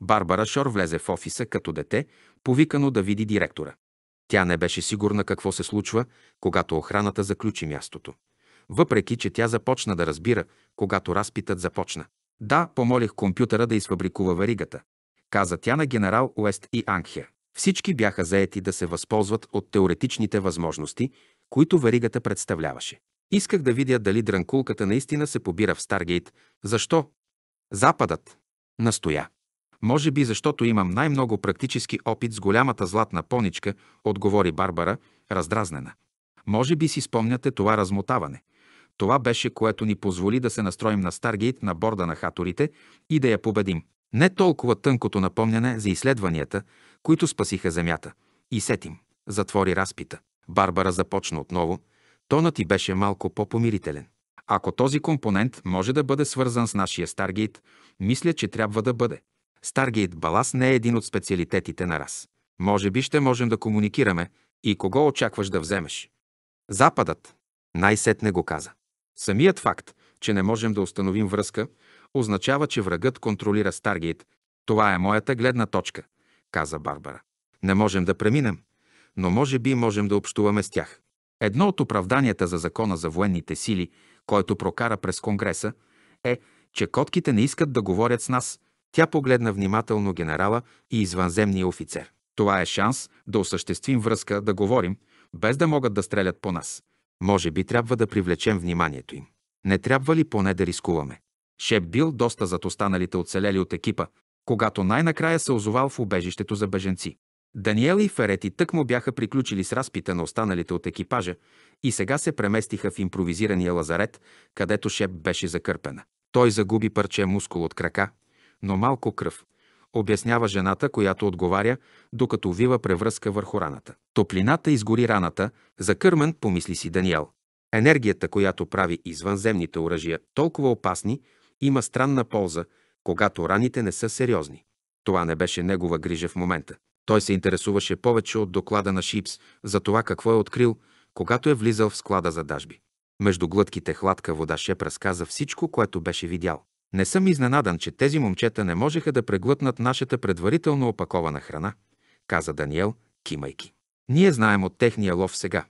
Барбара Шор влезе в офиса като дете, повикано да види директора. Тя не беше сигурна какво се случва, когато охраната заключи мястото. Въпреки, че тя започна да разбира, когато разпитът започна. Да, помолих компютъра да изфабрикува варигата, каза тя на генерал Уест и Анхе. Всички бяха заети да се възползват от теоретичните възможности, които варигата представляваше. Исках да видя дали дранкулката наистина се побира в Старгейт. Защо? Западът. Настоя. Може би защото имам най-много практически опит с голямата златна поничка, отговори Барбара, раздразнена. Може би си спомняте това размотаване. Това беше, което ни позволи да се настроим на Старгейт на борда на хаторите и да я победим. Не толкова тънкото напомняне за изследванията, които спасиха Земята. И сетим. Затвори разпита. Барбара започна отново. Тонът ти беше малко по-помирителен. Ако този компонент може да бъде свързан с нашия Старгейт, мисля, че трябва да бъде. Старгейт балас не е един от специалитетите на раз. Може би ще можем да комуникираме и кого очакваш да вземеш. Западът най-сетне го каза. Самият факт, че не можем да установим връзка, означава, че врагът контролира Старгейт. Това е моята гледна точка, каза Барбара. Не можем да преминем, но може би можем да общуваме с тях. Едно от оправданията за закона за военните сили, който прокара през Конгреса, е, че котките не искат да говорят с нас, тя погледна внимателно генерала и извънземния офицер. Това е шанс да осъществим връзка, да говорим, без да могат да стрелят по нас. Може би трябва да привлечем вниманието им. Не трябва ли поне да рискуваме? Шеп бил доста зад останалите оцелели от екипа, когато най-накрая се озовал в убежището за беженци. Даниел и Ферети тък му бяха приключили с разпита на останалите от екипажа и сега се преместиха в импровизирания лазарет, където Шеп беше закърпена. Той загуби парче мускул от крака, но малко кръв, обяснява жената, която отговаря, докато вива превръзка върху раната. Топлината изгори раната, закърмен, помисли си Даниел. Енергията, която прави извънземните оръжия толкова опасни, има странна полза, когато раните не са сериозни. Това не беше негова грижа в момента. Той се интересуваше повече от доклада на Шипс за това какво е открил, когато е влизал в склада за дажби. Между глътките хладка вода Шеп разказа всичко, което беше видял. Не съм изненадан, че тези момчета не можеха да преглътнат нашата предварително опакована храна, каза Даниел, кимайки. Ние знаем от техния лов сега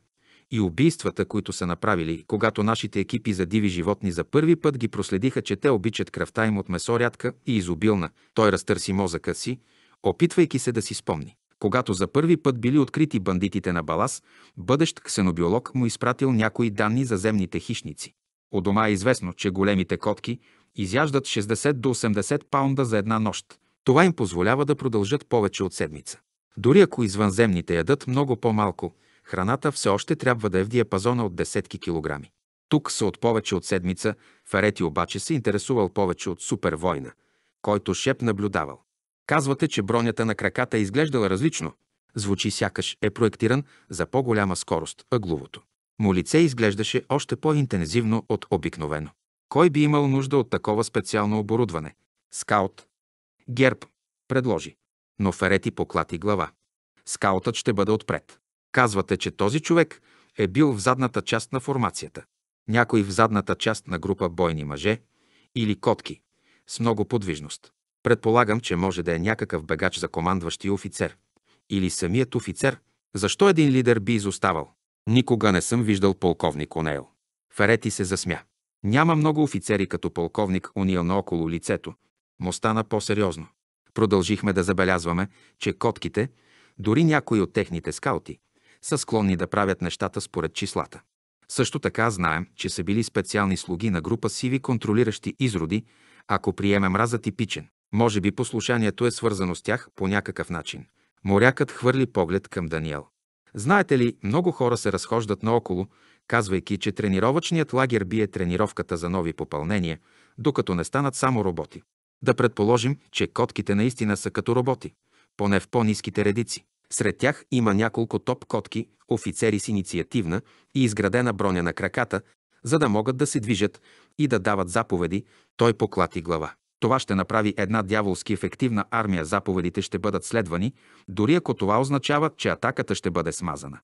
и убийствата, които са направили, когато нашите екипи за диви животни за първи път ги проследиха, че те обичат кръвта им от месо рядка и изобилна. Той разтърси мозъка си, опитвайки се да си спомни. Когато за първи път били открити бандитите на Балас, бъдещ ксенобиолог му изпратил някои данни за земните хищници. У дома е известно, че големите котки, изяждат 60 до 80 паунда за една нощ. Това им позволява да продължат повече от седмица. Дори ако извънземните ядат много по-малко, храната все още трябва да е в диапазона от десетки килограми. Тук са от повече от седмица, Фарети обаче се интересувал повече от супервойна, който шеп наблюдавал. Казвате, че бронята на краката е изглеждала различно. Звучи сякаш е проектиран за по-голяма скорост ъгловото. Молице изглеждаше още по-интензивно от обикновено. Кой би имал нужда от такова специално оборудване? Скаут. Герб. Предложи. Но Ферети поклати глава. Скаутът ще бъде отпред. Казвате, че този човек е бил в задната част на формацията. Някой в задната част на група бойни мъже или котки с много подвижност. Предполагам, че може да е някакъв бегач за командващия офицер. Или самият офицер. Защо един лидер би изоставал? Никога не съм виждал полковник Онейл. Ферети се засмя. Няма много офицери като полковник Унил наоколо лицето. му стана по-сериозно. Продължихме да забелязваме, че котките, дори някои от техните скаути, са склонни да правят нещата според числата. Също така знаем, че са били специални слуги на група сиви контролиращи изроди, ако приемем мраза типичен. Може би послушанието е свързано с тях по някакъв начин. Морякът хвърли поглед към Даниел. Знаете ли, много хора се разхождат наоколо, казвайки, че тренировъчният лагер бие тренировката за нови попълнения, докато не станат само роботи. Да предположим, че котките наистина са като роботи, поне в по-низките редици. Сред тях има няколко топ-котки, офицери с инициативна и изградена броня на краката, за да могат да се движат и да дават заповеди, той поклати глава. Това ще направи една дяволски ефективна армия. Заповедите ще бъдат следвани, дори ако това означава, че атаката ще бъде смазана.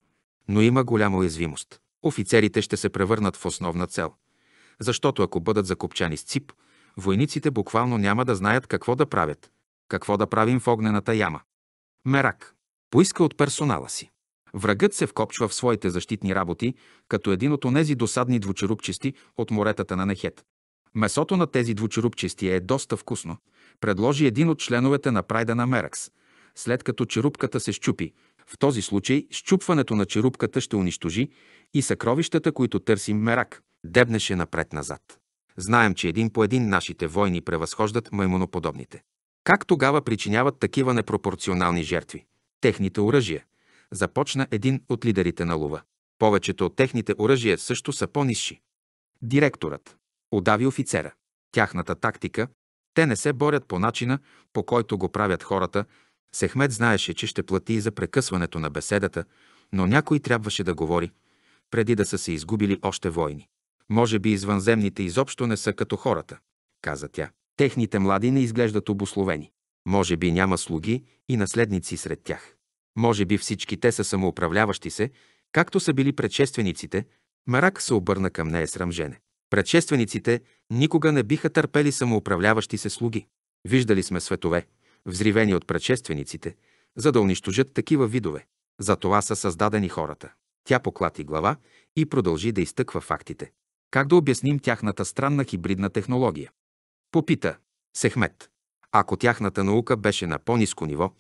Но има голяма уязвимост. Офицерите ще се превърнат в основна цел, защото ако бъдат закопчани с цип, войниците буквално няма да знаят какво да правят, какво да правим в огнената яма. Мерак поиска от персонала си. Врагът се вкопчва в своите защитни работи, като един от онези досадни двучерупчести от моретата на Нехет. Месото на тези двучерупчести е доста вкусно, предложи един от членовете на прайда на Меракс, след като черупката се щупи, в този случай щупването на черупката ще унищожи и съкровищата, които търсим мерак, дебнеше напред-назад. Знаем, че един по един нашите войни превъзхождат маймуноподобните. Как тогава причиняват такива непропорционални жертви? Техните оръжия. Започна един от лидерите на лова. Повечето от техните оръжия също са по-низши. Директорът. Удави офицера. Тяхната тактика. Те не се борят по начина, по който го правят хората, Сехмет знаеше, че ще плати и за прекъсването на беседата, но някой трябваше да говори, преди да са се изгубили още войни. Може би извънземните изобщо не са като хората, каза тя. Техните млади не изглеждат обословени. Може би няма слуги и наследници сред тях. Може би всички те са самоуправляващи се, както са били предшествениците, Марак се обърна към нея срамжене. Предшествениците никога не биха търпели самоуправляващи се слуги. Виждали сме светове, взривени от предшествениците, за да унищожат такива видове. За това са създадени хората. Тя поклати глава и продължи да изтъква фактите. Как да обясним тяхната странна хибридна технология? Попита Сехмет. Ако тяхната наука беше на по-низко ниво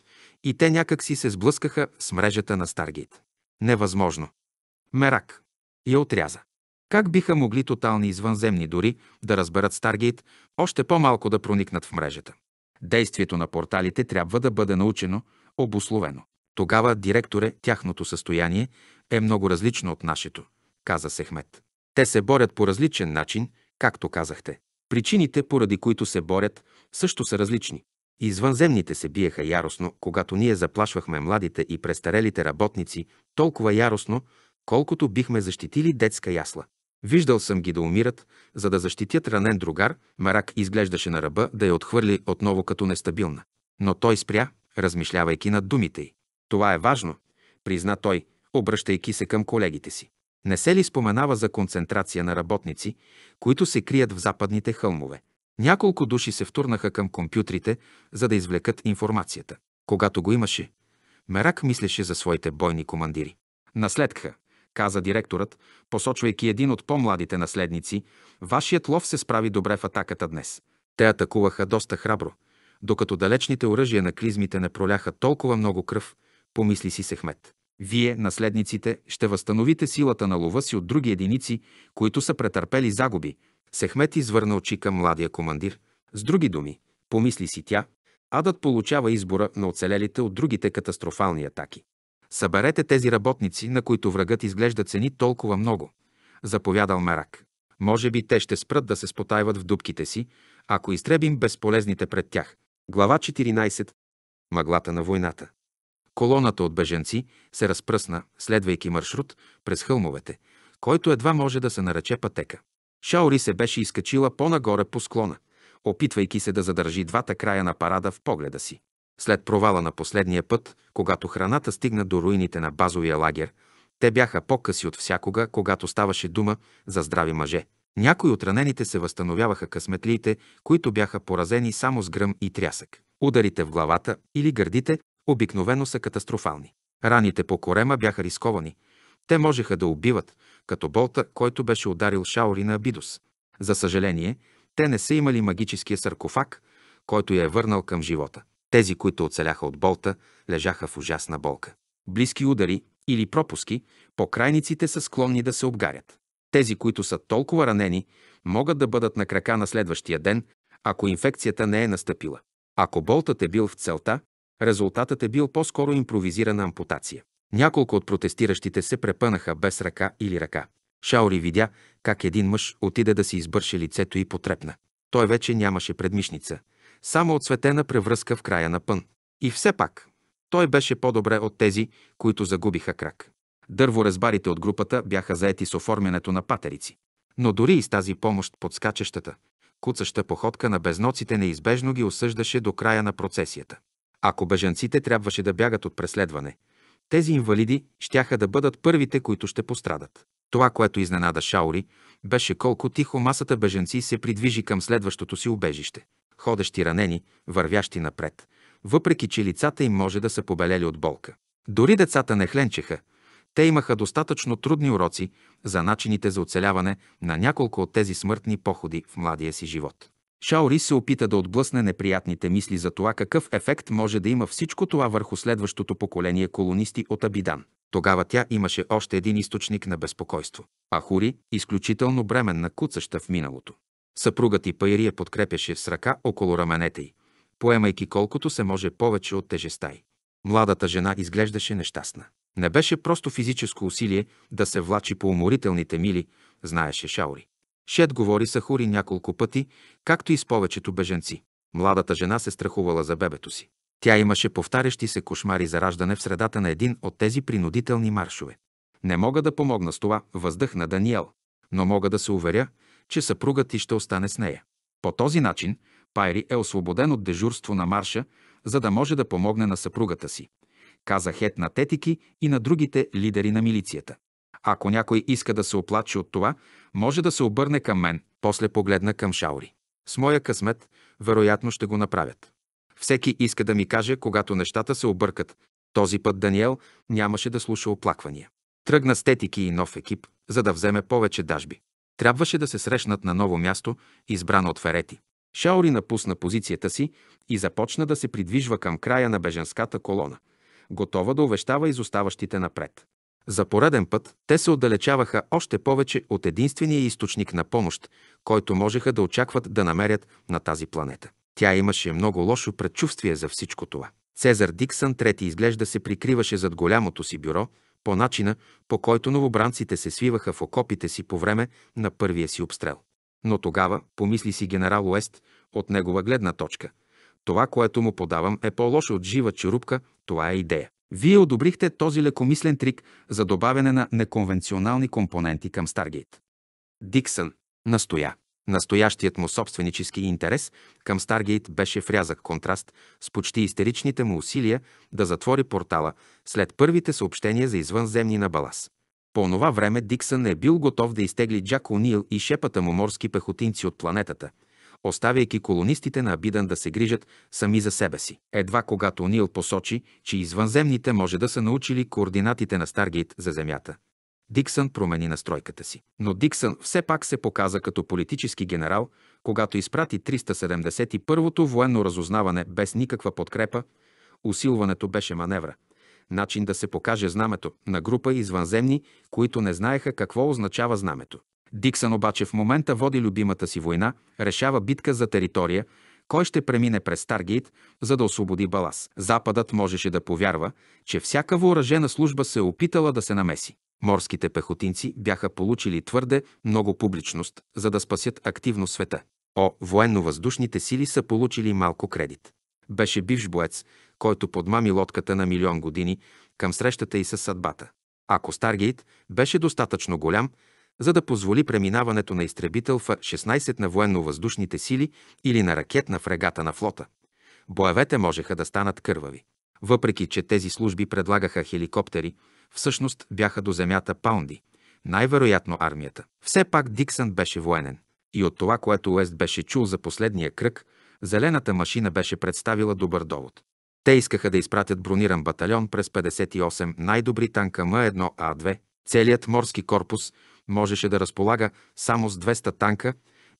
и те някак си се сблъскаха с мрежата на Старгейт. Невъзможно. Мерак. Я отряза. Как биха могли тотални извънземни дори да разберат Старгейт, още по-малко да проникнат в мрежата? Действието на порталите трябва да бъде научено, обусловено. Тогава, директоре, тяхното състояние е много различно от нашето, каза Сехмет. Те се борят по различен начин, както казахте. Причините, поради които се борят, също са различни. Извънземните се биеха яростно, когато ние заплашвахме младите и престарелите работници толкова яростно, колкото бихме защитили детска ясла. Виждал съм ги да умират, за да защитят ранен другар, Марак изглеждаше на ръба да я отхвърли отново като нестабилна. Но той спря, размишлявайки над думите й. Това е важно, призна той, обръщайки се към колегите си. Не се ли споменава за концентрация на работници, които се крият в западните хълмове? Няколко души се втурнаха към компютрите, за да извлекат информацията. Когато го имаше, Мерак мислеше за своите бойни командири. Наследка каза директорът, посочвайки един от по-младите наследници, вашият лов се справи добре в атаката днес. Те атакуваха доста храбро, докато далечните оръжия на клизмите не проляха толкова много кръв, помисли си Сехмет. Вие, наследниците, ще възстановите силата на лова си от други единици, които са претърпели загуби. Сехмет извърна очи към младия командир. С други думи, помисли си тя, адът получава избора на оцелелите от другите катастрофални атаки. Съберете тези работници, на които врагът изглежда цени толкова много, заповядал Мерак. Може би те ще спрат да се спотайват в дубките си, ако изтребим безполезните пред тях. Глава 14. Мъглата на войната. Колоната от беженци се разпръсна, следвайки маршрут през хълмовете, който едва може да се нарече пътека. Шаори се беше изкачила по-нагоре по склона, опитвайки се да задържи двата края на парада в погледа си. След провала на последния път, когато храната стигна до руините на базовия лагер, те бяха по-къси от всякога, когато ставаше дума за здрави мъже. Някои от ранените се възстановяваха късметлиите, които бяха поразени само с гръм и трясък. Ударите в главата или гърдите обикновено са катастрофални. Раните по корема бяха рисковани. Те можеха да убиват, като болта, който беше ударил Шаори на Абидос. За съжаление, те не са имали магическия саркофаг, който я е върнал към живота. Тези, които оцеляха от болта, лежаха в ужасна болка. Близки удари или пропуски, по крайниците са склонни да се обгарят. Тези, които са толкова ранени, могат да бъдат на крака на следващия ден, ако инфекцията не е настъпила. Ако болтът е бил в целта, резултатът е бил по-скоро импровизирана ампутация. Няколко от протестиращите се препънаха без ръка или ръка. Шаори видя как един мъж отиде да си избърше лицето и потрепна. Той вече нямаше предмишница, само от светена превръзка в края на пън. И все пак, той беше по-добре от тези, които загубиха крак. Дърворезбарите от групата бяха заети с оформянето на патерици. Но дори и с тази помощ подскачащата, куцаща походка на безноците неизбежно ги осъждаше до края на процесията. Ако бежанците трябваше да бягат от преследване, тези инвалиди щяха да бъдат първите, които ще пострадат. Това, което изненада Шаури, беше колко тихо масата беженци се придвижи към следващото си убежище ходещи ранени, вървящи напред, въпреки че лицата им може да са побелели от болка. Дори децата не хленчеха. Те имаха достатъчно трудни уроци за начините за оцеляване на няколко от тези смъртни походи в младия си живот. Шаори се опита да отблъсне неприятните мисли за това какъв ефект може да има всичко това върху следващото поколение колонисти от Абидан. Тогава тя имаше още един източник на безпокойство. Ахури, изключително бременна куцаща в миналото. Съпругът и Пайрия подкрепяше с ръка около раменете й, поемайки колкото се може повече от тежеста й. Младата жена изглеждаше нещастна. Не беше просто физическо усилие да се влачи по уморителните мили, знаеше Шаури. Шет говори са Хури няколко пъти, както и с повечето беженци. Младата жена се страхувала за бебето си. Тя имаше повтарящи се кошмари за раждане в средата на един от тези принудителни маршове. Не мога да помогна с това, въздъхна Даниел, но мога да се уверя, че съпругът ти ще остане с нея. По този начин Пайри е освободен от дежурство на марша, за да може да помогне на съпругата си. Каза Хет на Тетики и на другите лидери на милицията. Ако някой иска да се оплаче от това, може да се обърне към мен. После погледна към Шаури. С моя късмет, вероятно ще го направят. Всеки иска да ми каже, когато нещата се объркат. Този път Даниел нямаше да слуша оплаквания. Тръгна с Тетики и нов екип, за да вземе повече дажби. Трябваше да се срещнат на ново място, избрано от Ферети. Шаори напусна позицията си и започна да се придвижва към края на беженската колона, готова да увещава изоставащите напред. За пореден път те се отдалечаваха още повече от единствения източник на помощ, който можеха да очакват да намерят на тази планета. Тя имаше много лошо предчувствие за всичко това. Цезар Диксън трети изглежда се прикриваше зад голямото си бюро, по начина, по който новобранците се свиваха в окопите си по време на първия си обстрел. Но тогава, помисли си генерал Уест, от негова гледна точка, това, което му подавам, е по-лошо от жива черупка, това е идея. Вие одобрихте този лекомислен трик за добавяне на неконвенционални компоненти към Старгейт. Диксън настоя. Настоящият му собственически интерес към Старгейт беше в рязък контраст с почти истеричните му усилия да затвори портала след първите съобщения за извънземни на Балас. По онова време Диксън е бил готов да изтегли Джак О'Нил и шепата му морски пехотинци от планетата, оставяйки колонистите на Абидан да се грижат сами за себе си. Едва когато О'Нил посочи, че извънземните може да са научили координатите на Старгейт за Земята. Диксън промени настройката си. Но Диксън все пак се показа като политически генерал, когато изпрати 371-то военно разузнаване без никаква подкрепа, усилването беше маневра. Начин да се покаже знамето на група извънземни, които не знаеха какво означава знамето. Диксън обаче в момента води любимата си война, решава битка за територия, кой ще премине през Старгейт, за да освободи Балас. Западът можеше да повярва, че всяка въоръжена служба се е опитала да се намеси. Морските пехотинци бяха получили твърде много публичност, за да спасят активно света. О, военно-въздушните сили са получили малко кредит. Беше бивш боец, който подмами лодката на милион години към срещата и със съдбата. Ако Старгейт беше достатъчно голям, за да позволи преминаването на изтребител Ф-16 на военно-въздушните сили или на ракетна фрегата на флота, боевете можеха да станат кървави. Въпреки, че тези служби предлагаха хеликоптери, всъщност бяха до земята паунди, най-вероятно армията. Все пак Диксън беше военен. И от това, което Уест беше чул за последния кръг, зелената машина беше представила добър довод. Те искаха да изпратят брониран батальон през 58 най-добри танка М1А2. Целият морски корпус можеше да разполага само с 200 танка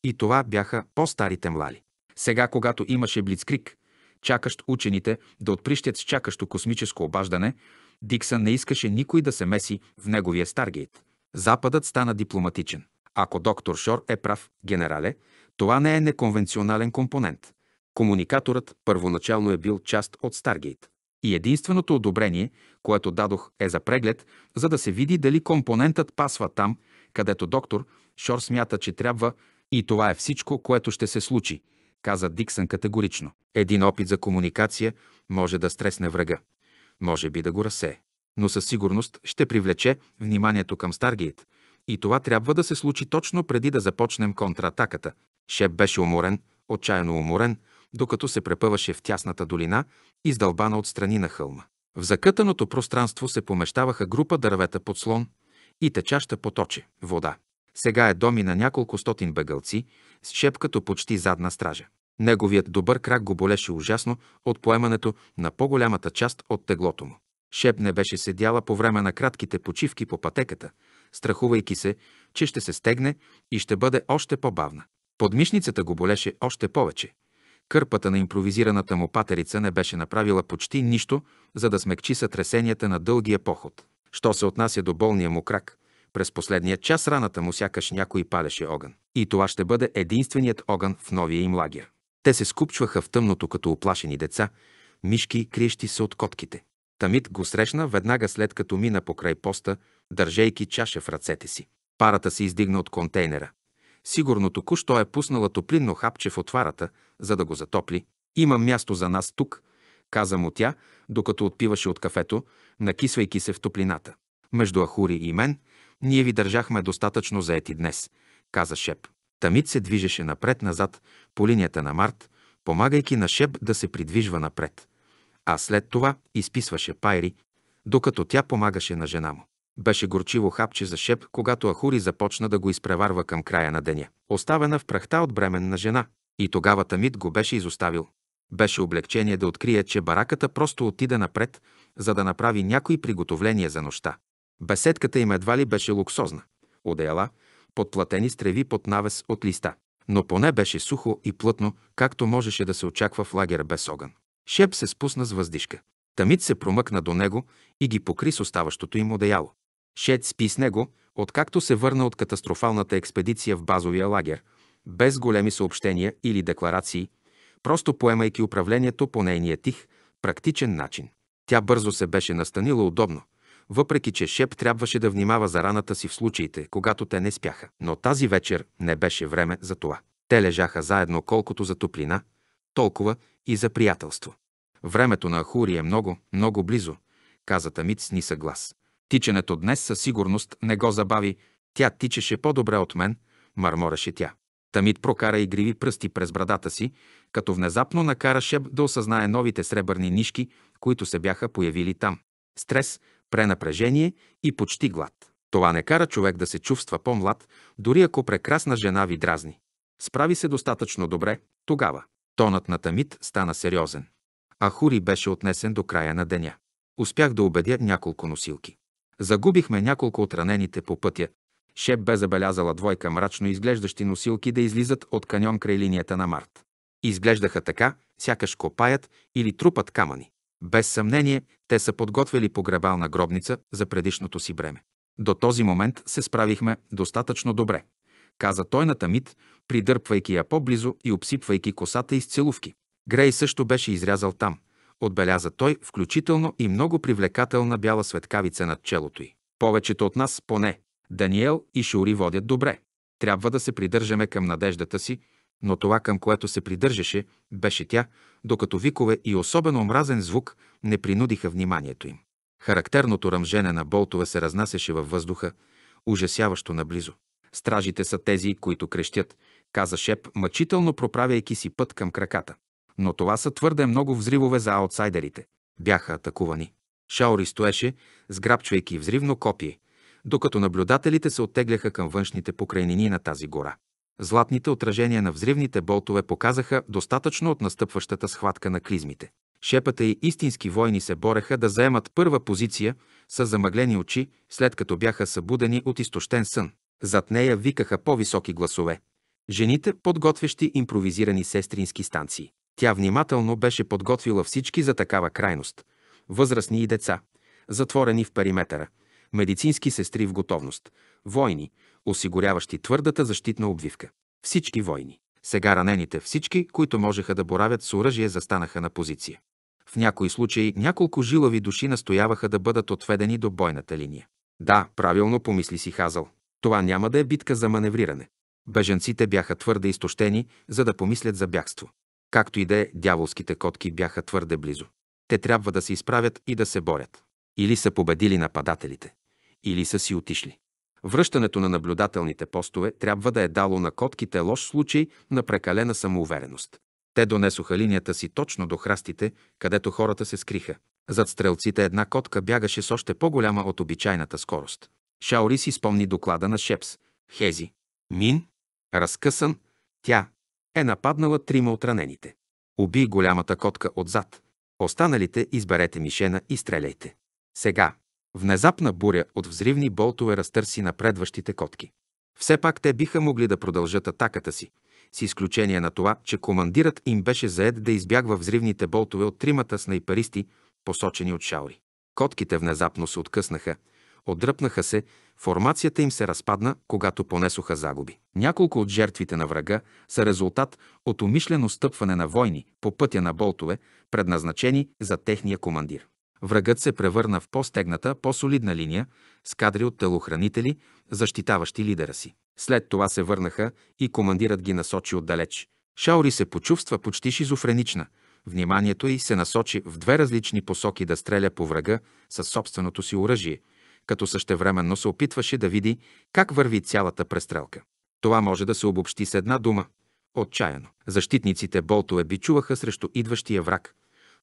и това бяха по-старите млали. Сега, когато имаше блицкрик, чакащ учените да отприщят с чакащо космическо обаждане, Диксън не искаше никой да се меси в неговия Старгейт. Западът стана дипломатичен. Ако доктор Шор е прав, генерале, това не е неконвенционален компонент. Комуникаторът първоначално е бил част от Старгейт. И единственото одобрение, което дадох, е за преглед, за да се види дали компонентът пасва там, където доктор Шор смята, че трябва и това е всичко, което ще се случи, каза Диксън категорично. Един опит за комуникация може да стресне врага може би да го разсее. Но със сигурност ще привлече вниманието към Старгейт и това трябва да се случи точно преди да започнем контратаката. Шеп беше уморен, отчаяно уморен, докато се препъваше в тясната долина, издълбана от страни на хълма. В закътаното пространство се помещаваха група дървета под слон и течаща поточе – вода. Сега е доми на няколко стотин бегълци, с шепкато почти задна стража. Неговият добър крак го болеше ужасно от поемането на по-голямата част от теглото му. Шеп не беше седяла по време на кратките почивки по пътеката, страхувайки се, че ще се стегне и ще бъде още по-бавна. Подмишницата го болеше още повече. Кърпата на импровизираната му патерица не беше направила почти нищо, за да смекчи сътресенията на дългия поход. Що се отнася до болния му крак, през последния час раната му сякаш някой палеше огън. И това ще бъде единственият огън в новия им лагер. Те се скупчваха в тъмното като оплашени деца, мишки, и криещи се от котките. Тамит го срещна веднага след като мина покрай поста, държейки чаша в ръцете си. Парата се издигна от контейнера. Сигурно току-що е пуснала топлинно хапче в отварата, за да го затопли. Има място за нас тук, каза му тя, докато отпиваше от кафето, накисвайки се в топлината. Между Ахури и мен, ние ви държахме достатъчно заети днес, каза Шеп. Тамит се движеше напред-назад по линията на Март, помагайки на Шеб да се придвижва напред, а след това изписваше Пайри, докато тя помагаше на жена му. Беше горчиво хапче за Шеб, когато Ахури започна да го изпреварва към края на деня, оставена в прахта от бременна жена. И тогава Тамит го беше изоставил. Беше облегчение да открие, че бараката просто отида напред, за да направи някои приготовления за нощта. Беседката им едва ли беше луксозна. Одеяла, подплатени с треви под навес от листа. Но поне беше сухо и плътно, както можеше да се очаква в лагер без огън. Шеп се спусна с въздишка. Тамит се промъкна до него и ги покри с оставащото им одеяло. Шет спи с него, откакто се върна от катастрофалната експедиция в базовия лагер, без големи съобщения или декларации, просто поемайки управлението по нейния тих, практичен начин. Тя бързо се беше настанила удобно въпреки че Шеп трябваше да внимава за раната си в случаите, когато те не спяха. Но тази вечер не беше време за това. Те лежаха заедно колкото за топлина, толкова и за приятелство. Времето на Ахури е много, много близо, каза Тамит с нисък глас. Тичането днес със сигурност не го забави. Тя тичеше по-добре от мен, мърмореше тя. Тамит прокара и гриви пръсти през брадата си, като внезапно накара Шеп да осъзнае новите сребърни нишки, които се бяха появили там. Стрес, пренапрежение и почти глад. Това не кара човек да се чувства по-млад, дори ако прекрасна жена ви дразни. Справи се достатъчно добре, тогава. Тонът на Тамит стана сериозен. А Хури беше отнесен до края на деня. Успях да убедя няколко носилки. Загубихме няколко от ранените по пътя. Шеп бе забелязала двойка мрачно изглеждащи носилки да излизат от каньон край линията на Март. Изглеждаха така, сякаш копаят или трупат камъни. Без съмнение, те са подготвили погребална гробница за предишното си бреме. До този момент се справихме достатъчно добре, каза той на Тамит, придърпвайки я по-близо и обсипвайки косата из целувки. Грей също беше изрязал там, отбеляза той, включително и много привлекателна бяла светкавица над челото й. Повечето от нас поне. Даниел и Шури водят добре. Трябва да се придържаме към надеждата си, но това, към което се придържаше, беше тя, докато викове и особено омразен звук не принудиха вниманието им. Характерното ръмжене на болтове се разнасяше във въздуха, ужасяващо наблизо. Стражите са тези, които крещят, каза Шеп, мъчително проправяйки си път към краката. Но това са твърде много взривове за аутсайдерите. Бяха атакувани. Шаори стоеше, сграбчвайки взривно копие, докато наблюдателите се оттегляха към външните покрайнини на тази гора. Златните отражения на взривните болтове показаха достатъчно от настъпващата схватка на клизмите. Шепата и истински войни се бореха да заемат първа позиция с замъглени очи, след като бяха събудени от изтощен сън. Зад нея викаха по-високи гласове. Жените, подготвящи импровизирани сестрински станции. Тя внимателно беше подготвила всички за такава крайност. Възрастни и деца, затворени в периметъра, медицински сестри в готовност, войни, осигуряващи твърдата защитна обвивка. Всички войни. Сега ранените всички, които можеха да боравят с оръжие, застанаха на позиция. В някои случаи няколко жилави души настояваха да бъдат отведени до бойната линия. Да, правилно помисли си Хазъл. Това няма да е битка за маневриране. Беженците бяха твърде изтощени, за да помислят за бягство. Както и да е, дяволските котки бяха твърде близо. Те трябва да се изправят и да се борят. Или са победили нападателите, или са си отишли. Връщането на наблюдателните постове трябва да е дало на котките лош случай на прекалена самоувереност. Те донесоха линията си точно до храстите, където хората се скриха. Зад стрелците една котка бягаше с още по-голяма от обичайната скорост. Шаори си спомни доклада на Шепс. Хези. Мин, разкъсан, тя е нападнала трима от ранените. Уби голямата котка отзад. Останалите изберете мишена и стреляйте. Сега, Внезапна буря от взривни болтове разтърси напредващите котки. Все пак те биха могли да продължат атаката си, с изключение на това, че командирът им беше заед да избягва взривните болтове от тримата снайперисти, посочени от шаури. Котките внезапно се откъснаха, отдръпнаха се, формацията им се разпадна, когато понесоха загуби. Няколко от жертвите на врага са резултат от умишлено стъпване на войни по пътя на болтове, предназначени за техния командир. Врагът се превърна в по-стегната, по-солидна линия с кадри от телохранители, защитаващи лидера си. След това се върнаха и командират ги насочи отдалеч. Шаури се почувства почти шизофренична. Вниманието й се насочи в две различни посоки да стреля по врага със собственото си оръжие, като същевременно се опитваше да види как върви цялата престрелка. Това може да се обобщи с една дума – отчаяно. Защитниците Болтове бичуваха срещу идващия враг,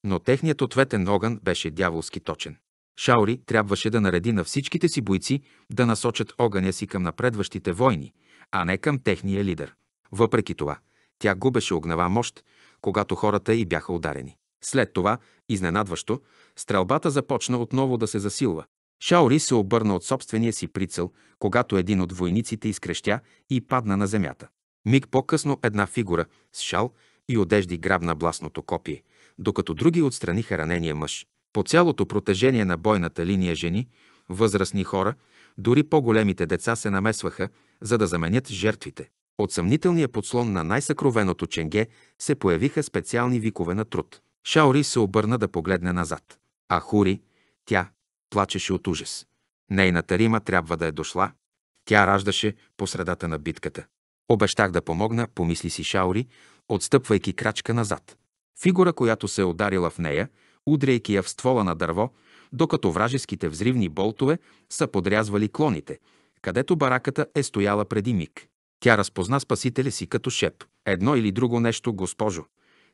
но техният ответен огън беше дяволски точен. Шаури трябваше да нареди на всичките си бойци да насочат огъня си към напредващите войни, а не към техния лидер. Въпреки това, тя губеше огнева мощ, когато хората й бяха ударени. След това, изненадващо, стрелбата започна отново да се засилва. Шаури се обърна от собствения си прицел, когато един от войниците изкрещя и падна на земята. Миг по-късно една фигура с шал и одежди грабна бласното копие, докато други отстраниха ранения мъж. По цялото протежение на бойната линия жени, възрастни хора, дори по-големите деца се намесваха, за да заменят жертвите. От съмнителния подслон на най-съкровеното ченге се появиха специални викове на труд. Шаори се обърна да погледне назад. А Хури, тя, плачеше от ужас. Нейната Рима трябва да е дошла. Тя раждаше по средата на битката. Обещах да помогна, помисли си Шаори, отстъпвайки крачка назад фигура, която се е ударила в нея, удряйки я в ствола на дърво, докато вражеските взривни болтове са подрязвали клоните, където бараката е стояла преди миг. Тя разпозна спасителя си като шеп. Едно или друго нещо, госпожо,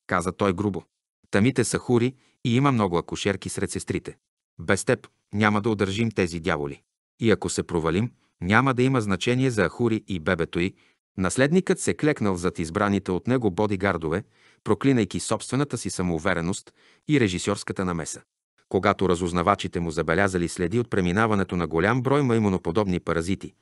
каза той грубо. Тамите са хури и има много акушерки сред сестрите. Без теб няма да удържим тези дяволи. И ако се провалим, няма да има значение за Ахури и бебето й. Наследникът се клекнал зад избраните от него бодигардове, проклинайки собствената си самоувереност и режисьорската намеса. Когато разузнавачите му забелязали следи от преминаването на голям брой маймоноподобни паразити,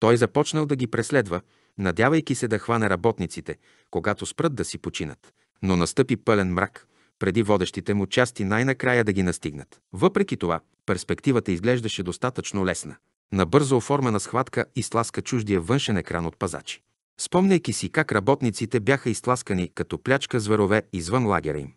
той започнал да ги преследва, надявайки се да хване работниците, когато спрат да си починат. Но настъпи пълен мрак, преди водещите му части най-накрая да ги настигнат. Въпреки това, перспективата изглеждаше достатъчно лесна. Набързо оформена схватка и сласка чуждия външен екран от пазачи спомняйки си как работниците бяха изтласкани като плячка зверове извън лагера им.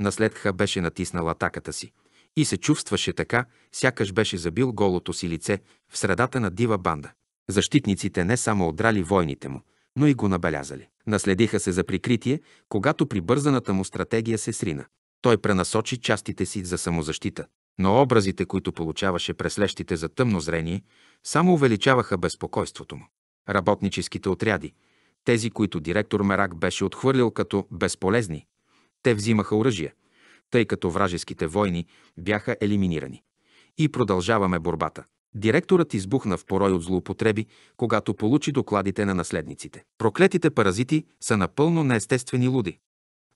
Наследха беше натиснала атаката си и се чувстваше така, сякаш беше забил голото си лице в средата на дива банда. Защитниците не само отдрали войните му, но и го набелязали. Наследиха се за прикритие, когато прибързаната му стратегия се срина. Той пренасочи частите си за самозащита, но образите, които получаваше през лещите за тъмно зрение, само увеличаваха безпокойството му работническите отряди, тези, които директор Мерак беше отхвърлил като безполезни. Те взимаха оръжие, тъй като вражеските войни бяха елиминирани. И продължаваме борбата. Директорът избухна в порой от злоупотреби, когато получи докладите на наследниците. Проклетите паразити са напълно неестествени луди.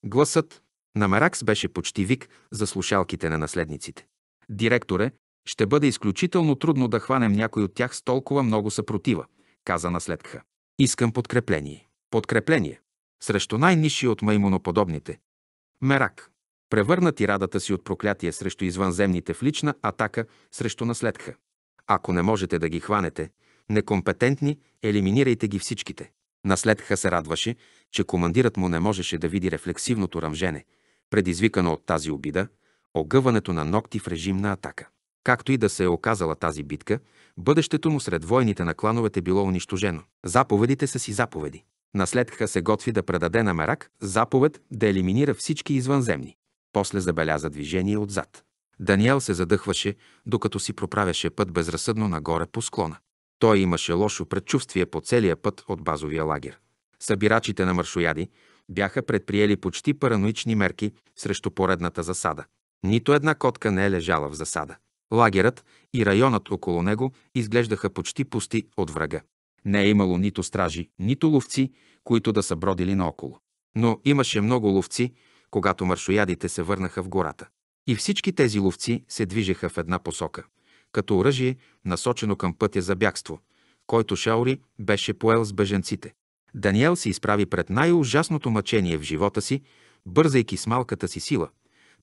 Гласът на Меракс беше почти вик за слушалките на наследниците. Директоре, ще бъде изключително трудно да хванем някой от тях с толкова много съпротива каза наследка. Искам подкрепление. Подкрепление. Срещу най-ниши от маймуноподобните. Мерак. Превърна радата си от проклятие срещу извънземните в лична атака срещу наследка. Ако не можете да ги хванете, некомпетентни, елиминирайте ги всичките. Наследха се радваше, че командирът му не можеше да види рефлексивното ръмжене, предизвикано от тази обида, огъването на ногти в режим на атака. Както и да се е оказала тази битка, бъдещето му сред войните на клановете било унищожено. Заповедите са си заповеди. Наследха се готви да предаде на Мерак заповед да елиминира всички извънземни. После забеляза движение отзад. Даниел се задъхваше, докато си проправяше път безразсъдно нагоре по склона. Той имаше лошо предчувствие по целия път от базовия лагер. Събирачите на маршояди бяха предприели почти параноични мерки срещу поредната засада. Нито една котка не е лежала в засада. Лагерът и районът около него изглеждаха почти пусти от врага. Не е имало нито стражи, нито ловци, които да са бродили наоколо. Но имаше много ловци, когато маршоядите се върнаха в гората. И всички тези ловци се движеха в една посока, като оръжие, насочено към пътя за бягство, който Шаури беше поел с беженците. Даниел се изправи пред най-ужасното мъчение в живота си, бързайки с малката си сила,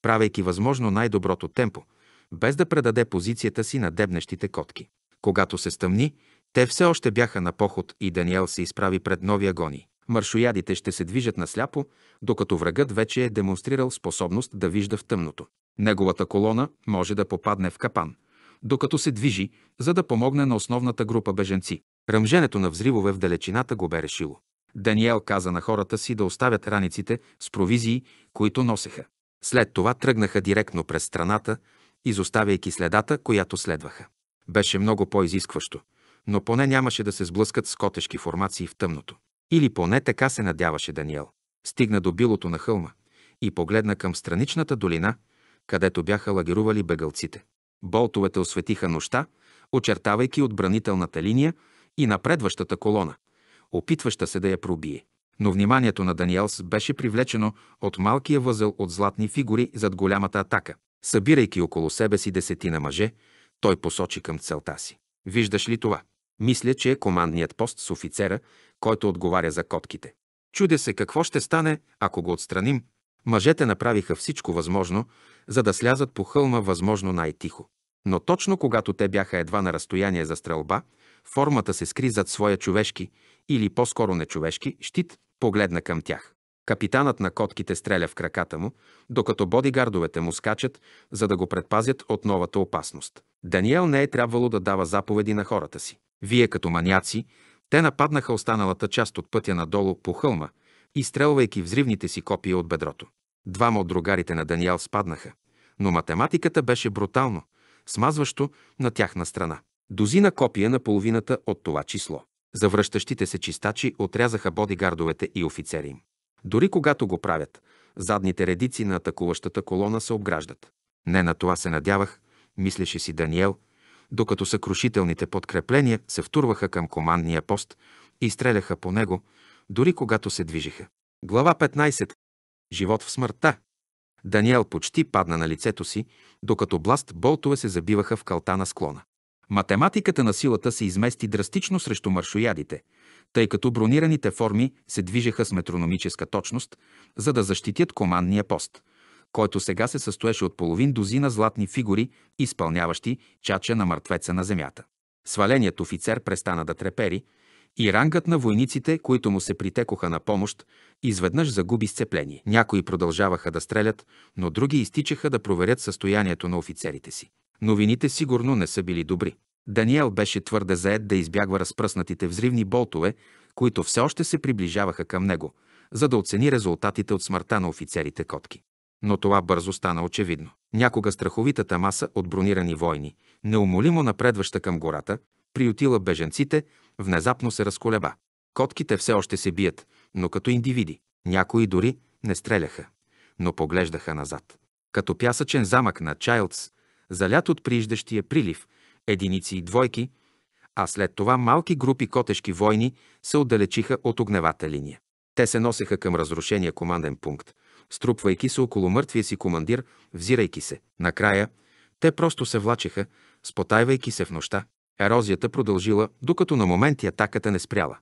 правейки възможно най-доброто темпо – без да предаде позицията си на дебнещите котки. Когато се стъмни, те все още бяха на поход и Даниел се изправи пред нови агони. Маршоядите ще се движат насляпо, докато врагът вече е демонстрирал способност да вижда в тъмното. Неговата колона може да попадне в капан, докато се движи, за да помогне на основната група беженци. Ръмженето на взривове в далечината го бе решило. Даниел каза на хората си да оставят раниците с провизии, които носеха. След това тръгнаха директно през страната, изоставяйки следата, която следваха. Беше много по-изискващо, но поне нямаше да се сблъскат с котешки формации в тъмното. Или поне така се надяваше Даниел. Стигна до билото на хълма и погледна към страничната долина, където бяха лагерували бегалците. Болтовете осветиха нощта, очертавайки отбранителната линия и напредващата колона, опитваща се да я пробие. Но вниманието на Даниелс беше привлечено от малкия възел от златни фигури зад голямата атака. Събирайки около себе си десетина мъже, той посочи към целта си. Виждаш ли това? Мисля, че е командният пост с офицера, който отговаря за котките. Чудя се какво ще стане, ако го отстраним. Мъжете направиха всичко възможно, за да слязат по хълма възможно най-тихо. Но точно когато те бяха едва на разстояние за стрелба, формата се скри зад своя човешки или по-скоро нечовешки щит, погледна към тях. Капитанът на котките стреля в краката му, докато бодигардовете му скачат, за да го предпазят от новата опасност. Даниел не е трябвало да дава заповеди на хората си. Вие като маняци, те нападнаха останалата част от пътя надолу по хълма, изстрелвайки взривните си копия от бедрото. Двама от другарите на Даниел спаднаха, но математиката беше брутално, смазващо на тяхна страна. Дозина копия на половината от това число. Завръщащите се чистачи отрязаха бодигардовете и офицери им. Дори когато го правят, задните редици на атакуващата колона се обграждат. Не на това се надявах, мислеше си Даниел, докато съкрушителните подкрепления се втурваха към командния пост и стреляха по него, дори когато се движиха. Глава 15. Живот в смъртта. Даниел почти падна на лицето си, докато бласт болтове се забиваха в калта на склона. Математиката на силата се измести драстично срещу маршоядите – тъй като бронираните форми се движеха с метрономическа точност, за да защитят командния пост, който сега се състоеше от половин дозина златни фигури, изпълняващи чача на мъртвеца на земята. Сваленият офицер престана да трепери и рангът на войниците, които му се притекоха на помощ, изведнъж загуби сцепление. Някои продължаваха да стрелят, но други изтичаха да проверят състоянието на офицерите си. Новините сигурно не са били добри. Даниел беше твърде заед да избягва разпръснатите взривни болтове, които все още се приближаваха към него, за да оцени резултатите от смъртта на офицерите котки. Но това бързо стана очевидно. Някога страховитата маса от бронирани войни, неумолимо напредваща към гората, приютила беженците, внезапно се разколеба. Котките все още се бият, но като индивиди. Някои дори не стреляха, но поглеждаха назад. Като пясъчен замък на Чайлдс, залят от прииждащия прилив – единици и двойки, а след това малки групи котешки войни се отдалечиха от огневата линия. Те се носеха към разрушения команден пункт, струпвайки се около мъртвия си командир, взирайки се. Накрая, те просто се влачеха, спотайвайки се в нощта. Ерозията продължила, докато на моменти атаката не спряла.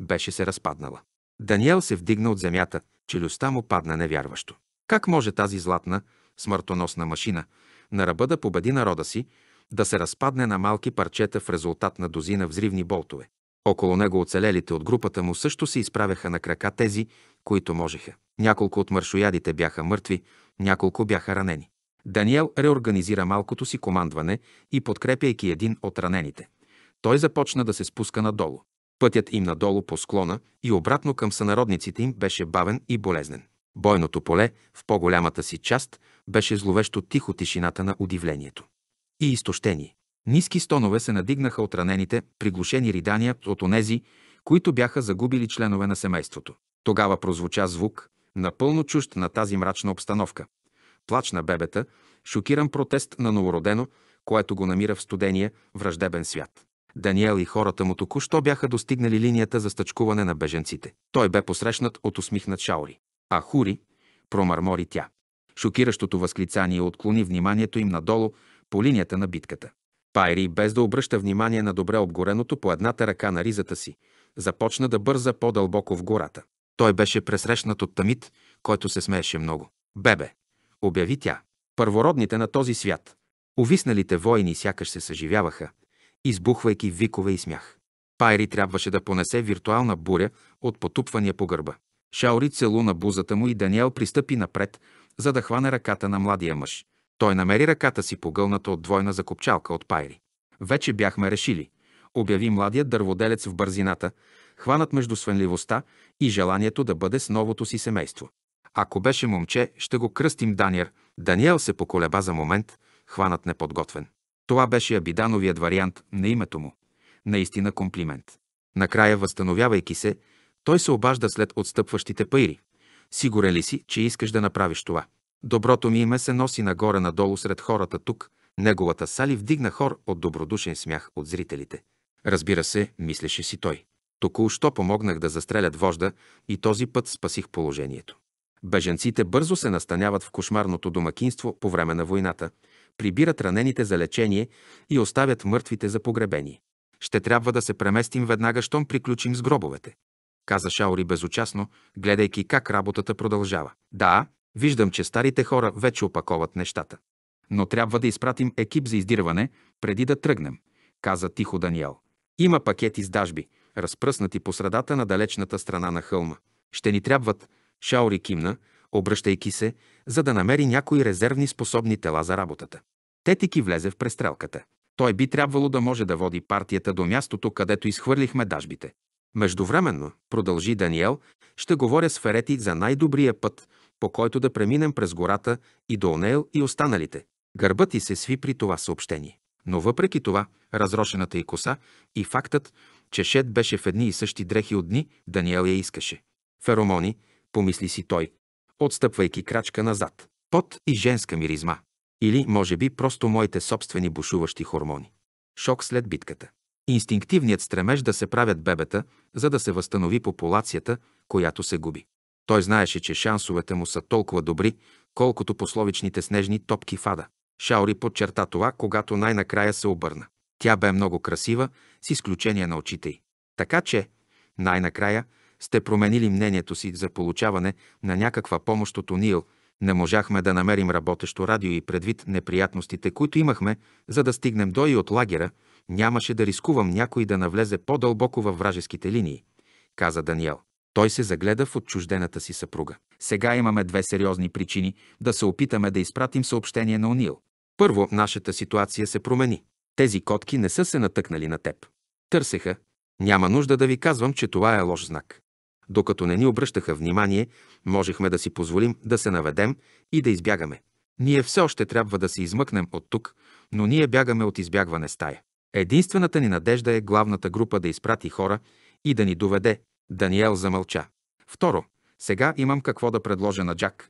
Беше се разпаднала. Даниел се вдигна от земята, челюстта му падна невярващо. Как може тази златна, смъртоносна машина на ръба да победи народа си, да се разпадне на малки парчета в резултат на дозина взривни болтове. Около него оцелелите от групата му също се изправяха на крака тези, които можеха. Няколко от маршоядите бяха мъртви, няколко бяха ранени. Даниел реорганизира малкото си командване и подкрепяйки един от ранените. Той започна да се спуска надолу. Пътят им надолу по склона и обратно към сънародниците им беше бавен и болезнен. Бойното поле в по-голямата си част беше зловещо тихо тишината на удивлението и изтощени. Ниски стонове се надигнаха от ранените, приглушени ридания от онези, които бяха загубили членове на семейството. Тогава прозвуча звук, напълно чужд на тази мрачна обстановка. Плач на бебета, шокиран протест на новородено, което го намира в студения, враждебен свят. Даниел и хората му току-що бяха достигнали линията за стъчкуване на беженците. Той бе посрещнат от усмихнат Шаури. А Хури, промърмори тя. Шокиращото възклицание отклони вниманието им надолу по линията на битката. Пайри, без да обръща внимание на добре обгореното по едната ръка на ризата си, започна да бърза по-дълбоко в гората. Той беше пресрещнат от Тамит, който се смееше много. Бебе, обяви тя, първородните на този свят. Увисналите войни сякаш се съживяваха, избухвайки викове и смях. Пайри трябваше да понесе виртуална буря от потупвания по гърба. Шаури целуна бузата му и Даниел пристъпи напред, за да хване ръката на младия мъж. Той намери ръката си погълната от двойна закопчалка от пайри. Вече бяхме решили, обяви младият дърводелец в бързината, хванат между свенливостта и желанието да бъде с новото си семейство. Ако беше момче, ще го кръстим Даниер. Даниел се поколеба за момент, хванат неподготвен. Това беше Абидановият вариант на името му. Наистина комплимент. Накрая, възстановявайки се, той се обажда след отстъпващите пайри. Сигурен ли си, че искаш да направиш това? Доброто ми име се носи нагоре-надолу сред хората тук. Неговата сали вдигна хор от добродушен смях от зрителите. Разбира се, мислеше си той. Току-що помогнах да застрелят вожда и този път спасих положението. Беженците бързо се настаняват в кошмарното домакинство по време на войната, прибират ранените за лечение и оставят мъртвите за погребение. Ще трябва да се преместим веднага, щом приключим с гробовете. Каза Шаури безучастно, гледайки как работата продължава. Да, Виждам, че старите хора вече опаковат нещата. Но трябва да изпратим екип за издирване, преди да тръгнем, каза тихо Даниел. Има пакети с дажби, разпръснати по средата на далечната страна на хълма. Ще ни трябват, Шаори кимна, обръщайки се, за да намери някои резервни способни тела за работата. Тетики влезе в престрелката. Той би трябвало да може да води партията до мястото, където изхвърлихме дажбите. Междувременно, продължи Даниел, ще говоря с Ферети за най-добрия път, по който да преминем през гората и до Онел и останалите. Гърбът и се сви при това съобщение. Но въпреки това, разрошената и коса и фактът, че Шет беше в едни и същи дрехи от дни, Даниел я искаше. Феромони, помисли си той, отстъпвайки крачка назад. Пот и женска миризма. Или, може би, просто моите собствени бушуващи хормони. Шок след битката. Инстинктивният стремеж да се правят бебета, за да се възстанови популацията, която се губи. Той знаеше, че шансовете му са толкова добри, колкото пословичните снежни топки фада. Шаори подчерта това, когато най-накрая се обърна. Тя бе много красива, с изключение на очите й. Така че, най-накрая, сте променили мнението си за получаване на някаква помощ от Онил. Не можахме да намерим работещо радио и предвид неприятностите, които имахме, за да стигнем до и от лагера, нямаше да рискувам някой да навлезе по-дълбоко във вражеските линии, каза Даниел. Той се загледа в отчуждената си съпруга. Сега имаме две сериозни причини да се опитаме да изпратим съобщение на Онил. Първо, нашата ситуация се промени. Тези котки не са се натъкнали на теб. Търсеха. Няма нужда да ви казвам, че това е лош знак. Докато не ни обръщаха внимание, можехме да си позволим да се наведем и да избягаме. Ние все още трябва да се измъкнем от тук, но ние бягаме от избягване стая. Единствената ни надежда е главната група да изпрати хора и да ни доведе, Даниел замълча. Второ, сега имам какво да предложа на Джак.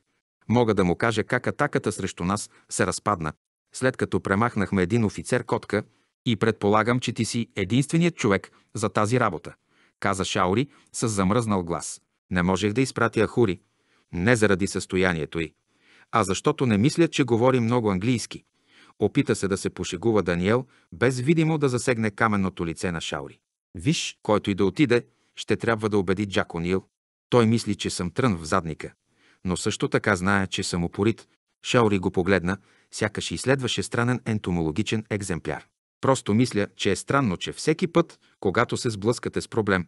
Мога да му кажа как атаката срещу нас се разпадна, след като премахнахме един офицер котка и предполагам, че ти си единственият човек за тази работа, каза Шаури с замръзнал глас. Не можех да изпратя Хури. Не заради състоянието й, а защото не мисля, че говори много английски. Опита се да се пошегува Даниел, без видимо да засегне каменното лице на Шаури. Виж, който и да отиде, ще трябва да убеди Джак Онил. Той мисли, че съм трън в задника, но също така знае, че съм упорит. Шаури го погледна, сякаш изследваше странен ентомологичен екземпляр. Просто мисля, че е странно, че всеки път, когато се сблъскате с проблем,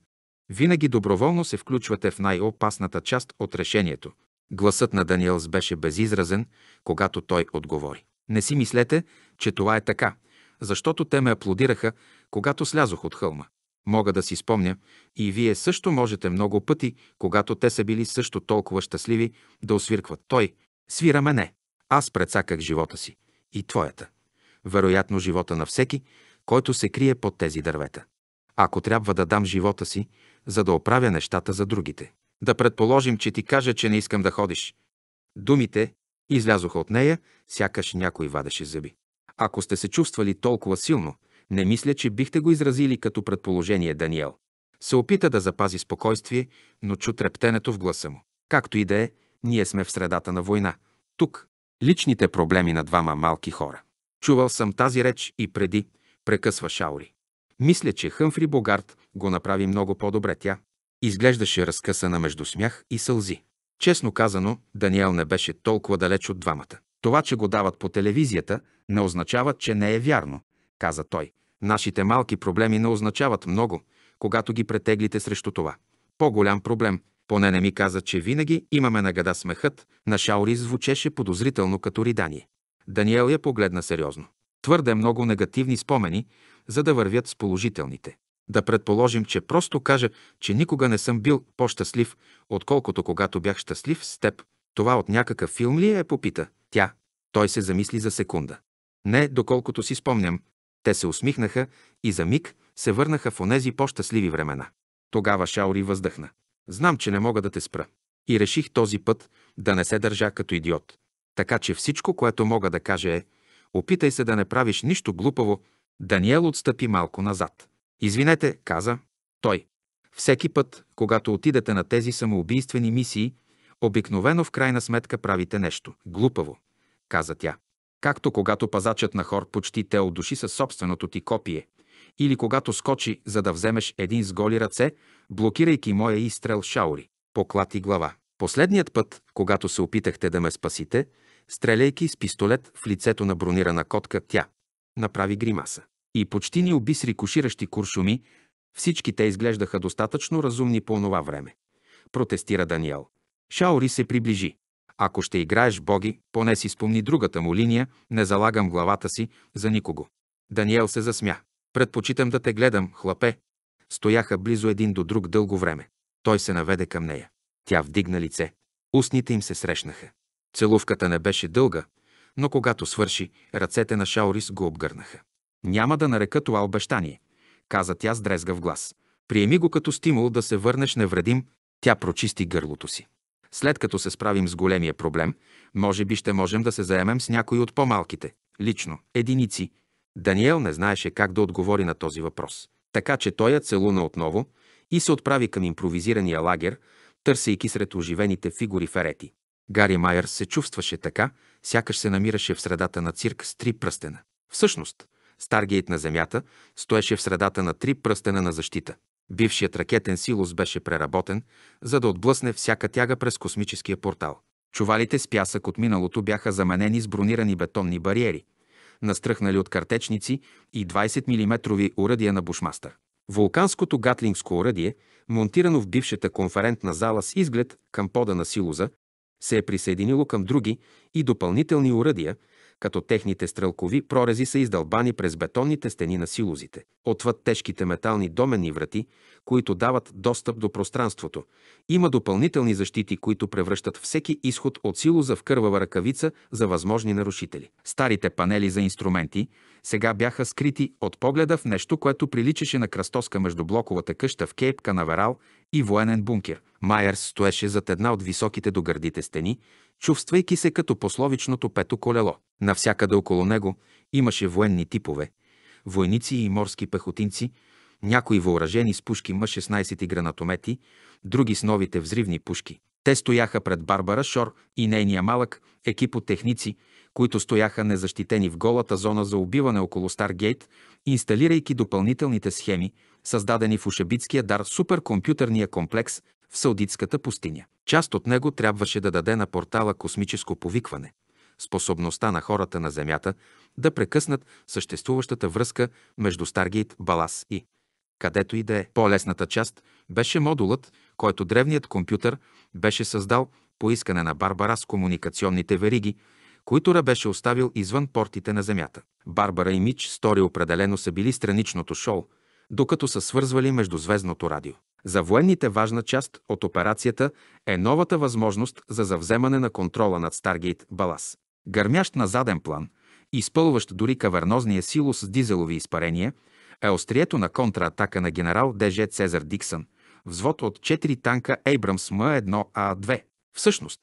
винаги доброволно се включвате в най-опасната част от решението. Гласът на Даниелс беше безизразен, когато той отговори. Не си мислете, че това е така, защото те ме аплодираха, когато слязох от хълма. Мога да си спомня, и вие също можете много пъти, когато те са били също толкова щастливи, да освиркват. Той свира мене. Аз предсаках живота си и твоята. Вероятно живота на всеки, който се крие под тези дървета. Ако трябва да дам живота си, за да оправя нещата за другите. Да предположим, че ти кажа, че не искам да ходиш. Думите излязоха от нея, сякаш някой вадеше зъби. Ако сте се чувствали толкова силно, не мисля, че бихте го изразили като предположение, Даниел. Се опита да запази спокойствие, но чу трептенето в гласа му. Както и да е, ние сме в средата на война. Тук. Личните проблеми на двама малки хора. Чувал съм тази реч и преди, прекъсва Шаури. Мисля, че Хъмфри Богарт го направи много по-добре тя. Изглеждаше разкъсана между смях и сълзи. Честно казано, Даниел не беше толкова далеч от двамата. Това, че го дават по телевизията, не означава, че не е вярно, каза той. Нашите малки проблеми не означават много, когато ги претеглите срещу това. По-голям проблем, поне не ми каза, че винаги имаме нагада смехът, на Шаури звучеше подозрително като ридание. Даниел я погледна сериозно. Твърде много негативни спомени, за да вървят с положителните. Да предположим, че просто кажа, че никога не съм бил по-щастлив, отколкото когато бях щастлив с теб. Това от някакъв филм ли е, попита тя. Той се замисли за секунда. Не, доколкото си спомням, те се усмихнаха и за миг се върнаха в онези по-щастливи времена. Тогава Шаури въздъхна. Знам, че не мога да те спра. И реших този път да не се държа като идиот. Така че всичко, което мога да кажа е, опитай се да не правиш нищо глупаво. Даниел отстъпи малко назад. Извинете, каза той. Всеки път, когато отидете на тези самоубийствени мисии, обикновено в крайна сметка правите нещо глупаво, каза тя. Както когато пазачът на хор почти те одуши със собственото ти копие, или когато скочи, за да вземеш един с голи ръце, блокирайки моя изстрел шаури, поклати глава. Последният път, когато се опитахте да ме спасите, стреляйки с пистолет в лицето на бронирана котка, тя направи гримаса. И почти ни уби с рикоширащи куршуми, всички те изглеждаха достатъчно разумни по онова време. Протестира Даниел. Шаори се приближи. Ако ще играеш боги, поне си спомни другата му линия, не залагам главата си за никого. Даниел се засмя. Предпочитам да те гледам, хлапе. Стояха близо един до друг дълго време. Той се наведе към нея. Тя вдигна лице. Устните им се срещнаха. Целувката не беше дълга, но когато свърши, ръцете на Шаурис го обгърнаха. Няма да нарека това обещание, каза тя с дрезгав глас. Приеми го като стимул да се върнеш невредим, тя прочисти гърлото си. След като се справим с големия проблем, може би ще можем да се заемем с някои от по-малките, лично, единици. Даниел не знаеше как да отговори на този въпрос. Така че той я целуна отново и се отправи към импровизирания лагер, търсейки сред оживените фигури ферети. Гари Майер се чувстваше така, сякаш се намираше в средата на цирк с три пръстена. Всъщност, Старгейт на Земята стоеше в средата на три пръстена на защита. Бившият ракетен силос беше преработен, за да отблъсне всяка тяга през космическия портал. Чувалите с пясък от миналото бяха заменени с бронирани бетонни бариери, настръхнали от картечници и 20 мм уръдия на бушмастър. Вулканското гатлингско оръдие, монтирано в бившата конферентна зала с изглед към пода на Силуза, се е присъединило към други и допълнителни оръдия, като техните стрелкови прорези са издълбани през бетонните стени на силозите, отвъд тежките метални домени врати, които дават достъп до пространството. Има допълнителни защити, които превръщат всеки изход от силоза в кървава ръкавица за възможни нарушители. Старите панели за инструменти сега бяха скрити от погледа в нещо, което приличаше на кръстоска между блоковата къща в Кейп Канаверал и военен бункер. Майерс стоеше зад една от високите до гърдите стени, чувствайки се като пословичното пето колело. Навсякъде около него имаше военни типове, войници и морски пехотинци, някои въоръжени с пушки М-16 и гранатомети, други с новите взривни пушки. Те стояха пред Барбара Шор и нейния малък екип от техници, които стояха незащитени в голата зона за убиване около Старгейт, инсталирайки допълнителните схеми, създадени в Ушебитския дар суперкомпютърния комплекс в Саудитската пустиня. Част от него трябваше да даде на портала космическо повикване, способността на хората на Земята да прекъснат съществуващата връзка между Старгейт, Балас и където и да е. По-лесната част беше модулът, който древният компютър беше създал по искане на Барбара с комуникационните вериги, които Ра беше оставил извън портите на Земята. Барбара и Мич Стори определено са били страничното шоу, докато са свързвали междузвездното радио. За военните важна част от операцията е новата възможност за завземане на контрола над Старгейт Балас. Гърмящ на заден план, изпълващ дори кавернозния силос с дизелови изпарения, е острието на контратака на генерал Деже Цезар Диксън, взвод от 4 танка Abrams м 1 а 2 Всъщност,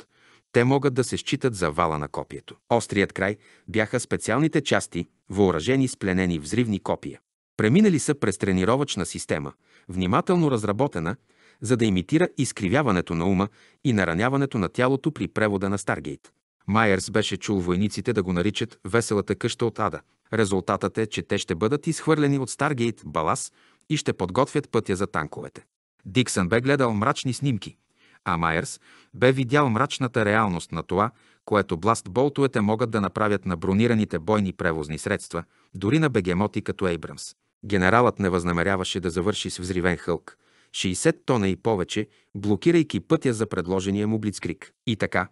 те могат да се считат за вала на копието. Острият край бяха специалните части, въоръжени с пленени взривни копия. Преминали са през тренировъчна система – внимателно разработена, за да имитира изкривяването на ума и нараняването на тялото при превода на Старгейт. Майерс беше чул войниците да го наричат «веселата къща от ада». Резултатът е, че те ще бъдат изхвърлени от Старгейт Балас и ще подготвят пътя за танковете. Диксън бе гледал мрачни снимки, а Майерс бе видял мрачната реалност на това, което бластболтовете могат да направят на бронираните бойни превозни средства, дори на бегемоти като Ейбрамс. Генералът не възнамеряваше да завърши с взривен хълк, 60 тона и повече, блокирайки пътя за предложения му блицкрик. И така,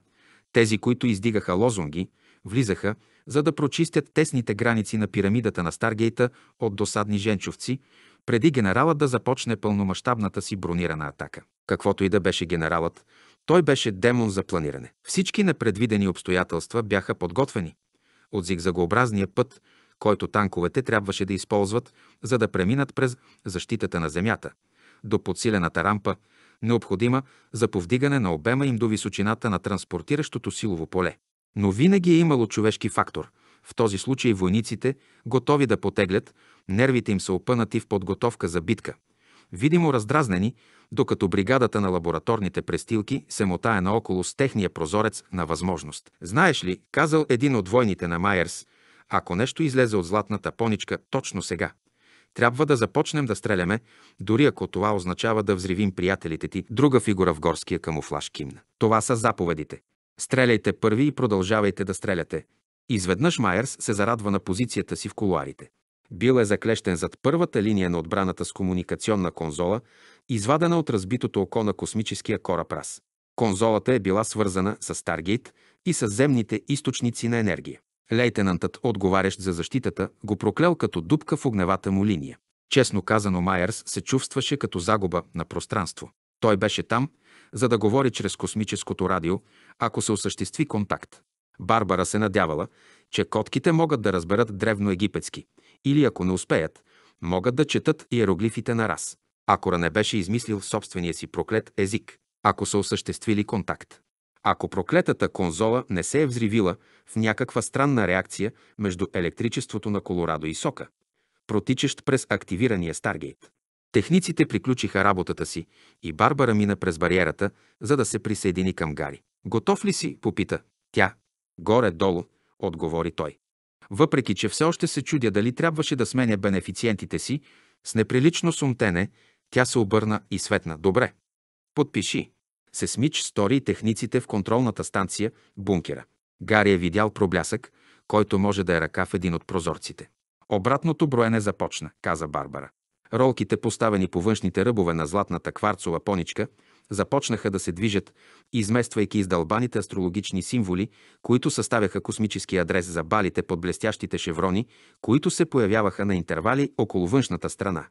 тези, които издигаха лозунги, влизаха, за да прочистят тесните граници на пирамидата на Старгейта от досадни женчовци, преди генералът да започне пълномащабната си бронирана атака. Каквото и да беше генералът, той беше демон за планиране. Всички непредвидени обстоятелства бяха подготвени. От зигзагообразния път, който танковете трябваше да използват, за да преминат през защитата на земята, до подсилената рампа, необходима за повдигане на обема им до височината на транспортиращото силово поле. Но винаги е имало човешки фактор. В този случай войниците, готови да потеглят, нервите им са опънати в подготовка за битка. Видимо раздразнени, докато бригадата на лабораторните престилки се мотае наоколо с техния прозорец на възможност. Знаеш ли, казал един от войните на Майерс – ако нещо излезе от златната поничка точно сега, трябва да започнем да стреляме, дори ако това означава да взривим приятелите ти, друга фигура в горския камуфлаж кимна. Това са заповедите. Стреляйте първи и продължавайте да стреляте. Изведнъж Майерс се зарадва на позицията си в колуарите. Бил е заклещен зад първата линия на отбраната с комуникационна конзола, извадена от разбитото око на космическия кораб РАС. Конзолата е била свързана с Старгейт и с земните източници на енергия. Лейтенантът, отговарящ за защитата, го проклял като дупка в огневата му линия. Честно казано, Майерс се чувстваше като загуба на пространство. Той беше там, за да говори чрез космическото радио, ако се осъществи контакт. Барбара се надявала, че котките могат да разберат древноегипетски или ако не успеят, могат да четат иероглифите на раз. Акора не беше измислил собствения си проклет език, ако са осъществили контакт. Ако проклетата конзола не се е взривила в някаква странна реакция между електричеството на Колорадо и сока, протичащ през активирания Старгейт. Техниците приключиха работата си и Барбара мина през бариерата, за да се присъедини към Гари. Готов ли си? попита. Тя. Горе-долу, отговори той. Въпреки, че все още се чудя дали трябваше да сменя бенефициентите си, с неприлично сумтене, тя се обърна и светна. Добре. Подпиши. Сесмич стори и техниците в контролната станция, бункера. Гари е видял проблясък, който може да е ръка в един от прозорците. Обратното броене започна, каза Барбара. Ролките, поставени по външните ръбове на златната кварцова поничка, започнаха да се движат, измествайки издълбаните астрологични символи, които съставяха космически адрес за балите под блестящите шеврони, които се появяваха на интервали около външната страна.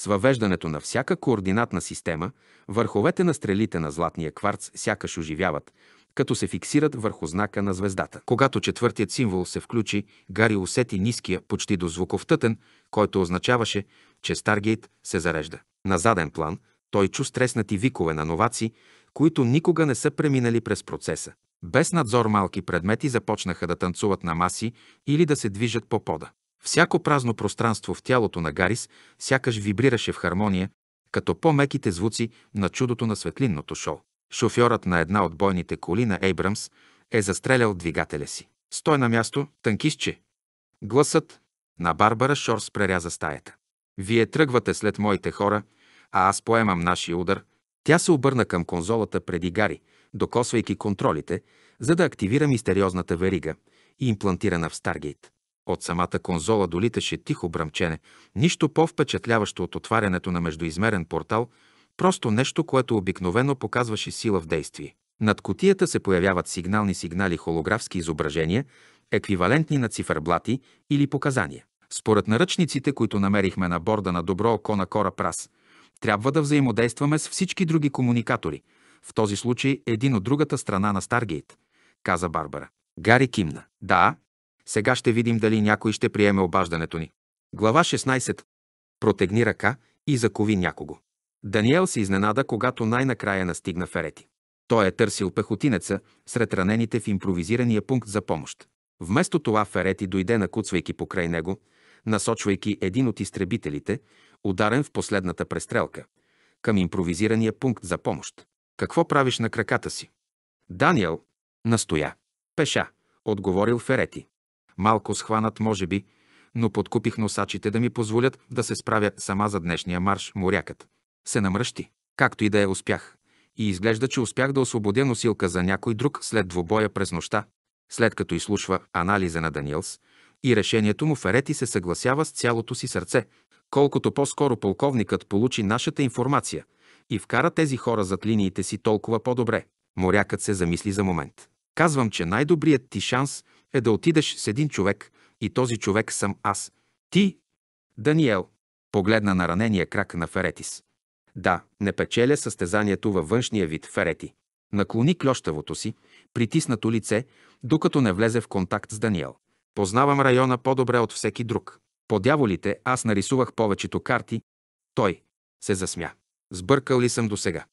С въвеждането на всяка координатна система, върховете на стрелите на златния кварц сякаш оживяват, като се фиксират върху знака на звездата. Когато четвъртият символ се включи, Гари усети ниския, почти до звуков тътен, който означаваше, че Старгейт се зарежда. На заден план той чу стреснати викове на новаци, които никога не са преминали през процеса. Без надзор малки предмети започнаха да танцуват на маси или да се движат по пода. Всяко празно пространство в тялото на Гарис сякаш вибрираше в хармония, като по-меките звуци на чудото на светлинното шоу. Шофьорът на една от бойните коли на Ейбрамс е застрелял двигателя си. Стой на място, танкистче! Гласът на Барбара Шорс преряза стаята. Вие тръгвате след моите хора, а аз поемам нашия удар. Тя се обърна към конзолата преди Гари, докосвайки контролите, за да активира мистериозната верига, имплантирана в Старгейт. От самата конзола долиташе тихо бръмчене, нищо по-впечатляващо от отварянето на междуизмерен портал, просто нещо, което обикновено показваше сила в действие. Над котията се появяват сигнални сигнали холографски изображения, еквивалентни на циферблати или показания. Според наръчниците, които намерихме на борда на добро око на кора прас, трябва да взаимодействаме с всички други комуникатори, в този случай един от другата страна на Старгейт, каза Барбара. Гари кимна. Да, сега ще видим дали някой ще приеме обаждането ни. Глава 16. Протегни ръка и закови някого. Даниел се изненада, когато най-накрая настигна Ферети. Той е търсил пехотинеца сред ранените в импровизирания пункт за помощ. Вместо това Ферети дойде накуцвайки покрай него, насочвайки един от изтребителите, ударен в последната престрелка, към импровизирания пункт за помощ. Какво правиш на краката си? Даниел настоя. Пеша, отговорил Ферети. Малко схванат, може би, но подкупих носачите да ми позволят да се справя сама за днешния марш морякът. Се намръщи. Както и да е успях. И изглежда, че успях да освободя носилка за някой друг след двобоя през нощта. След като изслушва анализа на Даниелс и решението му Ферети се съгласява с цялото си сърце. Колкото по-скоро полковникът получи нашата информация и вкара тези хора зад линиите си толкова по-добре. Морякът се замисли за момент. Казвам, че най-добрият ти шанс е да отидеш с един човек и този човек съм аз. Ти, Даниел, погледна на ранения крак на Феретис. Да, не печеля състезанието във външния вид Ферети. Наклони клющавото си, притиснато лице, докато не влезе в контакт с Даниел. Познавам района по-добре от всеки друг. По дяволите аз нарисувах повечето карти. Той се засмя. Сбъркал ли съм досега?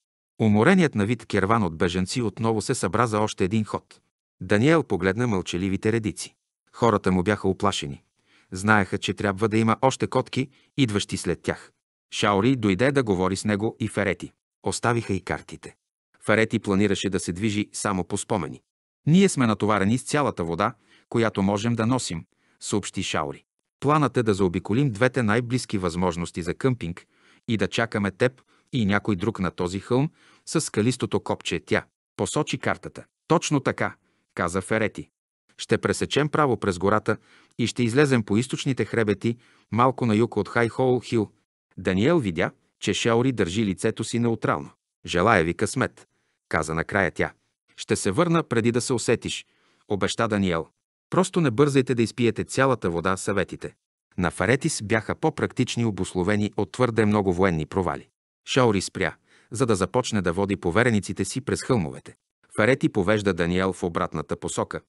Умореният на вид керван от беженци отново се събра за още един ход. Даниел погледна мълчаливите редици. Хората му бяха оплашени. Знаеха, че трябва да има още котки, идващи след тях. Шаори дойде да говори с него и Ферети. Оставиха и картите. Ферети планираше да се движи само по спомени. Ние сме натоварени с цялата вода, която можем да носим, съобщи Шаори. Планът е да заобиколим двете най-близки възможности за къмпинг и да чакаме теб и някой друг на този хълм с скалистото копче тя. Посочи картата. Точно така, каза Ферети. Ще пресечем право през гората и ще излезем по източните хребети, малко на юг от Хайхоул Хил. Даниел видя, че Шаори държи лицето си неутрално. Желая ви късмет, каза накрая тя. Ще се върна преди да се усетиш, обеща Даниел. Просто не бързайте да изпиете цялата вода съветите. На Фаретис бяха по-практични обословени от твърде много военни провали. Шаори спря, за да започне да води поверениците си през хълмовете. Парети повежда Даниел в обратната посока,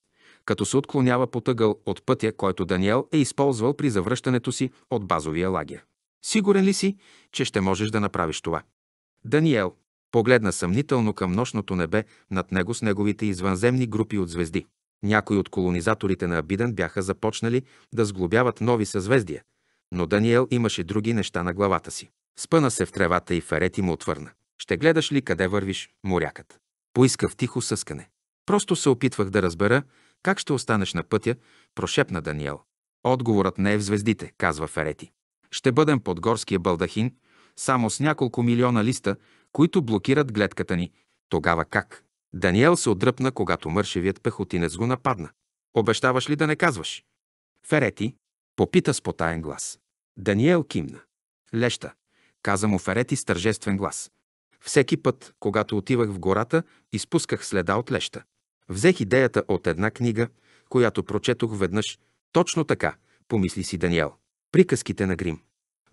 като се отклонява по тъгъл от пътя, който Даниел е използвал при завръщането си от базовия лагер. Сигурен ли си, че ще можеш да направиш това? Даниел погледна съмнително към нощното небе над него с неговите извънземни групи от звезди. Някои от колонизаторите на Абиден бяха започнали да сглобяват нови съзвездия, но Даниел имаше други неща на главата си. Спъна се в тревата и Фарети му отвърна. Ще гледаш ли къде вървиш, морякът? Поиска в тихо съскане. Просто се опитвах да разбера как ще останеш на пътя, прошепна Даниел. Отговорът не е в звездите, казва Ферети. Ще бъдем под горския балдахин, само с няколко милиона листа, които блокират гледката ни. Тогава как? Даниел се отдръпна, когато мършевият пехотинец го нападна. Обещаваш ли да не казваш? Ферети попита с потаен глас. Даниел кимна. Леща, каза му Ферети с тържествен глас. Всеки път, когато отивах в гората, изпусках следа от леща. Взех идеята от една книга, която прочетох веднъж. Точно така, помисли си Даниел. Приказките на Грим.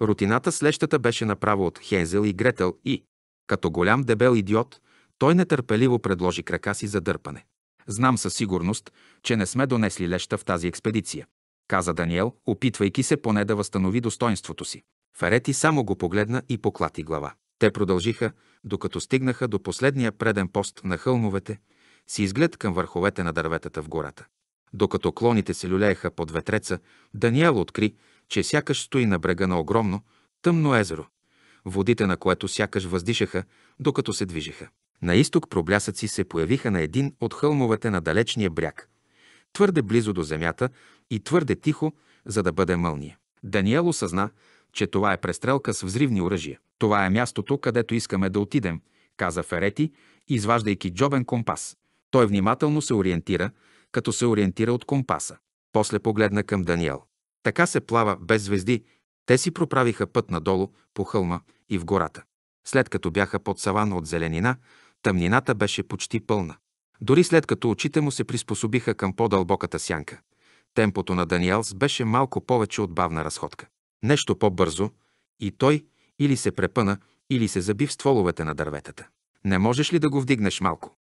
Рутината с лещата беше направо от Хензел и Гретел и, като голям дебел идиот, той нетърпеливо предложи крака си за дърпане. Знам със сигурност, че не сме донесли леща в тази експедиция, каза Даниел, опитвайки се поне да възстанови достоинството си. Фарети само го погледна и поклати глава. Те продължиха, докато стигнаха до последния преден пост на хълмовете, си изглед към върховете на дърветата в гората. Докато клоните се люлееха под ветреца, Даниел откри, че сякаш стои на брега на огромно, тъмно езеро, водите на което сякаш въздишаха, докато се движеха. На изток проблясъци се появиха на един от хълмовете на далечния бряг, твърде близо до земята и твърде тихо, за да бъде мълния. Даниел осъзна, че това е престрелка с взривни оръжия. Това е мястото, където искаме да отидем, каза Ферети, изваждайки джобен компас. Той внимателно се ориентира, като се ориентира от компаса. После погледна към Даниел. Така се плава без звезди. Те си проправиха път надолу, по хълма и в гората. След като бяха под савана от зеленина, тъмнината беше почти пълна. Дори след като очите му се приспособиха към по-дълбоката сянка, темпото на Даниелс беше малко повече от бавна разходка. Нещо по-бързо и той или се препъна, или се заби в стволовете на дърветата. Не можеш ли да го вдигнеш малко?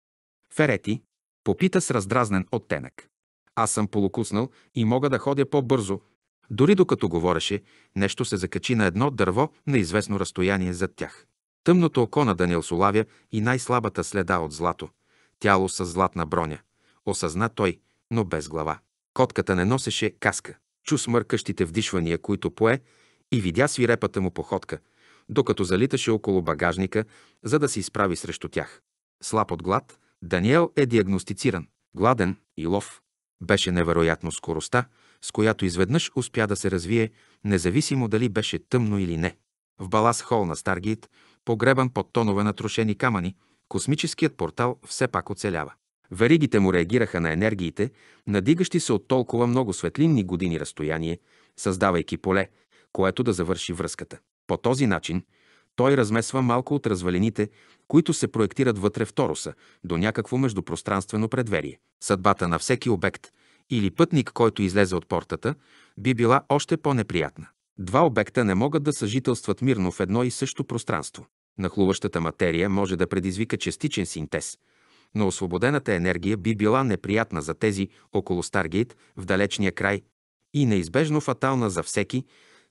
Ферети попита с раздразнен оттенък. Аз съм полукуснал и мога да ходя по-бързо. Дори докато говореше, нещо се закачи на едно дърво на известно разстояние зад тях. Тъмното око на Даниел Солавя и най-слабата следа от злато. Тяло с златна броня. Осъзна той, но без глава. Котката не носеше каска. Чу смъркащите вдишвания, които пое, и видя свирепата му походка, докато залиташе около багажника, за да се изправи срещу тях. Слаб от глад, Даниел е диагностициран. Гладен и лов. Беше невероятно скоростта, с която изведнъж успя да се развие, независимо дали беше тъмно или не. В Балас Хол на Старгейт, погребан под тонове на трошени камъни, космическият портал все пак оцелява. Веригите му реагираха на енергиите, надигащи се от толкова много светлинни години разстояние, създавайки поле, което да завърши връзката. По този начин той размесва малко от развалините, които се проектират вътре в тороса, до някакво междупространствено предверие. Съдбата на всеки обект или пътник, който излезе от портата, би била още по-неприятна. Два обекта не могат да съжителстват мирно в едно и също пространство. Нахлуващата материя може да предизвика частичен синтез – но освободената енергия би била неприятна за тези около Старгейт в далечния край и неизбежно фатална за всеки,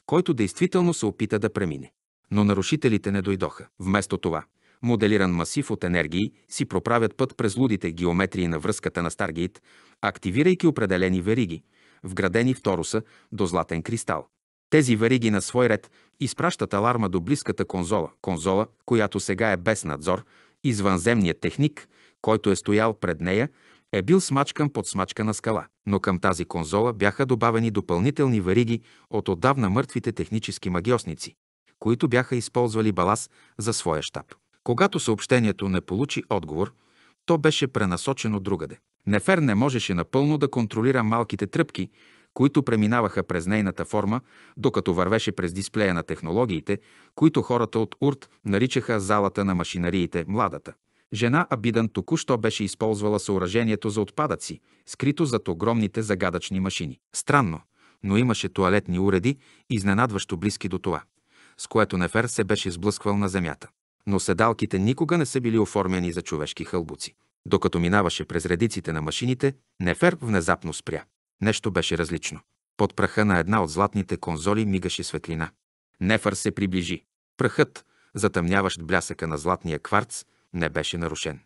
който действително се опита да премине. Но нарушителите не дойдоха. Вместо това, моделиран масив от енергии си проправят път през лудите геометрии на връзката на Старгейт, активирайки определени вериги, вградени в торуса до златен кристал. Тези вериги на свой ред изпращат аларма до близката конзола, конзола, която сега е без надзор, извънземният техник – който е стоял пред нея, е бил смачкан под смачка на скала. Но към тази конзола бяха добавени допълнителни вариги от отдавна мъртвите технически магиосници, които бяха използвали балас за своя щаб. Когато съобщението не получи отговор, то беше пренасочено другаде. Нефер не можеше напълно да контролира малките тръпки, които преминаваха през нейната форма, докато вървеше през дисплея на технологиите, които хората от Урт наричаха залата на машинариите «младата». Жена Абидан току-що беше използвала съоръжението за отпадъци, скрито зад огромните загадъчни машини. Странно, но имаше туалетни уреди, изненадващо близки до това, с което Нефер се беше сблъсквал на земята. Но седалките никога не са били оформени за човешки хълбуци. Докато минаваше през редиците на машините, Нефер внезапно спря. Нещо беше различно. Под праха на една от златните конзоли мигаше светлина. Нефър се приближи. Прахът, затъмняващ блясъка на златния кварц, не беше нарушен.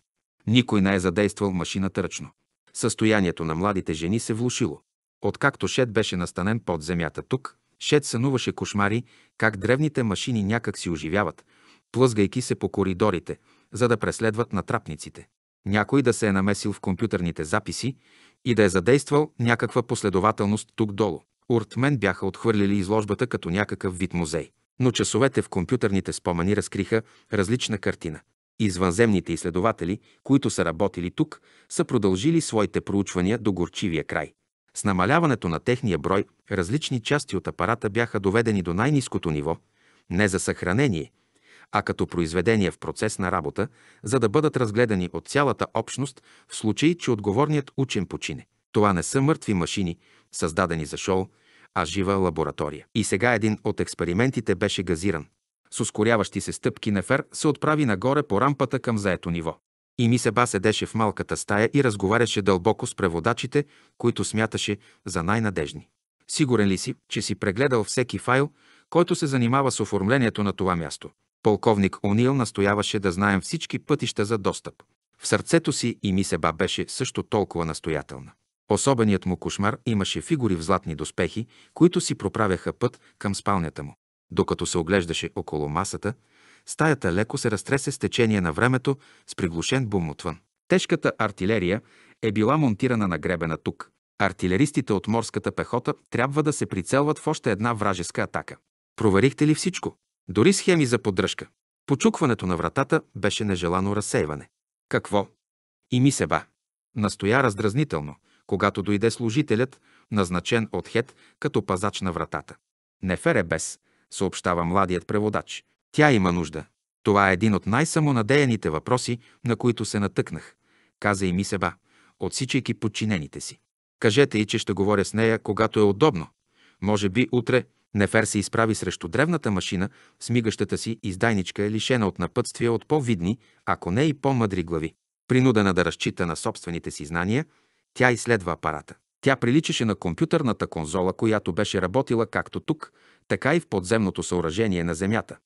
Никой не е задействал машината ръчно. Състоянието на младите жени се влушило. Откакто Шет беше настанен под земята тук, Шет сънуваше кошмари, как древните машини някак си оживяват, плъзгайки се по коридорите, за да преследват натрапниците. Някой да се е намесил в компютърните записи и да е задействал някаква последователност тук долу. Уртмен бяха отхвърлили изложбата като някакъв вид музей. Но часовете в компютърните спомени разкриха различна картина. Извънземните изследователи, които са работили тук, са продължили своите проучвания до горчивия край. С намаляването на техния брой, различни части от апарата бяха доведени до най-низкото ниво, не за съхранение, а като произведения в процес на работа, за да бъдат разгледани от цялата общност в случай, че отговорният учен почине. Това не са мъртви машини, създадени за шоу, а жива лаборатория. И сега един от експериментите беше газиран с ускоряващи се стъпки Нефер се отправи нагоре по рампата към заето ниво. И Мисеба седеше в малката стая и разговаряше дълбоко с преводачите, които смяташе за най-надежни. Сигурен ли си, че си прегледал всеки файл, който се занимава с оформлението на това място? Полковник Онил настояваше да знаем всички пътища за достъп. В сърцето си и Мисеба беше също толкова настоятелна. Особеният му кошмар имаше фигури в златни доспехи, които си проправяха път към спалнята му. Докато се оглеждаше около масата, стаята леко се разтресе с течение на времето с приглушен бум отвън. Тежката артилерия е била монтирана на гребена тук. Артилеристите от морската пехота трябва да се прицелват в още една вражеска атака. Проверихте ли всичко? Дори схеми за поддръжка. Почукването на вратата беше нежелано разсейване. Какво? И ми се ба. Настоя раздразнително, когато дойде служителят, назначен от Хет като пазач на вратата. без, съобщава младият преводач. Тя има нужда. Това е един от най-самонадеяните въпроси, на които се натъкнах, каза и ми Себа, отсичайки подчинените си. Кажете и, че ще говоря с нея, когато е удобно. Може би утре Нефер се изправи срещу древната машина с мигащата си издайничка е лишена от напътствия от по-видни, ако не и по-мъдри глави. Принудена да разчита на собствените си знания, тя изследва апарата. Тя приличаше на компютърната конзола, която беше работила както тук, така и в подземното съоръжение на Земята,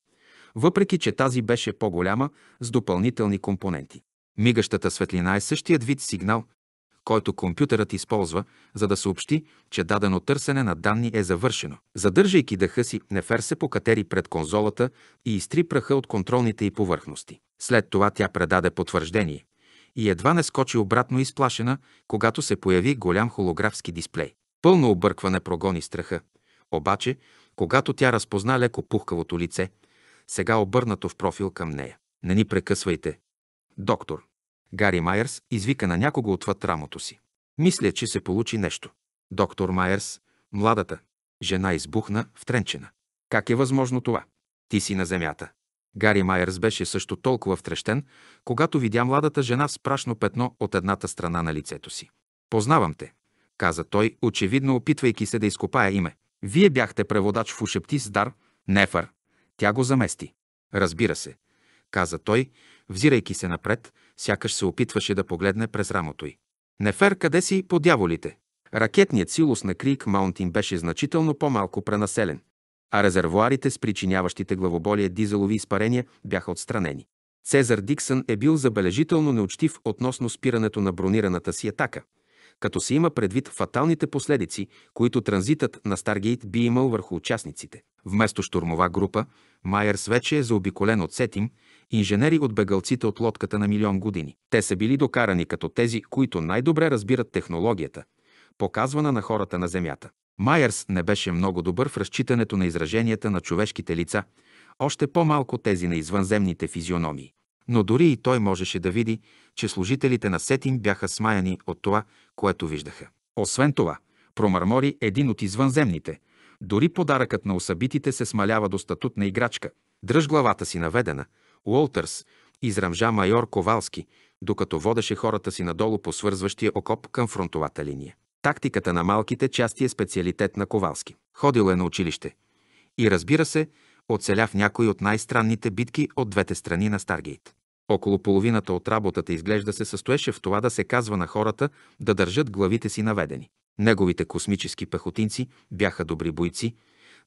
въпреки че тази беше по-голяма с допълнителни компоненти. Мигащата светлина е същият вид сигнал, който компютърът използва, за да съобщи, че дадено търсене на данни е завършено. Задържайки дъха си, Нефер се покатери пред конзолата и изтри праха от контролните й повърхности. След това тя предаде потвърждение и едва не скочи обратно изплашена, когато се появи голям холографски дисплей. Пълно объркване прогони страха. Обаче, когато тя разпозна леко пухкавото лице, сега обърнато в профил към нея. Не ни прекъсвайте. Доктор. Гари Майерс извика на някого отвъд рамото си. Мисля, че се получи нещо. Доктор Майерс, младата. Жена избухна, втренчена. Как е възможно това? Ти си на земята. Гари Майерс беше също толкова втрещен, когато видя младата жена с прашно петно от едната страна на лицето си. Познавам те, каза той, очевидно опитвайки се да изкопая име. Вие бяхте преводач в с Дар, Нефър. Тя го замести. Разбира се, каза той, взирайки се напред, сякаш се опитваше да погледне през рамото й. Нефер, къде си по дяволите? Ракетният силос на Крик Маунтин беше значително по-малко пренаселен а резервуарите с причиняващите главоболие дизелови изпарения бяха отстранени. Цезар Диксън е бил забележително неучтив относно спирането на бронираната си атака, като се има предвид фаталните последици, които транзитът на Старгейт би имал върху участниците. Вместо штурмова група, Майерс вече е заобиколен от Сетим, инженери от бегалците от лодката на милион години. Те са били докарани като тези, които най-добре разбират технологията, показвана на хората на Земята. Майерс не беше много добър в разчитането на израженията на човешките лица, още по-малко тези на извънземните физиономии. Но дори и той можеше да види, че служителите на Сетин бяха смаяни от това, което виждаха. Освен това, промърмори един от извънземните. Дори подаръкът на усъбитите се смалява до статут на играчка. Дръж главата си наведена. Уолтърс израмжа майор Ковалски, докато водеше хората си надолу по свързващия окоп към фронтовата линия. Тактиката на малките части е специалитет на Ковалски. Ходил е на училище. И разбира се, оцеля в някои от най-странните битки от двете страни на Старгейт. Около половината от работата изглежда се състоеше в това да се казва на хората да държат главите си наведени. Неговите космически пехотинци бяха добри бойци,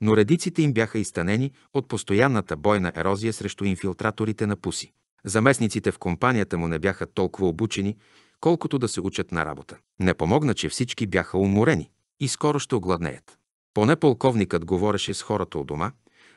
но редиците им бяха изтънени от постоянната бойна ерозия срещу инфилтраторите на пуси. Заместниците в компанията му не бяха толкова обучени, колкото да се учат на работа. Не помогна, че всички бяха уморени и скоро ще огладнеят. Поне полковникът говореше с хората у дома,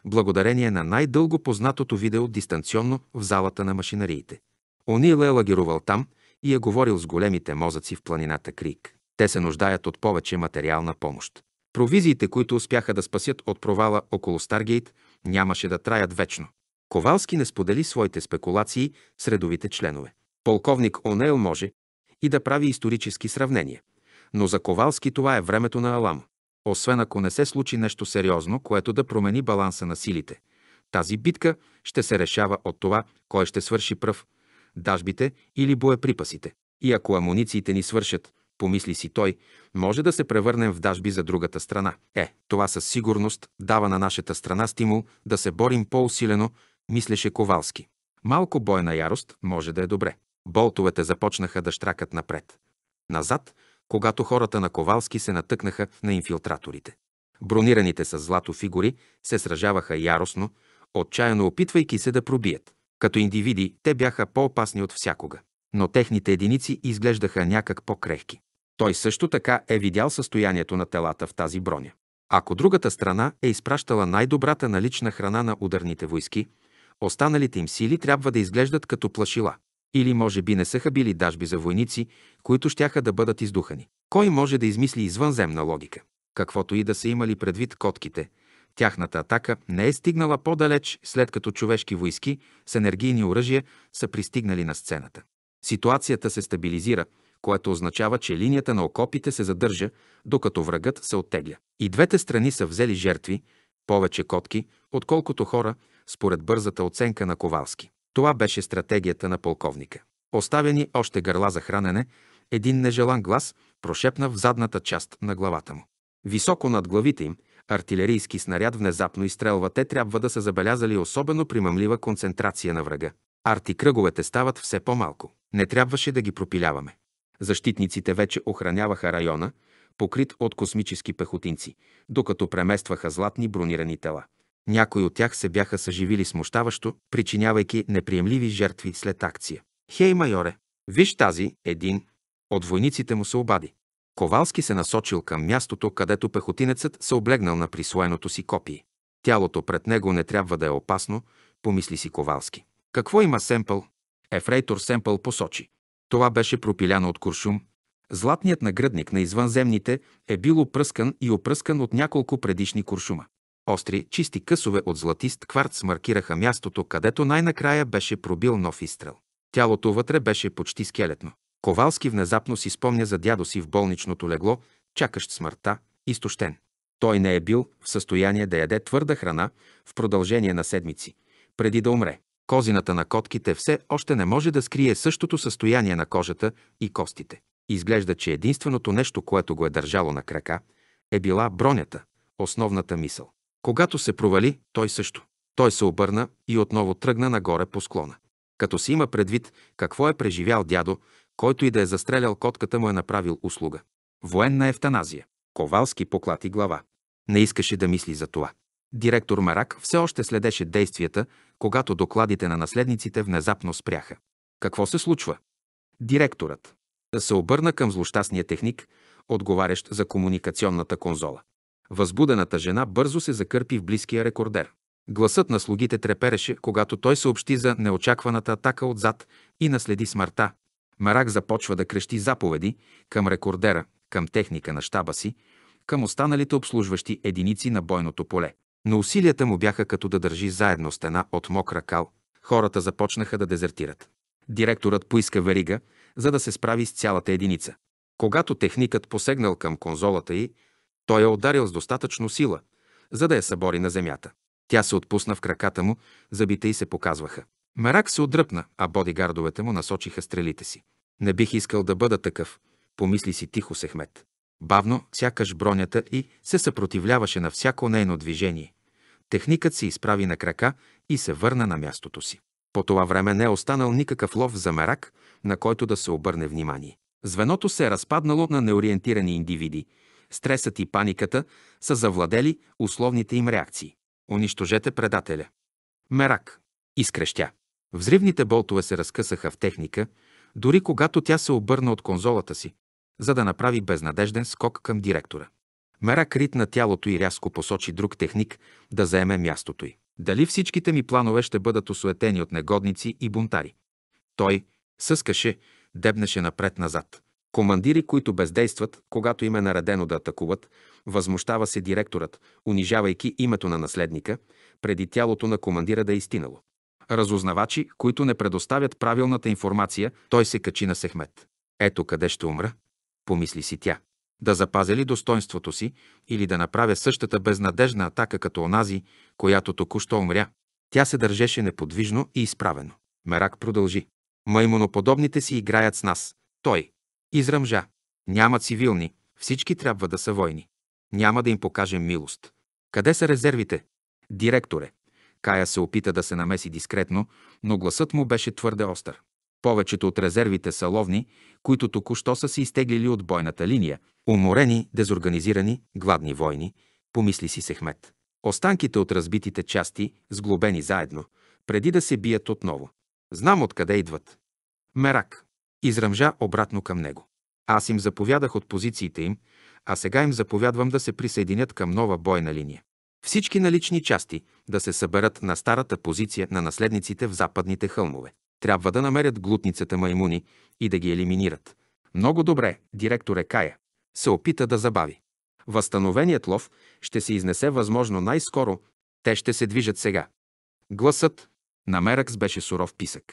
благодарение на най-дълго познатото видео дистанционно в залата на машинариите. Онил е лагерувал там и е говорил с големите мозъци в планината Крик. Те се нуждаят от повече материална помощ. Провизиите, които успяха да спасят от провала около Старгейт, нямаше да траят вечно. Ковалски не сподели своите спекулации с редовите членове. Полковник Онейл може, и да прави исторически сравнения. Но за Ковалски това е времето на Алам. Освен ако не се случи нещо сериозно, което да промени баланса на силите. Тази битка ще се решава от това, кой ще свърши пръв – дажбите или боеприпасите. И ако амунициите ни свършат, помисли си той, може да се превърнем в дажби за другата страна. Е, това със сигурност дава на нашата страна стимул да се борим по-усилено, мислеше Ковалски. Малко бойна ярост може да е добре. Болтовете започнаха да штракат напред. Назад, когато хората на Ковалски се натъкнаха на инфилтраторите. Бронираните с злато фигури се сражаваха яростно, отчаяно опитвайки се да пробият. Като индивиди те бяха по-опасни от всякога, но техните единици изглеждаха някак по-крехки. Той също така е видял състоянието на телата в тази броня. Ако другата страна е изпращала най-добрата налична храна на ударните войски, останалите им сили трябва да изглеждат като плашила. Или може би не са били дажби за войници, които щяха да бъдат издухани. Кой може да измисли извънземна логика? Каквото и да са имали предвид котките, тяхната атака не е стигнала по-далеч, след като човешки войски с енергийни оръжия са пристигнали на сцената. Ситуацията се стабилизира, което означава, че линията на окопите се задържа, докато врагът се оттегля. И двете страни са взели жертви, повече котки, отколкото хора, според бързата оценка на Ковалски. Това беше стратегията на полковника. Оставени още гърла за хранене, един нежелан глас прошепна в задната част на главата му. Високо над главите им, артилерийски снаряд внезапно изстрелва. Те трябва да са забелязали особено примамлива концентрация на врага. Артикръговете стават все по-малко. Не трябваше да ги пропиляваме. Защитниците вече охраняваха района, покрит от космически пехотинци, докато преместваха златни бронирани тела. Някои от тях се бяха съживили смущаващо, причинявайки неприемливи жертви след акция. Хей, майоре, виж тази, един, от войниците му се обади. Ковалски се насочил към мястото, където пехотинецът се облегнал на присвоеното си копие. Тялото пред него не трябва да е опасно, помисли си Ковалски. Какво има Семпъл? Ефрейтор Семпъл посочи. Това беше пропиляно от куршум. Златният нагръдник на извънземните е бил опръскан и опръскан от няколко предишни куршума. Остри, чисти късове от златист кварц маркираха мястото, където най-накрая беше пробил нов изстрел. Тялото вътре беше почти скелетно. Ковалски внезапно си спомня за дядо си в болничното легло, чакащ смъртта, изтощен. Той не е бил в състояние да яде твърда храна в продължение на седмици, преди да умре. Козината на котките все още не може да скрие същото състояние на кожата и костите. Изглежда, че единственото нещо, което го е държало на крака, е била бронята, основната мисъл. Когато се провали, той също. Той се обърна и отново тръгна нагоре по склона. Като си има предвид какво е преживял дядо, който и да е застрелял котката му е направил услуга. Военна евтаназия. Ковалски поклати глава. Не искаше да мисли за това. Директор Марак все още следеше действията, когато докладите на наследниците внезапно спряха. Какво се случва? Директорът се обърна към злощастния техник, отговарящ за комуникационната конзола. Възбудената жена бързо се закърпи в близкия рекордер. Гласът на слугите трепереше, когато той съобщи за неочакваната атака отзад и наследи смъртта. Марак започва да крещи заповеди към рекордера, към техника на щаба си, към останалите обслужващи единици на бойното поле. Но усилията му бяха като да държи заедно стена от мокра кал. Хората започнаха да дезертират. Директорът поиска верига, за да се справи с цялата единица. Когато техникът посегнал към конзолата й, той я е ударил с достатъчно сила, за да я събори на земята. Тя се отпусна в краката му, зъбите й се показваха. Мерак се отдръпна, а бодигардовете му насочиха стрелите си. Не бих искал да бъда такъв, помисли си тихо Сехмет. Бавно, сякаш бронята и се съпротивляваше на всяко нейно движение. Техникът се изправи на крака и се върна на мястото си. По това време не е останал никакъв лов за мерак, на който да се обърне внимание. Звеното се е разпаднало на неориентирани индивиди – стресът и паниката са завладели условните им реакции. Унищожете предателя. Мерак. Изкрещя. Взривните болтове се разкъсаха в техника, дори когато тя се обърна от конзолата си, за да направи безнадежден скок към директора. Мерак ритна тялото и рязко посочи друг техник да заеме мястото й. Дали всичките ми планове ще бъдат осуетени от негодници и бунтари? Той съскаше, дебнеше напред-назад. Командири, които бездействат, когато им е наредено да атакуват, възмущава се директорът, унижавайки името на наследника, преди тялото на командира да е истинало. Разузнавачи, които не предоставят правилната информация, той се качи на Сехмет. Ето къде ще умра, помисли си тя. Да запазя ли достоинството си или да направя същата безнадежна атака като онази, която току-що умря? Тя се държеше неподвижно и изправено. Мерак продължи. Маймоноподобните си играят с нас. Той, Израмжа. Няма цивилни, всички трябва да са войни. Няма да им покажем милост. Къде са резервите? Директоре. Кая се опита да се намеси дискретно, но гласът му беше твърде остър. Повечето от резервите са ловни, които току-що са се изтеглили от бойната линия. Уморени, дезорганизирани, гладни войни, помисли си Сехмет. Останките от разбитите части, сглобени заедно, преди да се бият отново. Знам откъде идват. Мерак изръмжа обратно към него. Аз им заповядах от позициите им, а сега им заповядвам да се присъединят към нова бойна линия. Всички налични части да се съберат на старата позиция на наследниците в западните хълмове. Трябва да намерят глутницата маймуни и да ги елиминират. Много добре, директоре Кая, се опита да забави. Възстановеният лов ще се изнесе възможно най-скоро. Те ще се движат сега. Гласът на Меракс беше суров писък.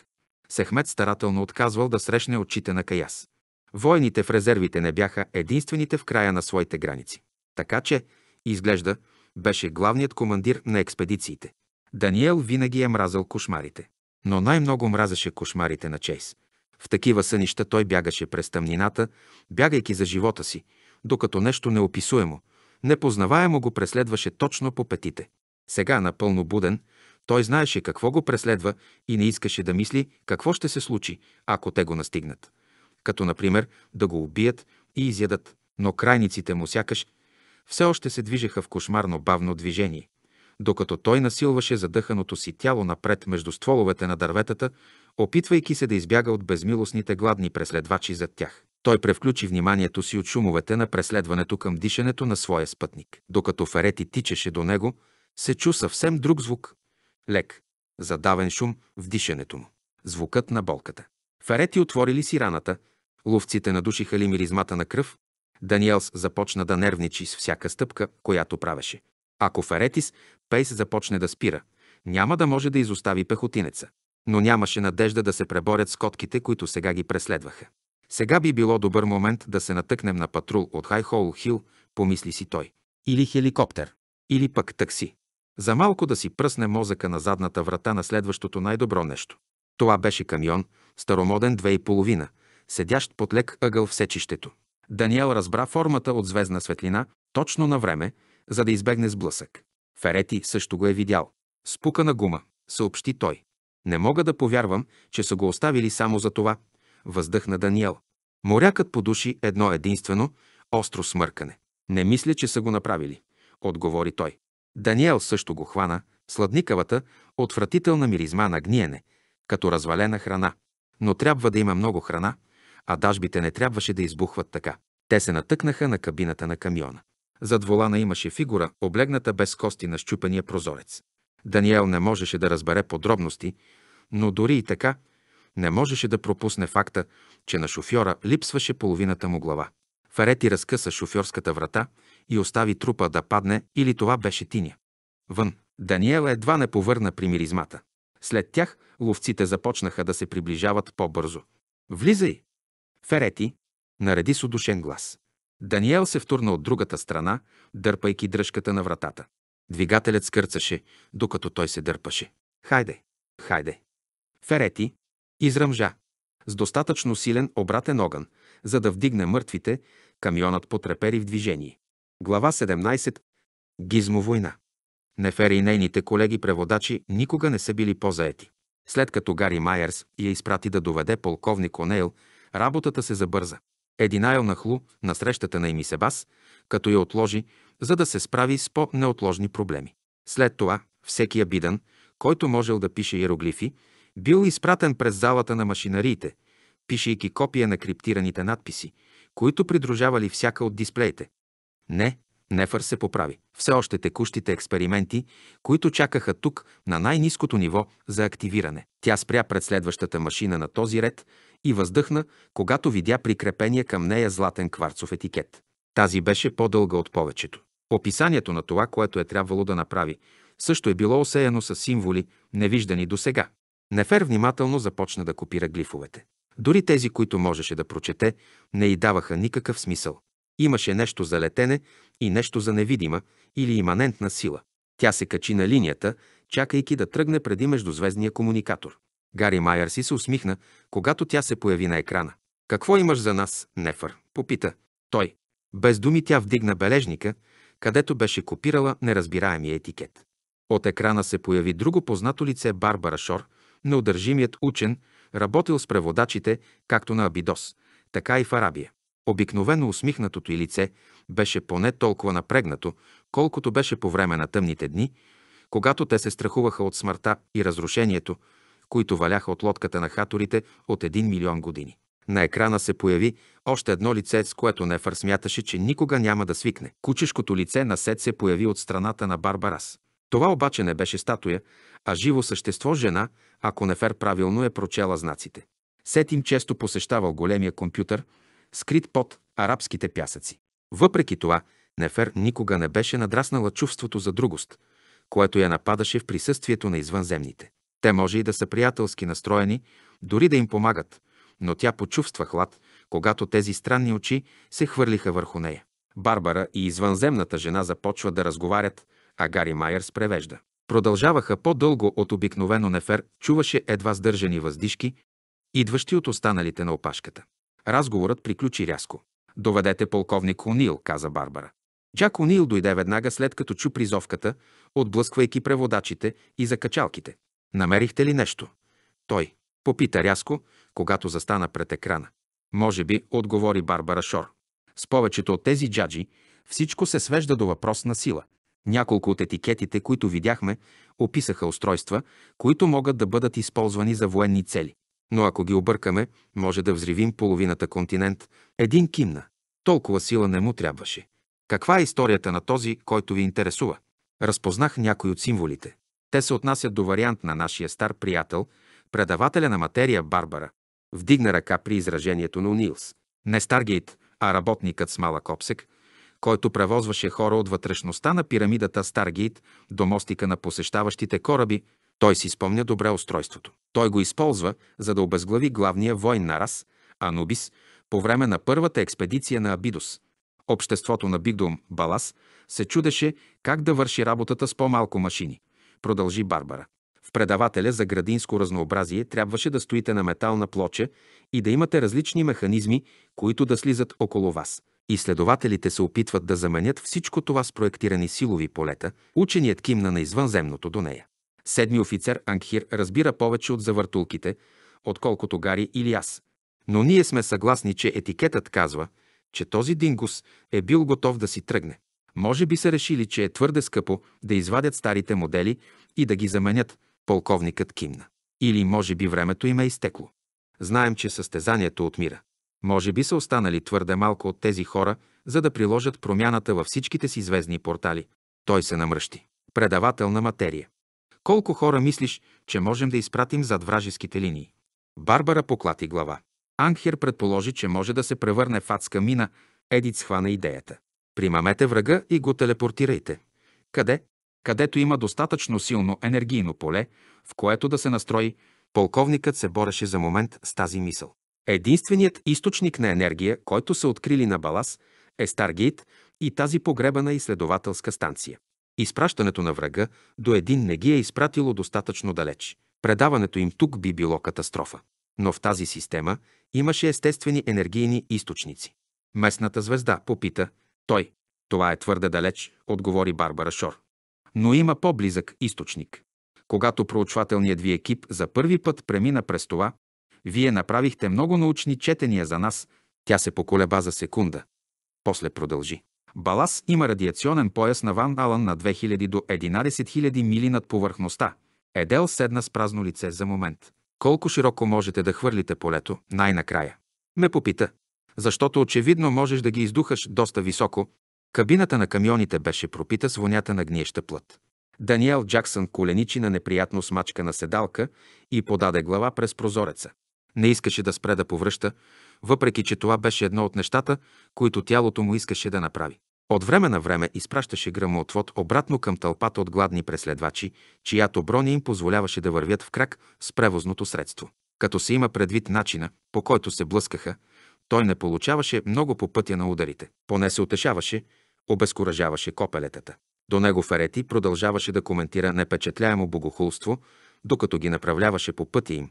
Сехмет старателно отказвал да срещне очите на Каяс. Воените в резервите не бяха единствените в края на своите граници. Така че, изглежда, беше главният командир на експедициите. Даниел винаги е мразал кошмарите. Но най-много мразеше кошмарите на Чейс. В такива сънища той бягаше през тъмнината, бягайки за живота си, докато нещо неописуемо, непознаваемо го преследваше точно по петите. Сега, напълно буден, той знаеше какво го преследва и не искаше да мисли какво ще се случи, ако те го настигнат. Като, например, да го убият и изядат. Но крайниците му сякаш все още се движеха в кошмарно бавно движение. Докато той насилваше задъханото си тяло напред между стволовете на дърветата, опитвайки се да избяга от безмилостните гладни преследвачи зад тях. Той превключи вниманието си от шумовете на преследването към дишането на своя спътник. Докато Ферети тичеше до него, се чу съвсем друг звук лек, задавен шум в дишането му. Звукът на болката. Фарети отворили си раната, ловците надушиха ли миризмата на кръв, Даниелс започна да нервничи с всяка стъпка, която правеше. Ако Фаретис, Пейс започне да спира, няма да може да изостави пехотинеца. Но нямаше надежда да се преборят с котките, които сега ги преследваха. Сега би било добър момент да се натъкнем на патрул от Хайхол Хил, помисли си той. Или хеликоптер. Или пък такси. За малко да си пръсне мозъка на задната врата на следващото най-добро нещо. Това беше камион, старомоден две и половина, седящ под лек ъгъл в сечището. Даниел разбра формата от звездна светлина точно на време, за да избегне сблъсък. Ферети също го е видял. Спукана гума, съобщи той. Не мога да повярвам, че са го оставили само за това, въздъхна Даниел. Морякът подуши едно единствено, остро смъркане. Не мисля, че са го направили, отговори той. Даниел също го хвана сладникавата, отвратителна миризма на гниене, като развалена храна. Но трябва да има много храна, а дажбите не трябваше да избухват така. Те се натъкнаха на кабината на камиона. Зад волана имаше фигура, облегната без кости на щупения прозорец. Даниел не можеше да разбере подробности, но дори и така не можеше да пропусне факта, че на шофьора липсваше половината му глава. Ферети разкъса шофьорската врата и остави трупа да падне или това беше тиня. Вън. Даниел едва не повърна при миризмата. След тях ловците започнаха да се приближават по-бързо. Влизай! Ферети! Нареди с удушен глас. Даниел се втурна от другата страна, дърпайки дръжката на вратата. Двигателят скърцаше, докато той се дърпаше. Хайде! Хайде! Ферети! Изръмжа с достатъчно силен обратен огън, за да вдигне мъртвите, камионът потрепери в движение. Глава 17. Гизмо война. Нефери и нейните колеги-преводачи никога не са били по-заети. След като Гари Майерс я изпрати да доведе полковник Онейл, работата се забърза. Един айл нахлу на срещата на Ими Себас, като я отложи, за да се справи с по-неотложни проблеми. След това всеки абидан, е който можел да пише иероглифи, бил изпратен през залата на машинариите, пишейки копия на криптираните надписи, които придружавали всяка от дисплеите. Не, Нефър се поправи. Все още текущите експерименти, които чакаха тук на най-низкото ниво за активиране. Тя спря пред следващата машина на този ред и въздъхна, когато видя прикрепения към нея златен кварцов етикет. Тази беше по-дълга от повечето. Описанието на това, което е трябвало да направи, също е било осеяно с символи, невиждани досега. Нефер внимателно започна да копира глифовете. Дори тези, които можеше да прочете, не й даваха никакъв смисъл. Имаше нещо за летене и нещо за невидима или иманентна сила. Тя се качи на линията, чакайки да тръгне преди междузвездния комуникатор. Гари Майер си се усмихна, когато тя се появи на екрана. «Какво имаш за нас, Нефър?» – попита. Той. Без думи тя вдигна бележника, където беше копирала неразбираемия етикет. От екрана се появи друго познато лице Барбара Шор – неудържимият учен, работил с преводачите както на Абидос, така и в Арабия. Обикновено усмихнатото и лице беше поне толкова напрегнато, колкото беше по време на тъмните дни, когато те се страхуваха от смъртта и разрушението, които валяха от лодката на хаторите от един милион години. На екрана се появи още едно лице, с което Нефър смяташе, че никога няма да свикне. Кучешкото лице на Сет се появи от страната на Барбарас. Това обаче не беше статуя, а живо същество жена, ако Нефер правилно е прочела знаците. Сетим често посещавал големия компютър, скрит под арабските пясъци. Въпреки това, Нефер никога не беше надраснала чувството за другост, което я нападаше в присъствието на извънземните. Те може и да са приятелски настроени, дори да им помагат, но тя почувства хлад, когато тези странни очи се хвърлиха върху нея. Барбара и извънземната жена започват да разговарят, а Гари Майерс превежда продължаваха по-дълго от обикновено нефер, чуваше едва сдържани въздишки, идващи от останалите на опашката. Разговорът приключи рязко. «Доведете полковник Онил», каза Барбара. Джак Онил дойде веднага след като чу призовката, отблъсквайки преводачите и закачалките. «Намерихте ли нещо?» Той попита рязко, когато застана пред екрана. Може би, отговори Барбара Шор. С повечето от тези джаджи всичко се свежда до въпрос на сила. Няколко от етикетите, които видяхме, описаха устройства, които могат да бъдат използвани за военни цели. Но ако ги объркаме, може да взривим половината континент. Един кимна. Толкова сила не му трябваше. Каква е историята на този, който ви интересува? Разпознах някои от символите. Те се отнасят до вариант на нашия стар приятел, предавателя на материя Барбара. Вдигна ръка при изражението на Унилс. Не Старгейт, а работникът с малък обсек – който превозваше хора от вътрешността на пирамидата Старгейт до мостика на посещаващите кораби, той си спомня добре устройството. Той го използва, за да обезглави главния войн на Рас, Анубис, по време на първата експедиция на Абидос. Обществото на Бигдум Балас се чудеше как да върши работата с по-малко машини, продължи Барбара. В предавателя за градинско разнообразие трябваше да стоите на метална плоча и да имате различни механизми, които да слизат около вас. Изследователите се опитват да заменят всичко това с проектирани силови полета, ученият кимна на извънземното до нея. Седми офицер Ангхир разбира повече от завъртулките, отколкото Гари или аз. Но ние сме съгласни, че етикетът казва, че този дингус е бил готов да си тръгне. Може би са решили, че е твърде скъпо да извадят старите модели и да ги заменят, полковникът кимна. Или може би времето им е изтекло. Знаем, че състезанието отмира. Може би са останали твърде малко от тези хора, за да приложат промяната във всичките си звездни портали. Той се намръщи. Предавател на материя. Колко хора мислиш, че можем да изпратим зад вражеските линии? Барбара поклати глава. Ангхер предположи, че може да се превърне в адска мина. Едит схвана идеята. Примамете врага и го телепортирайте. Къде? Където има достатъчно силно енергийно поле, в което да се настрои, полковникът се бореше за момент с тази мисъл. Единственият източник на енергия, който са открили на Балас, е Старгейт и тази погребана изследователска станция. Изпращането на врага до един не ги е изпратило достатъчно далеч. Предаването им тук би било катастрофа. Но в тази система имаше естествени енергийни източници. Местната звезда попита той. Това е твърде далеч, отговори Барбара Шор. Но има по-близък източник. Когато проучвателният ви екип за първи път премина през това, вие направихте много научни четения за нас. Тя се поколеба за секунда. После продължи. Балас има радиационен пояс на Ван Алан на 2000 до 11 000 мили над повърхността. Едел седна с празно лице за момент. Колко широко можете да хвърлите полето, най-накрая? Ме попита. Защото очевидно можеш да ги издухаш доста високо. Кабината на камионите беше пропита с вонята на гниеща плът. Даниел Джаксън коленичи на неприятно смачка на седалка и подаде глава през прозореца. Не искаше да спре да повръща, въпреки че това беше едно от нещата, които тялото му искаше да направи. От време на време изпращаше гръмоотвод обратно към тълпата от гладни преследвачи, чиято броня им позволяваше да вървят в крак с превозното средство. Като се има предвид начина, по който се блъскаха, той не получаваше много по пътя на ударите. Поне се утешаваше, обезкуражаваше копелетата. До него Ферети продължаваше да коментира непечатляемо богохулство, докато ги направляваше по пътя им,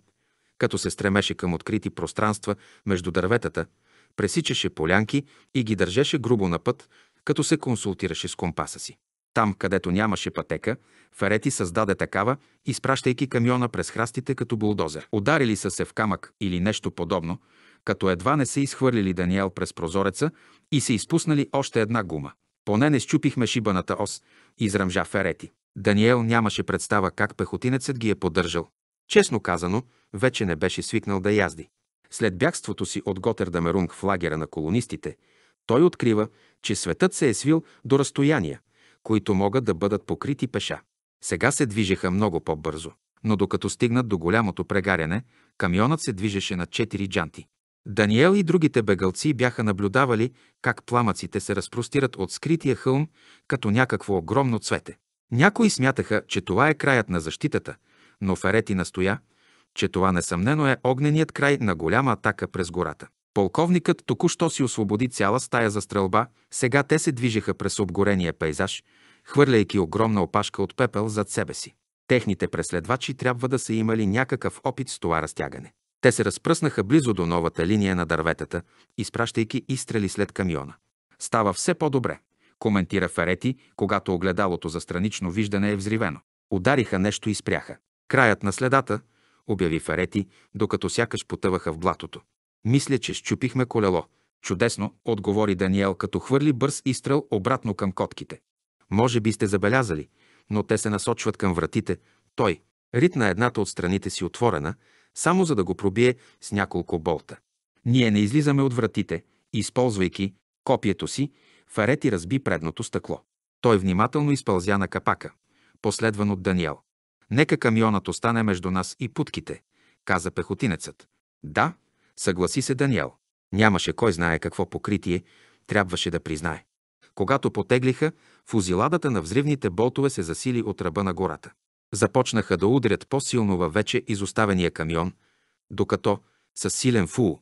като се стремеше към открити пространства между дърветата, пресичаше полянки и ги държеше грубо на път, като се консултираше с компаса си. Там, където нямаше пътека, Ферети създаде такава, изпращайки камиона през храстите като булдозер. Ударили са се в камък или нещо подобно, като едва не се изхвърлили Даниел през прозореца и се изпуснали още една гума. Поне не щупихме шибаната ос, изръмжа Ферети. Даниел нямаше представа как пехотинецът ги е поддържал. Честно казано, вече не беше свикнал да язди. След бягството си от Готердамерунг в лагера на колонистите, той открива, че светът се е свил до разстояния, които могат да бъдат покрити пеша. Сега се движеха много по-бързо, но докато стигнат до голямото прегаряне, камионът се движеше на четири джанти. Даниел и другите бегалци бяха наблюдавали как пламъците се разпростират от скрития хълм като някакво огромно цвете. Някои смятаха, че това е краят на защитата – но Ферети настоя, че това несъмнено е огненият край на голяма атака през гората. Полковникът току-що си освободи цяла стая за стрелба, сега те се движеха през обгорения пейзаж, хвърляйки огромна опашка от пепел зад себе си. Техните преследвачи трябва да са имали някакъв опит с това разтягане. Те се разпръснаха близо до новата линия на дърветата, изпращайки изстрели след камиона. Става все по-добре, коментира Ферети, когато огледалото за странично виждане е взривено. Удариха нещо и спряха. Краят на следата, обяви Фарети, докато сякаш потъваха в блатото. Мисля, че щупихме колело. Чудесно, отговори Даниел, като хвърли бърз изстрел обратно към котките. Може би сте забелязали, но те се насочват към вратите. Той ритна едната от страните си отворена, само за да го пробие с няколко болта. Ние не излизаме от вратите, използвайки копието си, Фарети разби предното стъкло. Той внимателно изпълзя на капака, последван от Даниел. Нека камионът остане между нас и путките, каза пехотинецът. Да, съгласи се Даниел. Нямаше кой знае какво покритие, трябваше да признае. Когато потеглиха, фузиладата на взривните болтове се засили от ръба на гората. Започнаха да удрят по-силно във вече изоставения камион, докато, с силен фул,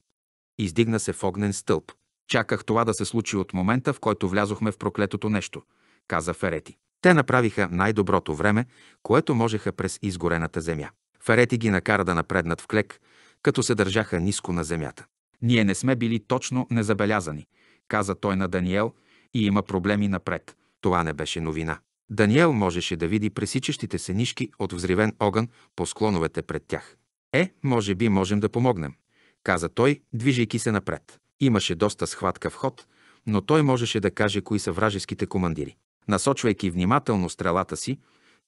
издигна се в огнен стълб. Чаках това да се случи от момента, в който влязохме в проклетото нещо, каза Ферети. Те направиха най-доброто време, което можеха през изгорената земя. Фарети ги накара да напреднат в клек, като се държаха ниско на земята. Ние не сме били точно незабелязани, каза той на Даниел, и има проблеми напред. Това не беше новина. Даниел можеше да види пресичащите се нишки от взривен огън по склоновете пред тях. Е, може би можем да помогнем, каза той, движейки се напред. Имаше доста схватка в ход, но той можеше да каже кои са вражеските командири. Насочвайки внимателно стрелата си,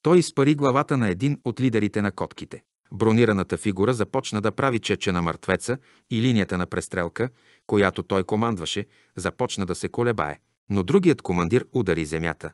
той изпари главата на един от лидерите на котките. Бронираната фигура започна да прави чече на мъртвеца и линията на престрелка, която той командваше, започна да се колебае. Но другият командир удари земята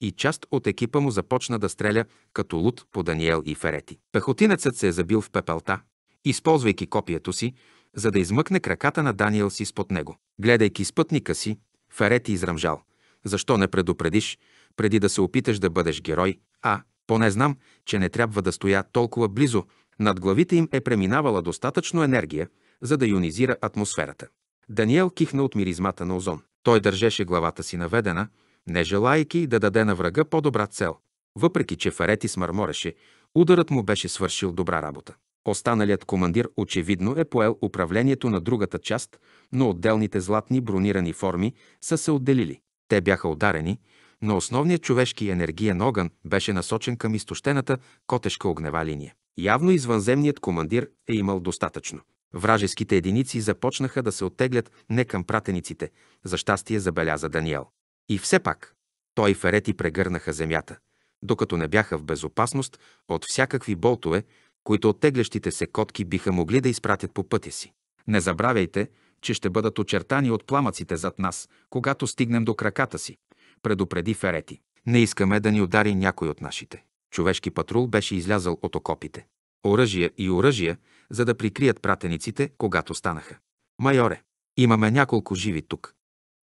и част от екипа му започна да стреля като лут по Даниел и Ферети. Пехотинецът се е забил в пепелта, използвайки копието си, за да измъкне краката на Даниел си спод него. Гледайки спътника си, Ферети изръмжал – защо не предупредиш, преди да се опиташ да бъдеш герой? А, поне знам, че не трябва да стоя толкова близо. Над главите им е преминавала достатъчно енергия, за да ионизира атмосферата. Даниел кихна от миризмата на озон. Той държеше главата си наведена, не желайки да даде на врага по-добра цел. Въпреки, че Фарети смърмореше, ударът му беше свършил добра работа. Останалият командир очевидно е поел управлението на другата част, но отделните златни бронирани форми са се отделили. Те бяха ударени, но основният човешки енергиен огън беше насочен към изтощената котешка огнева линия. Явно извънземният командир е имал достатъчно. Вражеските единици започнаха да се оттеглят не към пратениците, за щастие забеляза Даниел. И все пак, той ферети прегърнаха земята, докато не бяха в безопасност от всякакви болтове, които оттеглящите се котки биха могли да изпратят по пътя си. Не забравяйте, че ще бъдат очертани от пламъците зад нас, когато стигнем до краката си, предупреди Ферети. Не искаме да ни удари някой от нашите. Човешки патрул беше излязъл от окопите. Оръжия и оръжия, за да прикрият пратениците, когато станаха. Майоре, имаме няколко живи тук.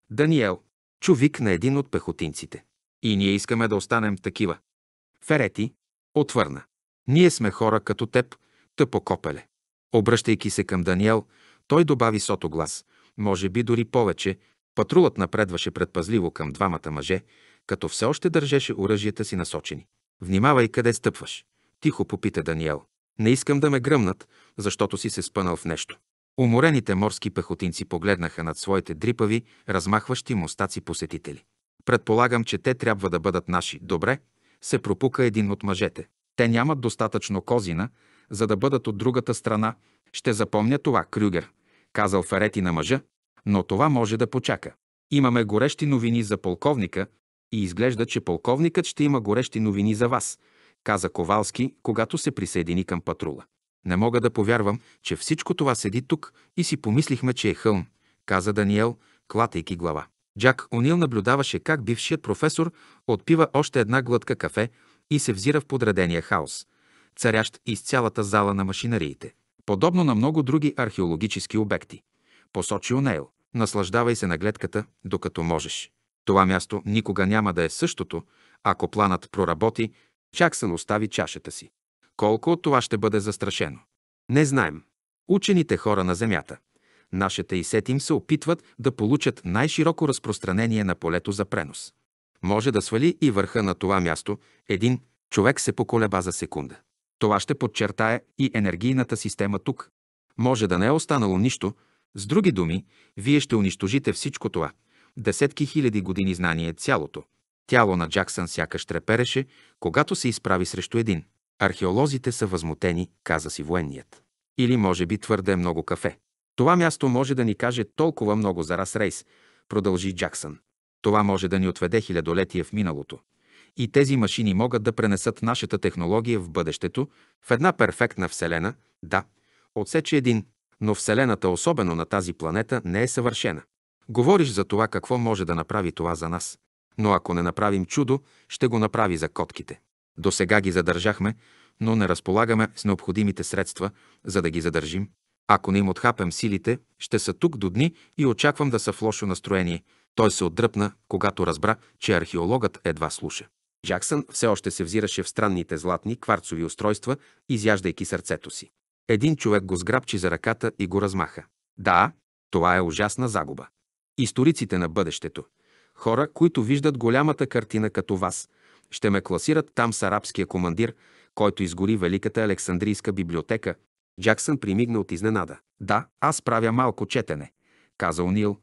Даниел, чувик на един от пехотинците. И ние искаме да останем такива. Ферети, отвърна. Ние сме хора като теб, тъпо копеле. Обръщайки се към Даниел, той добави сото глас, може би дори повече. Патрулът напредваше предпазливо към двамата мъже, като все още държеше оръжията си насочени. Внимавай къде стъпваш, тихо попита Даниел. Не искам да ме гръмнат, защото си се спънал в нещо. Уморените морски пехотинци погледнаха над своите дрипави, размахващи мустаци посетители. Предполагам, че те трябва да бъдат наши. Добре, се пропука един от мъжете. Те нямат достатъчно козина, за да бъдат от другата страна. Ще запомня това, Крюгер, казал Ферети на мъжа, но това може да почака. Имаме горещи новини за полковника и изглежда, че полковникът ще има горещи новини за вас, каза Ковалски, когато се присъедини към патрула. Не мога да повярвам, че всичко това седи тук и си помислихме, че е хълм, каза Даниел, клатейки глава. Джак Онил наблюдаваше как бившият професор отпива още една глътка кафе и се взира в подредения хаос царящ из цялата зала на машинариите. Подобно на много други археологически обекти. Посочи Онейл. Наслаждавай се на гледката, докато можеш. Това място никога няма да е същото, ако планът проработи, Чаксън остави чашата си. Колко от това ще бъде застрашено? Не знаем. Учените хора на Земята, нашата и сетим се опитват да получат най-широко разпространение на полето за пренос. Може да свали и върха на това място, един човек се поколеба за секунда. Това ще подчертае и енергийната система тук. Може да не е останало нищо. С други думи, вие ще унищожите всичко това. Десетки хиляди години знание е цялото. Тяло на Джаксън сякаш трепереше, когато се изправи срещу един. Археолозите са възмутени, каза си военният. Или може би твърде много кафе. Това място може да ни каже толкова много за Расрейс, продължи Джаксън. Това може да ни отведе хилядолетие в миналото. И тези машини могат да пренесат нашата технология в бъдещето, в една перфектна Вселена, да, отсече един, но Вселената, особено на тази планета, не е съвършена. Говориш за това какво може да направи това за нас. Но ако не направим чудо, ще го направи за котките. До сега ги задържахме, но не разполагаме с необходимите средства, за да ги задържим. Ако не им отхапем силите, ще са тук до дни и очаквам да са в лошо настроение. Той се отдръпна, когато разбра, че археологът едва слуша. Джаксън все още се взираше в странните златни кварцови устройства, изяждайки сърцето си. Един човек го сграбчи за ръката и го размаха. Да, това е ужасна загуба. Историците на бъдещето, хора, които виждат голямата картина като вас, ще ме класират там с арабския командир, който изгори Великата Александрийска библиотека. Джаксън примигна от изненада. Да, аз правя малко четене, каза Унил,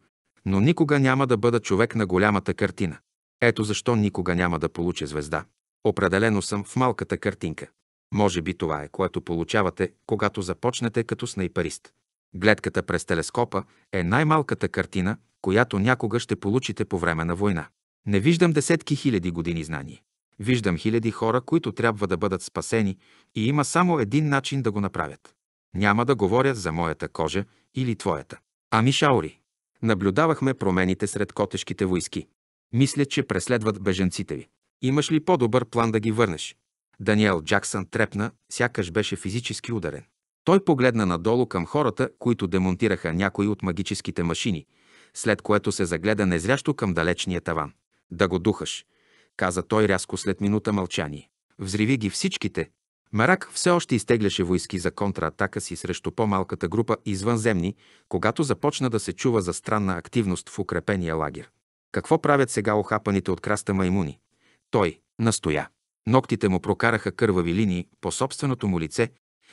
но никога няма да бъда човек на голямата картина. Ето защо никога няма да получа звезда. Определено съм в малката картинка. Може би това е, което получавате, когато започнете като снайперист. Гледката през телескопа е най-малката картина, която някога ще получите по време на война. Не виждам десетки хиляди години знания. Виждам хиляди хора, които трябва да бъдат спасени и има само един начин да го направят. Няма да говоря за моята кожа или твоята. Ами шаури. Наблюдавахме промените сред котешките войски. Мисля, че преследват беженците ви. Имаш ли по-добър план да ги върнеш? Даниел Джаксън трепна, сякаш беше физически ударен. Той погледна надолу към хората, които демонтираха някои от магическите машини, след което се загледа незрящо към далечния таван. Да го духаш, каза той рязко след минута мълчание. Взриви ги всичките. Марак все още изтегляше войски за контратака си срещу по-малката група извънземни, когато започна да се чува за странна активност в укрепения лагер. Какво правят сега охапаните от краста маймуни? Той настоя. Ноктите му прокараха кървави линии по собственото му лице,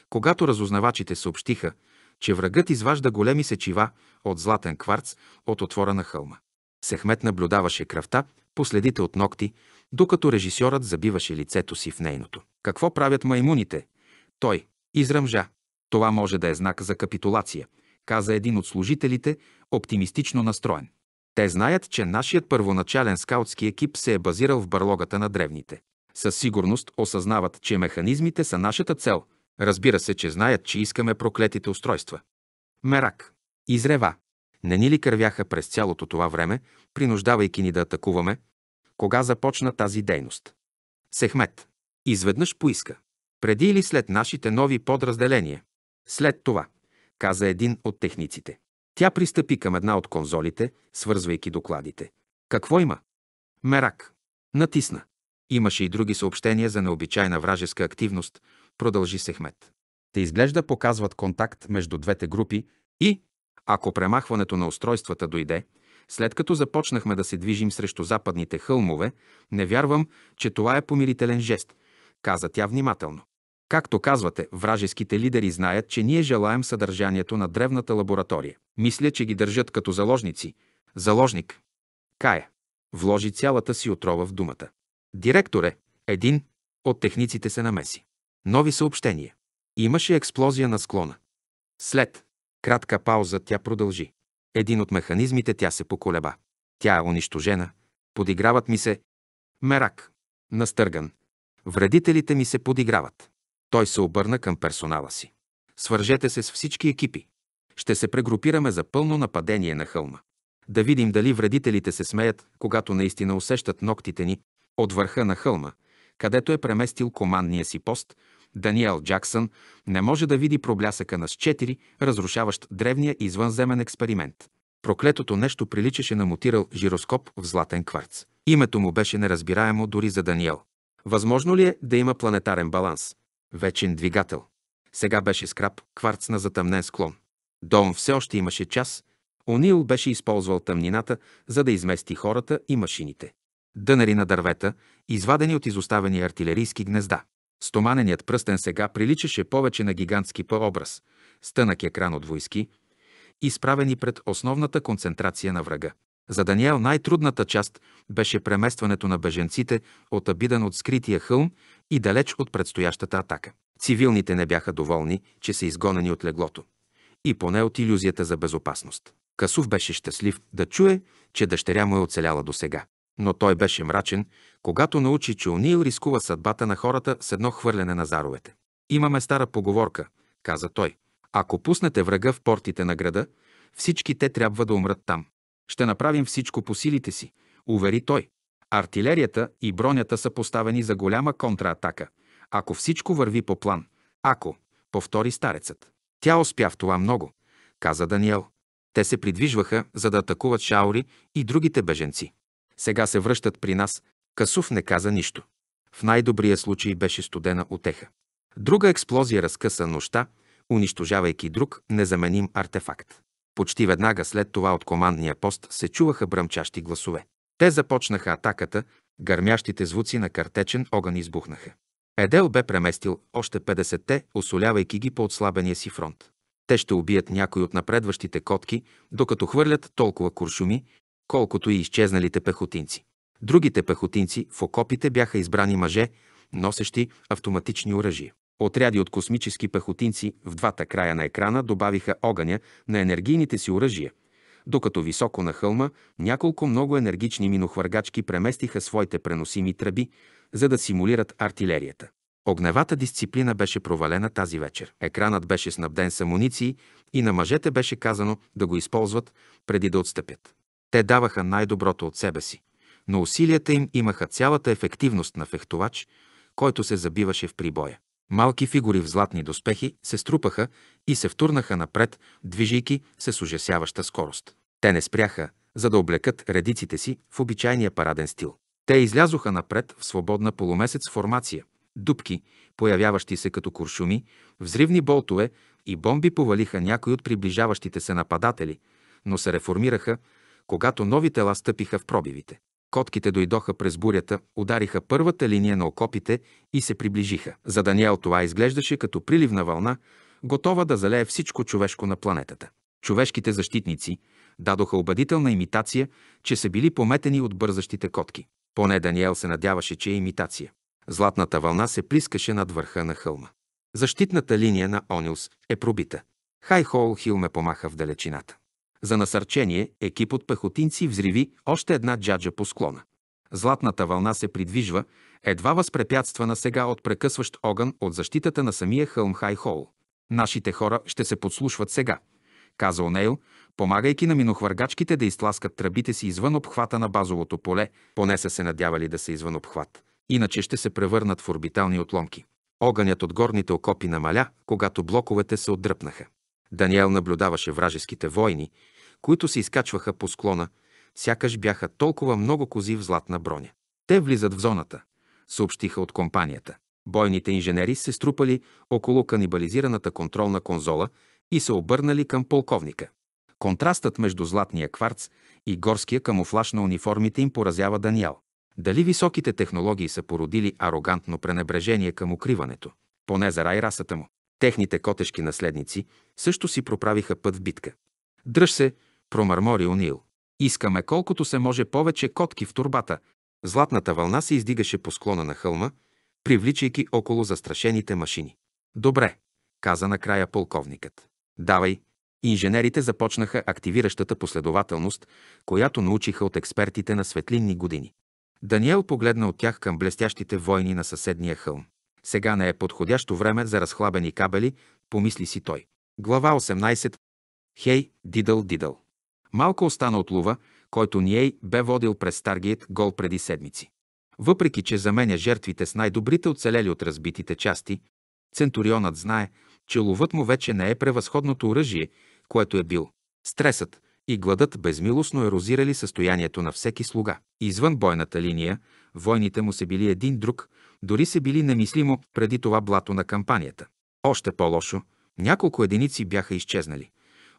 когато разузнавачите съобщиха, че врагът изважда големи сечива от златен кварц от отвора на хълма. Сехмет наблюдаваше кръвта, последите от ногти, докато режисьорът забиваше лицето си в нейното. Какво правят маймуните? Той изръмжа. Това може да е знак за капитулация, каза един от служителите, оптимистично настроен. Те знаят, че нашият първоначален скаутски екип се е базирал в барлогата на древните. Със сигурност осъзнават, че механизмите са нашата цел. Разбира се, че знаят, че искаме проклетите устройства. Мерак. Изрева. Не ни ли кървяха през цялото това време, принуждавайки ни да атакуваме? Кога започна тази дейност? Сехмет. Изведнъж поиска. Преди или след нашите нови подразделения? След това, каза един от техниците. Тя пристъпи към една от конзолите, свързвайки докладите. Какво има? Мерак. Натисна. Имаше и други съобщения за необичайна вражеска активност, продължи Сехмет. Те изглежда показват контакт между двете групи и, ако премахването на устройствата дойде, след като започнахме да се движим срещу западните хълмове, не вярвам, че това е помирителен жест, каза тя внимателно. Както казвате, вражеските лидери знаят, че ние желаем съдържанието на древната лаборатория. Мисля, че ги държат като заложници. Заложник. Кая. Вложи цялата си отрова в думата. Директоре, един от техниците се намеси. Нови съобщения. Имаше експлозия на склона. След кратка пауза тя продължи. Един от механизмите тя се поколеба. Тя е унищожена. Подиграват ми се. Мерак. Настърган. Вредителите ми се подиграват. Той се обърна към персонала си. Свържете се с всички екипи. Ще се прегрупираме за пълно нападение на хълма. Да видим дали вредителите се смеят, когато наистина усещат ногтите ни от върха на хълма, където е преместил командния си пост, Даниел Джаксън не може да види проблясъка на с 4, разрушаващ древния извънземен експеримент. Проклетото нещо приличаше на мутирал жироскоп в златен кварц. Името му беше неразбираемо дори за Даниел. Възможно ли е да има планетарен баланс? Вечен двигател. Сега беше скраб, кварц на затъмнен склон. Дом все още имаше час. Онил беше използвал тъмнината, за да измести хората и машините. Дънари на дървета, извадени от изоставени артилерийски гнезда. Стоманеният пръстен сега приличаше повече на гигантски пообраз, стънък екран от войски, изправени пред основната концентрация на врага. За Даниел най-трудната част беше преместването на беженците от обиден от скрития хълм и далеч от предстоящата атака. Цивилните не бяха доволни, че са изгонени от леглото и поне от иллюзията за безопасност. Касов беше щастлив да чуе, че дъщеря му е оцеляла до сега. Но той беше мрачен, когато научи, че Онил рискува съдбата на хората с едно хвърляне на заровете. Имаме стара поговорка, каза той. Ако пуснете врага в портите на града, всички те трябва да умрат там. Ще направим всичко по силите си, увери той. Артилерията и бронята са поставени за голяма контраатака, ако всичко върви по план. Ако, повтори старецът. Тя успя в това много, каза Даниел. Те се придвижваха, за да атакуват Шаури и другите беженци. Сега се връщат при нас. Касув не каза нищо. В най-добрия случай беше студена отеха. Друга експлозия разкъса нощта, унищожавайки друг незаменим артефакт. Почти веднага след това от командния пост се чуваха бръмчащи гласове. Те започнаха атаката, гърмящите звуци на картечен огън избухнаха. Едел бе преместил още 50-те, осолявайки ги по отслабения си фронт. Те ще убият някой от напредващите котки, докато хвърлят толкова куршуми, колкото и изчезналите пехотинци. Другите пехотинци в окопите бяха избрани мъже, носещи автоматични оръжия. Отряди от космически пехотинци в двата края на екрана добавиха огъня на енергийните си оръжия, докато високо на хълма няколко много енергични минохвъргачки преместиха своите преносими тръби, за да симулират артилерията. Огневата дисциплина беше провалена тази вечер. Екранът беше снабден с амуниции и на мъжете беше казано да го използват преди да отстъпят. Те даваха най-доброто от себе си, но усилията им имаха цялата ефективност на фехтовач, който се забиваше в прибоя. Малки фигури в златни доспехи се струпаха и се втурнаха напред, движейки се с ужасяваща скорост. Те не спряха, за да облекат редиците си в обичайния параден стил. Те излязоха напред в свободна полумесец формация. Дубки, появяващи се като куршуми, взривни болтове и бомби повалиха някои от приближаващите се нападатели, но се реформираха, когато нови тела стъпиха в пробивите. Котките дойдоха през бурята, удариха първата линия на окопите и се приближиха. За Даниел това изглеждаше като приливна вълна, готова да залее всичко човешко на планетата. Човешките защитници дадоха убедителна имитация, че са били пометени от бързащите котки. Поне Даниел се надяваше, че е имитация. Златната вълна се плискаше над върха на хълма. Защитната линия на Онилс е пробита. Хай хол Хил ме помаха в далечината. За насърчение екип от пехотинци взриви още една джаджа по склона. Златната вълна се придвижва, едва възпрепятствана сега от прекъсващ огън от защитата на самия хълм Хай Хол. Нашите хора ще се подслушват сега, каза Онейл, помагайки на минохвъргачките да изтласкат тръбите си извън обхвата на базовото поле, поне са се надявали да са извън обхват. Иначе ще се превърнат в орбитални отломки. Огънят от горните окопи намаля, когато блоковете се отдръпнаха. Даниел наблюдаваше вражеските войни, които се изкачваха по склона, сякаш бяха толкова много кози в златна броня. Те влизат в зоната, съобщиха от компанията. Бойните инженери се струпали около канибализираната контролна конзола и се обърнали към полковника. Контрастът между златния кварц и горския камуфлаж на униформите им поразява Даниел. Дали високите технологии са породили арогантно пренебрежение към укриването? Поне за рай расата му. Техните котешки наследници също си проправиха път в битка. Дръж се, промърмори Унил. Искаме колкото се може повече котки в турбата. Златната вълна се издигаше по склона на хълма, привличайки около застрашените машини. Добре, каза накрая полковникът. Давай, инженерите започнаха активиращата последователност, която научиха от експертите на светлинни години. Даниел погледна от тях към блестящите войни на съседния хълм. Сега не е подходящо време за разхлабени кабели, помисли си той. Глава 18. Хей, дидъл, дидъл. Малко остана от лува, който Нией бе водил през Старгиет гол преди седмици. Въпреки, че заменя жертвите с най-добрите оцелели от разбитите части, Центурионът знае, че ловът му вече не е превъзходното оръжие което е бил. Стресът и гладът безмилостно ерозирали състоянието на всеки слуга. Извън бойната линия, войните му се били един друг, дори се били немислимо преди това блато на кампанията. Още по-лошо, няколко единици бяха изчезнали.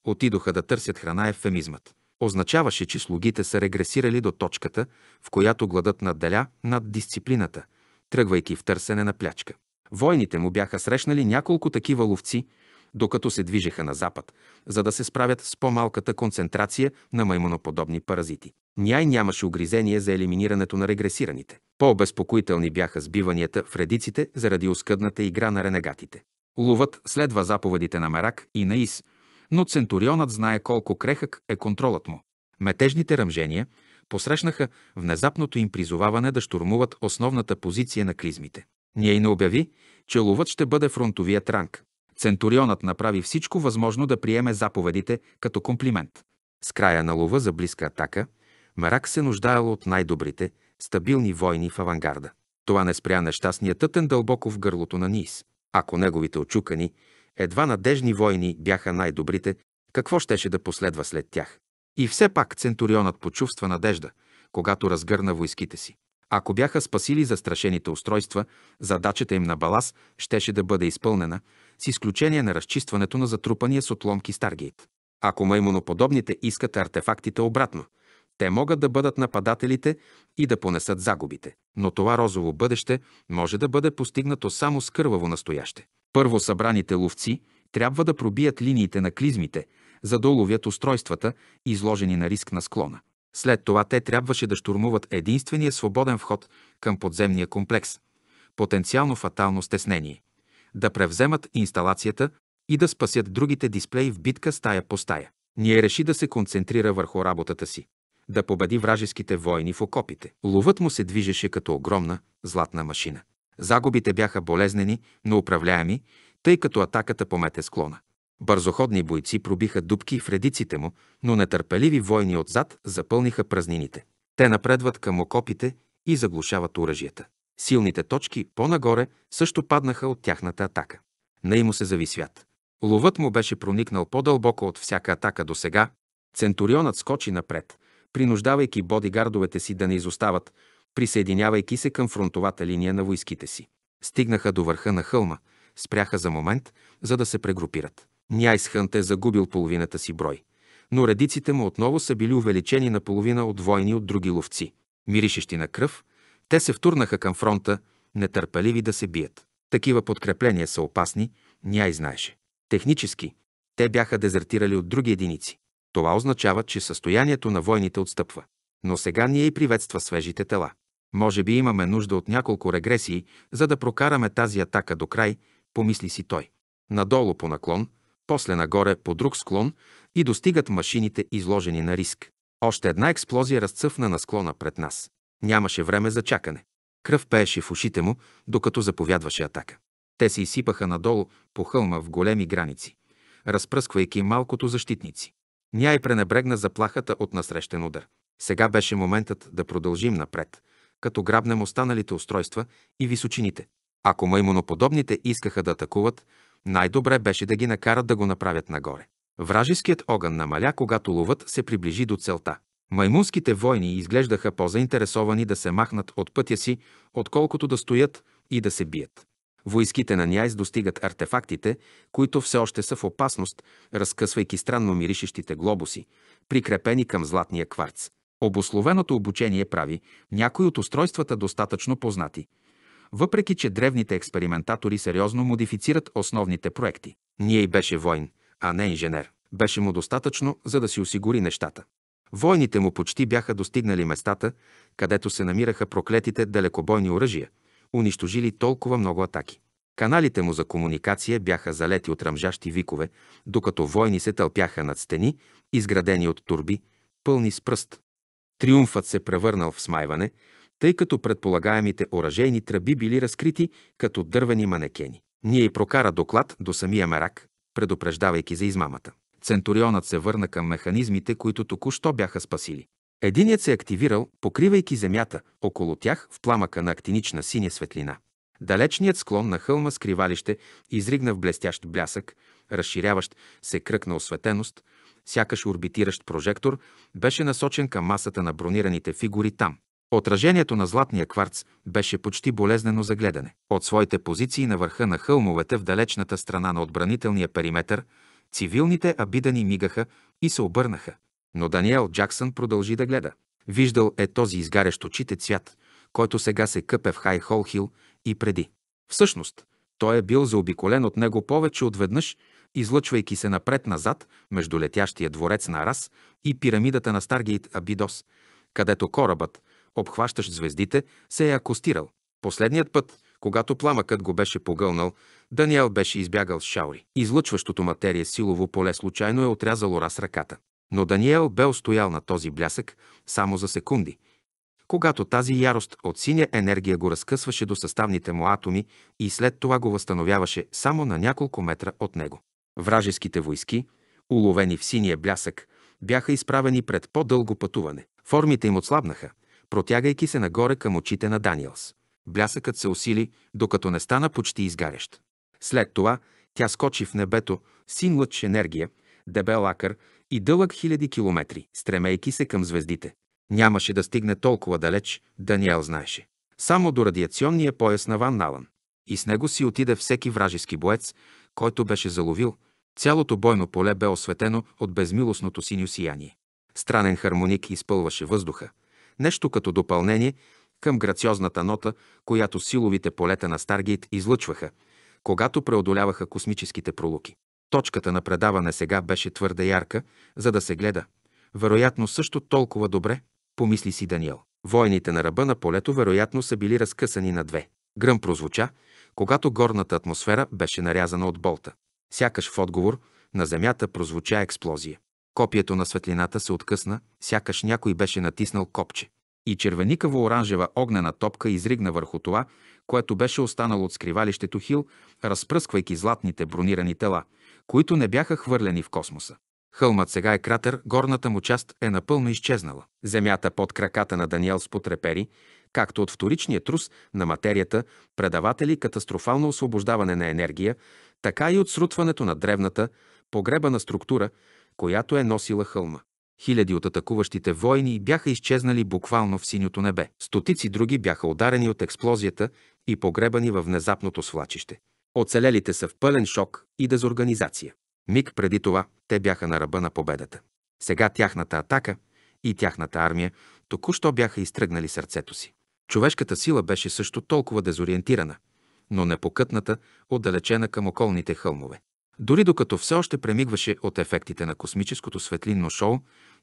Отидоха да търсят храна ефемизмът. Означаваше, че слугите са регресирали до точката, в която гладът надделя над дисциплината, тръгвайки в търсене на плячка. Войните му бяха срещнали няколко такива ловци, докато се движеха на запад, за да се справят с по-малката концентрация на маймуноподобни паразити. Няй нямаше огризение за елиминирането на регресираните. По-обезпокоителни бяха сбиванията в редиците заради оскъдната игра на ренегатите. Ловът следва заповедите на Марак и на Ис, но Центурионът знае колко крехък е контролът му. Метежните ръмжения посрещнаха внезапното им призоваване да штурмуват основната позиция на клизмите. Ние и не обяви, че ловът ще бъде фронтовият ранг. Центурионът направи всичко възможно да приеме заповедите като комплимент. С края на лова за близка атака, Мрак се нуждаел от най-добрите, стабилни войни в авангарда. Това не спря нещастния тътен дълбоко в гърлото на Нис. Ако неговите очукани, едва надежни войни бяха най-добрите, какво щеше да последва след тях? И все пак Центурионът почувства надежда, когато разгърна войските си. Ако бяха спасили застрашените устройства, задачата им на Балас щеше да бъде изпълнена, с изключение на разчистването на затрупания с отломки Старгейт. Ако маймоноподобните искат артефактите обратно, те могат да бъдат нападателите и да понесат загубите. Но това розово бъдеще може да бъде постигнато само с кърваво настояще. Първо събраните ловци трябва да пробият линиите на клизмите, за да уловят устройствата, изложени на риск на склона. След това те трябваше да штурмуват единствения свободен вход към подземния комплекс – потенциално фатално стеснение да превземат инсталацията и да спасят другите дисплеи в битка стая по стая. Ние реши да се концентрира върху работата си, да победи вражеските войни в окопите. Ловът му се движеше като огромна златна машина. Загубите бяха болезнени, но управляеми, тъй като атаката помете склона. Бързоходни бойци пробиха дубки в редиците му, но нетърпеливи войни отзад запълниха празнините. Те напредват към окопите и заглушават оръжията. Силните точки по-нагоре също паднаха от тяхната атака. му се зави свят. Ловът му беше проникнал по-дълбоко от всяка атака до сега. Центурионът скочи напред, принуждавайки бодигардовете си да не изостават, присъединявайки се към фронтовата линия на войските си. Стигнаха до върха на хълма, спряха за момент, за да се прегрупират. Няйс Хънт е загубил половината си брой, но редиците му отново са били увеличени наполовина от войни от други ловци. Миришещи на кръв, те се втурнаха към фронта, нетърпеливи да се бият. Такива подкрепления са опасни, ня и знаеше. Технически, те бяха дезертирали от други единици. Това означава, че състоянието на войните отстъпва. Но сега ние и приветства свежите тела. Може би имаме нужда от няколко регресии, за да прокараме тази атака до край, помисли си той. Надолу по наклон, после нагоре по друг склон и достигат машините изложени на риск. Още една експлозия разцъфна на склона пред нас. Нямаше време за чакане. Кръв пееше в ушите му, докато заповядваше атака. Те се изсипаха надолу по хълма в големи граници, разпръсквайки малкото защитници. Няй пренебрегна заплахата от насрещен удар. Сега беше моментът да продължим напред, като грабнем останалите устройства и височините. Ако маймоноподобните искаха да атакуват, най-добре беше да ги накарат да го направят нагоре. Вражеският огън намаля, когато ловът се приближи до целта. Маймунските войни изглеждаха по-заинтересовани да се махнат от пътя си, отколкото да стоят и да се бият. Войските на Няйс достигат артефактите, които все още са в опасност, разкъсвайки странно миришещите глобуси, прикрепени към златния кварц. Обословеното обучение прави някои от устройствата достатъчно познати, въпреки че древните експериментатори сериозно модифицират основните проекти. Ние и беше войн, а не инженер. Беше му достатъчно, за да си осигури нещата. Войните му почти бяха достигнали местата, където се намираха проклетите далекобойни оръжия, унищожили толкова много атаки. Каналите му за комуникация бяха залети от ръмжащи викове, докато войни се тълпяха над стени, изградени от турби, пълни с пръст. Триумфът се превърнал в смайване, тъй като предполагаемите оръжейни тръби били разкрити като дървени манекени. Ние и прокара доклад до самия мерак, предупреждавайки за измамата. Центурионът се върна към механизмите, които току-що бяха спасили. Единият се е активирал, покривайки земята, около тях в пламъка на актинична синя светлина. Далечният склон на хълма скривалище изригна в блестящ блясък, разширяващ се кръг на осветеност, сякаш орбитиращ прожектор, беше насочен към масата на бронираните фигури там. Отражението на златния кварц беше почти болезнено за гледане. От своите позиции на върха на хълмовете в далечната страна на отбранителния периметър – Цивилните абидани мигаха и се обърнаха, но Даниел Джаксън продължи да гледа. Виждал е този изгарящ очите цвят, който сега се къпе в Хай холхил и преди. Всъщност, той е бил заобиколен от него повече от веднъж, излъчвайки се напред-назад между летящия дворец на Рас и пирамидата на Старгейт Абидос, където корабът, обхващащ звездите, се е акостирал. Последният път, когато пламъкът го беше погълнал, Даниел беше избягал с шаури. Излъчващото материя силово поле случайно е отрязало раз ръката. Но Даниел бе устоял на този блясък само за секунди, когато тази ярост от синя енергия го разкъсваше до съставните му атоми и след това го възстановяваше само на няколко метра от него. Вражеските войски, уловени в синия блясък, бяха изправени пред по-дълго пътуване. Формите им отслабнаха, протягайки се нагоре към очите на Даниелс. Блясъкът се усили, докато не стана почти изгарящ. След това тя скочи в небето, син лъч енергия, дебел акър и дълъг хиляди километри, стремейки се към звездите. Нямаше да стигне толкова далеч, Даниел знаеше. Само до радиационния пояс на Ван Налан. И с него си отиде всеки вражески боец, който беше заловил. Цялото бойно поле бе осветено от безмилостното синьо сияние. Странен хармоник изпълваше въздуха. Нещо като допълнение към грациозната нота, която силовите полета на Старгейт излъчваха, когато преодоляваха космическите пролуки. Точката на предаване сега беше твърде ярка, за да се гледа. Вероятно също толкова добре, помисли си Даниел. Войните на ръба на полето вероятно са били разкъсани на две. Гръм прозвуча, когато горната атмосфера беше нарязана от болта. Сякаш в отговор на земята прозвуча експлозия. Копието на светлината се откъсна, сякаш някой беше натиснал копче и червеникаво-оранжева огнена топка изригна върху това, което беше останало от скривалището Хил, разпръсквайки златните бронирани тела, които не бяха хвърлени в космоса. Хълмът сега е кратер, горната му част е напълно изчезнала. Земята под краката на Даниел спотрепери, както от вторичния трус на материята, предаватели катастрофално освобождаване на енергия, така и от срутването на древната, погребана структура, която е носила хълма. Хиляди от атакуващите войни бяха изчезнали буквално в синьото небе. Стотици други бяха ударени от експлозията и погребани във внезапното свлачище. Оцелелите са в пълен шок и дезорганизация. Миг преди това те бяха на ръба на победата. Сега тяхната атака и тяхната армия току-що бяха изтръгнали сърцето си. Човешката сила беше също толкова дезориентирана, но непокътната, отдалечена към околните хълмове. Дори докато все още премигваше от ефектите на космическото светлинно шоу,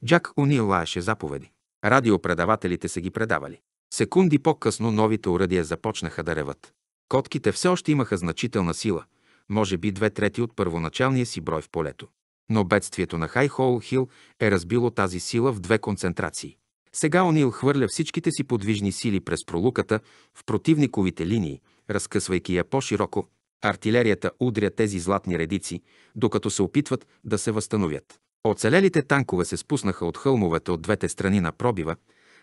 Джак Унил лаеше заповеди. Радиопредавателите са ги предавали. Секунди по-късно новите уръдия започнаха да реват. Котките все още имаха значителна сила, може би две трети от първоначалния си брой в полето. Но бедствието на Хай Хоул Хил е разбило тази сила в две концентрации. Сега Онил хвърля всичките си подвижни сили през пролуката в противниковите линии, разкъсвайки я по-широко, Артилерията удря тези златни редици, докато се опитват да се възстановят. Оцелелите танкове се спуснаха от хълмовете от двете страни на пробива,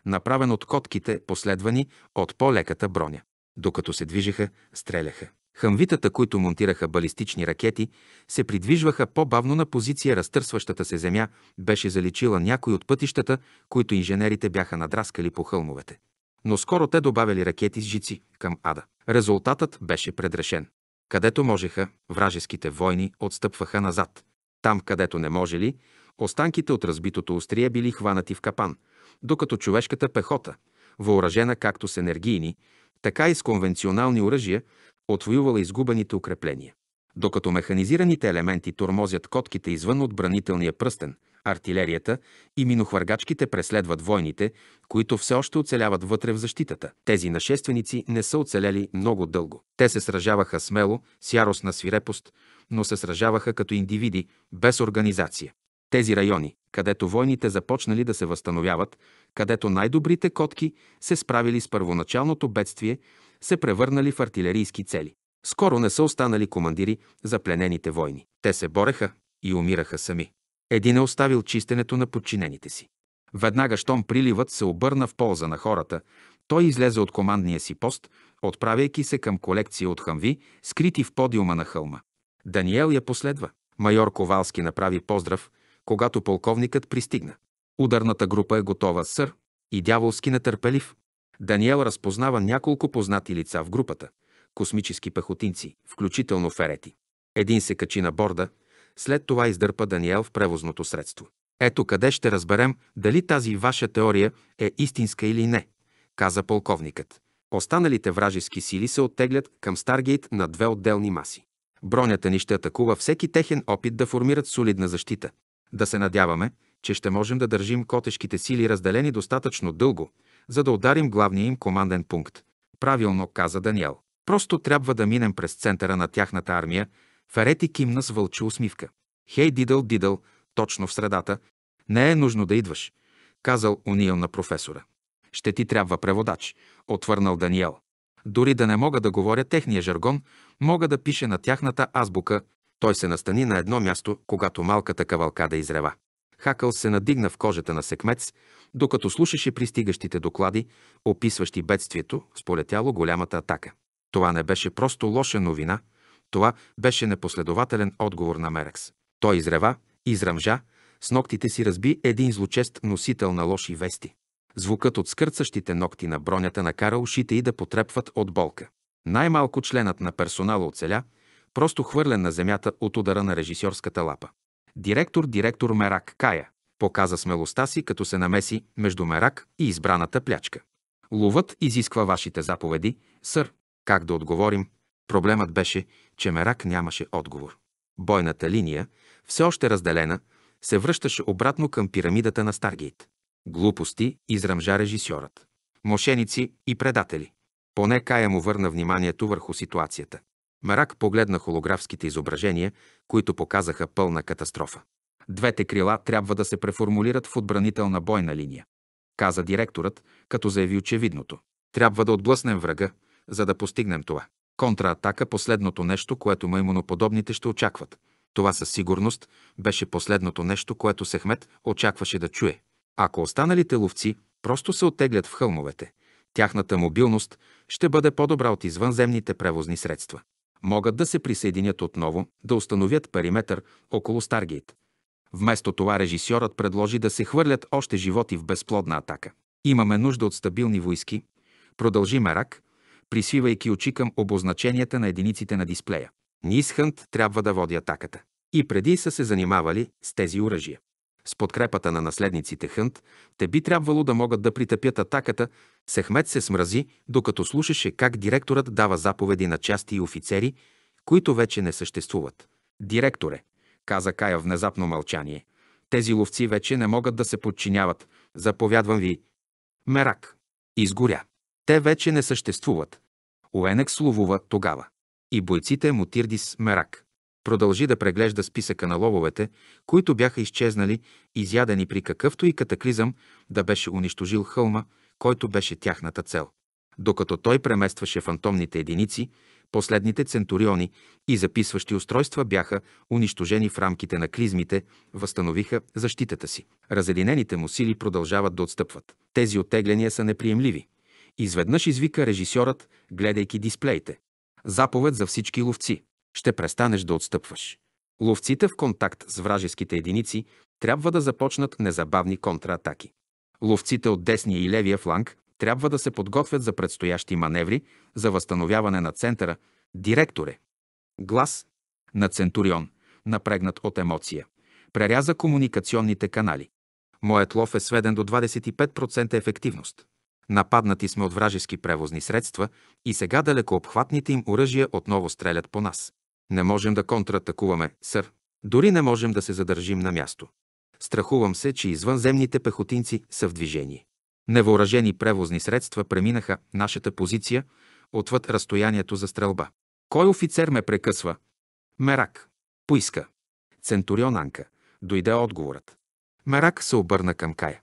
направен от котките, последвани от по-леката броня. Докато се движеха, стреляха. Хъмвитата, които монтираха балистични ракети, се придвижваха по-бавно на позиция. Разтърсващата се земя беше заличила някои от пътищата, които инженерите бяха надраскали по хълмовете. Но скоро те добавили ракети с жици към ада. Резултатът беше предрешен. Където можеха, вражеските войни отстъпваха назад. Там, където не можели, останките от разбитото острие били хванати в капан, докато човешката пехота, въоръжена както с енергийни, така и с конвенционални оръжия, отвоювала изгубените укрепления. Докато механизираните елементи тормозят котките извън отбранителния пръстен – артилерията и минохвъргачките преследват войните, които все още оцеляват вътре в защитата. Тези нашественици не са оцелели много дълго. Те се сражаваха смело, с яростна свирепост, но се сражаваха като индивиди, без организация. Тези райони, където войните започнали да се възстановяват, където най-добрите котки се справили с първоначалното бедствие, се превърнали в артилерийски цели. Скоро не са останали командири за пленените войни. Те се бореха и умираха сами. Един е оставил чистенето на подчинените си. Веднага, щом приливът се обърна в полза на хората, той излезе от командния си пост, отправяйки се към колекция от хамви, скрити в подиума на хълма. Даниел я последва. Майор Ковалски направи поздрав, когато полковникът пристигна. Ударната група е готова, сър, и дяволски нетърпелив. Даниел разпознава няколко познати лица в групата – космически пехотинци, включително ферети. Един се качи на борда – след това издърпа Даниел в превозното средство. Ето къде ще разберем дали тази ваша теория е истинска или не, каза полковникът. Останалите вражески сили се оттеглят към Старгейт на две отделни маси. Бронята ни ще атакува всеки техен опит да формират солидна защита. Да се надяваме, че ще можем да държим котешките сили разделени достатъчно дълго, за да ударим главния им команден пункт. Правилно каза Даниел. Просто трябва да минем през центъра на тяхната армия Ферети кимна с вълча усмивка. Хей, дидъл, дидъл, точно в средата. Не е нужно да идваш, казал Унил на професора. Ще ти трябва преводач, отвърнал Даниел. Дори да не мога да говоря техния жаргон, мога да пише на тяхната азбука. Той се настани на едно място, когато малката кавалкада изрева. Хакъл се надигна в кожата на секмец, докато слушаше пристигащите доклади, описващи бедствието, сполетяло голямата атака. Това не беше просто лоша новина – това беше непоследователен отговор на Мерекс. Той изрева, израмжа, с ногтите си разби един злочест носител на лоши вести. Звукът от скърцащите ногти на бронята накара ушите и да потрепват от болка. Най-малко членът на персонала оцеля, просто хвърлен на земята от удара на режисьорската лапа. Директор, директор Мерак Кая показа смелостта си, като се намеси между Мерак и избраната плячка. Ловът изисква вашите заповеди, сър. Как да отговорим, Проблемът беше, че Мерак нямаше отговор. Бойната линия, все още разделена, се връщаше обратно към пирамидата на Старгейт. Глупости израмжа режисьорът. Мошеници и предатели. Поне Кая му върна вниманието върху ситуацията. Мерак погледна холографските изображения, които показаха пълна катастрофа. Двете крила трябва да се преформулират в отбранителна бойна линия, каза директорът, като заяви очевидното. Трябва да отблъснем врага, за да постигнем това контраатака последното нещо, което маймоноподобните ще очакват. Това със сигурност беше последното нещо, което Сехмет очакваше да чуе. Ако останалите ловци просто се оттеглят в хълмовете, тяхната мобилност ще бъде по-добра от извънземните превозни средства. Могат да се присъединят отново, да установят периметър около Старгейт. Вместо това режисьорът предложи да се хвърлят още животи в безплодна атака. Имаме нужда от стабилни войски. Продължи Мерак, присвивайки очи към обозначенията на единиците на дисплея. Нис Хънт трябва да води атаката. И преди са се занимавали с тези оръжия. С подкрепата на наследниците Хънт, те би трябвало да могат да притъпят атаката. Сехмет се смрази, докато слушаше как директорът дава заповеди на части и офицери, които вече не съществуват. Директоре, каза Кая внезапно мълчание. Тези ловци вече не могат да се подчиняват. Заповядвам ви. Мерак. Изгоря. Те вече не съществуват. Уенек словува тогава. И бойците му Тирдис Мерак. Продължи да преглежда списъка на лововете, които бяха изчезнали, изядени при какъвто и катаклизъм да беше унищожил хълма, който беше тяхната цел. Докато той преместваше фантомните единици, последните центуриони и записващи устройства бяха унищожени в рамките на клизмите, възстановиха защитата си. Разединените му сили продължават да отстъпват. Тези оттегляния са неприемливи. Изведнъж извика режисьорът, гледайки дисплеите. Заповед за всички ловци. Ще престанеш да отстъпваш. Ловците в контакт с вражеските единици трябва да започнат незабавни контратаки. Ловците от десния и левия фланг трябва да се подготвят за предстоящи маневри за възстановяване на центъра. Директоре. Глас на Центурион, напрегнат от емоция, преряза комуникационните канали. Моят лов е сведен до 25% ефективност. Нападнати сме от вражески превозни средства и сега далекообхватните им оръжия отново стрелят по нас. Не можем да контратакуваме, сър. Дори не можем да се задържим на място. Страхувам се, че извънземните пехотинци са в движение. Невооръжени превозни средства преминаха нашата позиция отвъд разстоянието за стрелба. Кой офицер ме прекъсва? Мерак. Поиска. Центурион Анка. Дойде отговорът. Мерак се обърна към Кая.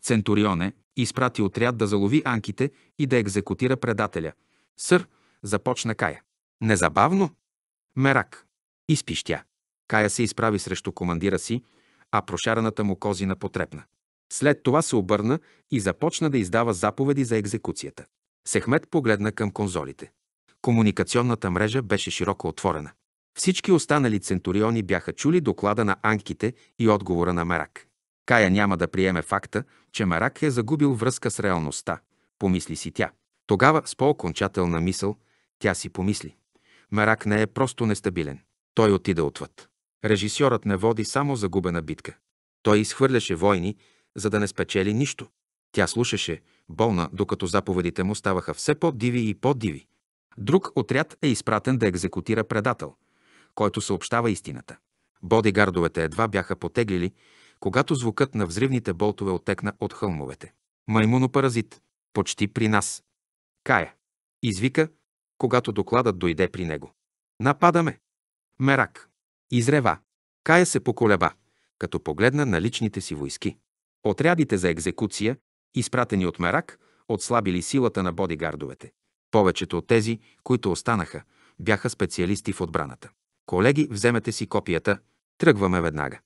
Центурионе, изпрати отряд да залови анките и да екзекутира предателя. Сър, започна Кая. Незабавно? Мерак. Изпищя. Кая се изправи срещу командира си, а прошараната му козина потрепна. След това се обърна и започна да издава заповеди за екзекуцията. Сехмет погледна към конзолите. Комуникационната мрежа беше широко отворена. Всички останали центуриони бяха чули доклада на анките и отговора на Мерак. Кая няма да приеме факта, че Марак е загубил връзка с реалността, помисли си тя. Тогава, с по-окончателна мисъл, тя си помисли. Марак не е просто нестабилен. Той отида отвъд. Режисьорът не води само загубена битка. Той изхвърляше войни, за да не спечели нищо. Тя слушаше, болна, докато заповедите му ставаха все по-диви и по-диви. Друг отряд е изпратен да екзекутира предател, който съобщава истината. Бодигардовете едва бяха потеглили, когато звукът на взривните болтове отекна от хълмовете. Маймунопаразит. Почти при нас. Кая. Извика, когато докладът дойде при него. Нападаме. Мерак. Изрева. Кая се поколеба, като погледна на личните си войски. Отрядите за екзекуция, изпратени от Мерак, отслабили силата на бодигардовете. Повечето от тези, които останаха, бяха специалисти в отбраната. Колеги, вземете си копията. Тръгваме веднага.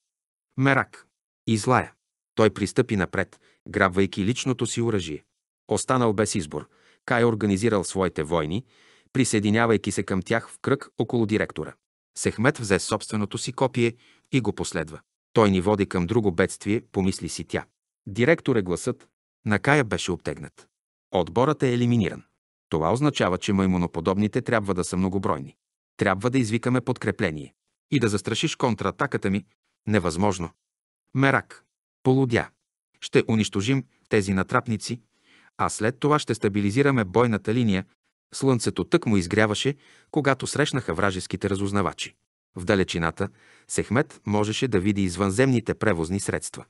Мерак и злая. Той пристъпи напред, грабвайки личното си оръжие. Останал без избор, Кай организирал своите войни, присъединявайки се към тях в кръг около директора. Сехмет взе собственото си копие и го последва. Той ни води към друго бедствие, помисли си тя. Директор е гласът, на Кая беше обтегнат. Отборът е елиминиран. Това означава, че маймоноподобните трябва да са многобройни. Трябва да извикаме подкрепление. И да застрашиш контратаката ми? Невъзможно. Мерак. Полудя. Ще унищожим тези натрапници, а след това ще стабилизираме бойната линия. Слънцето тък му изгряваше, когато срещнаха вражеските разузнавачи. В далечината Сехмет можеше да види извънземните превозни средства.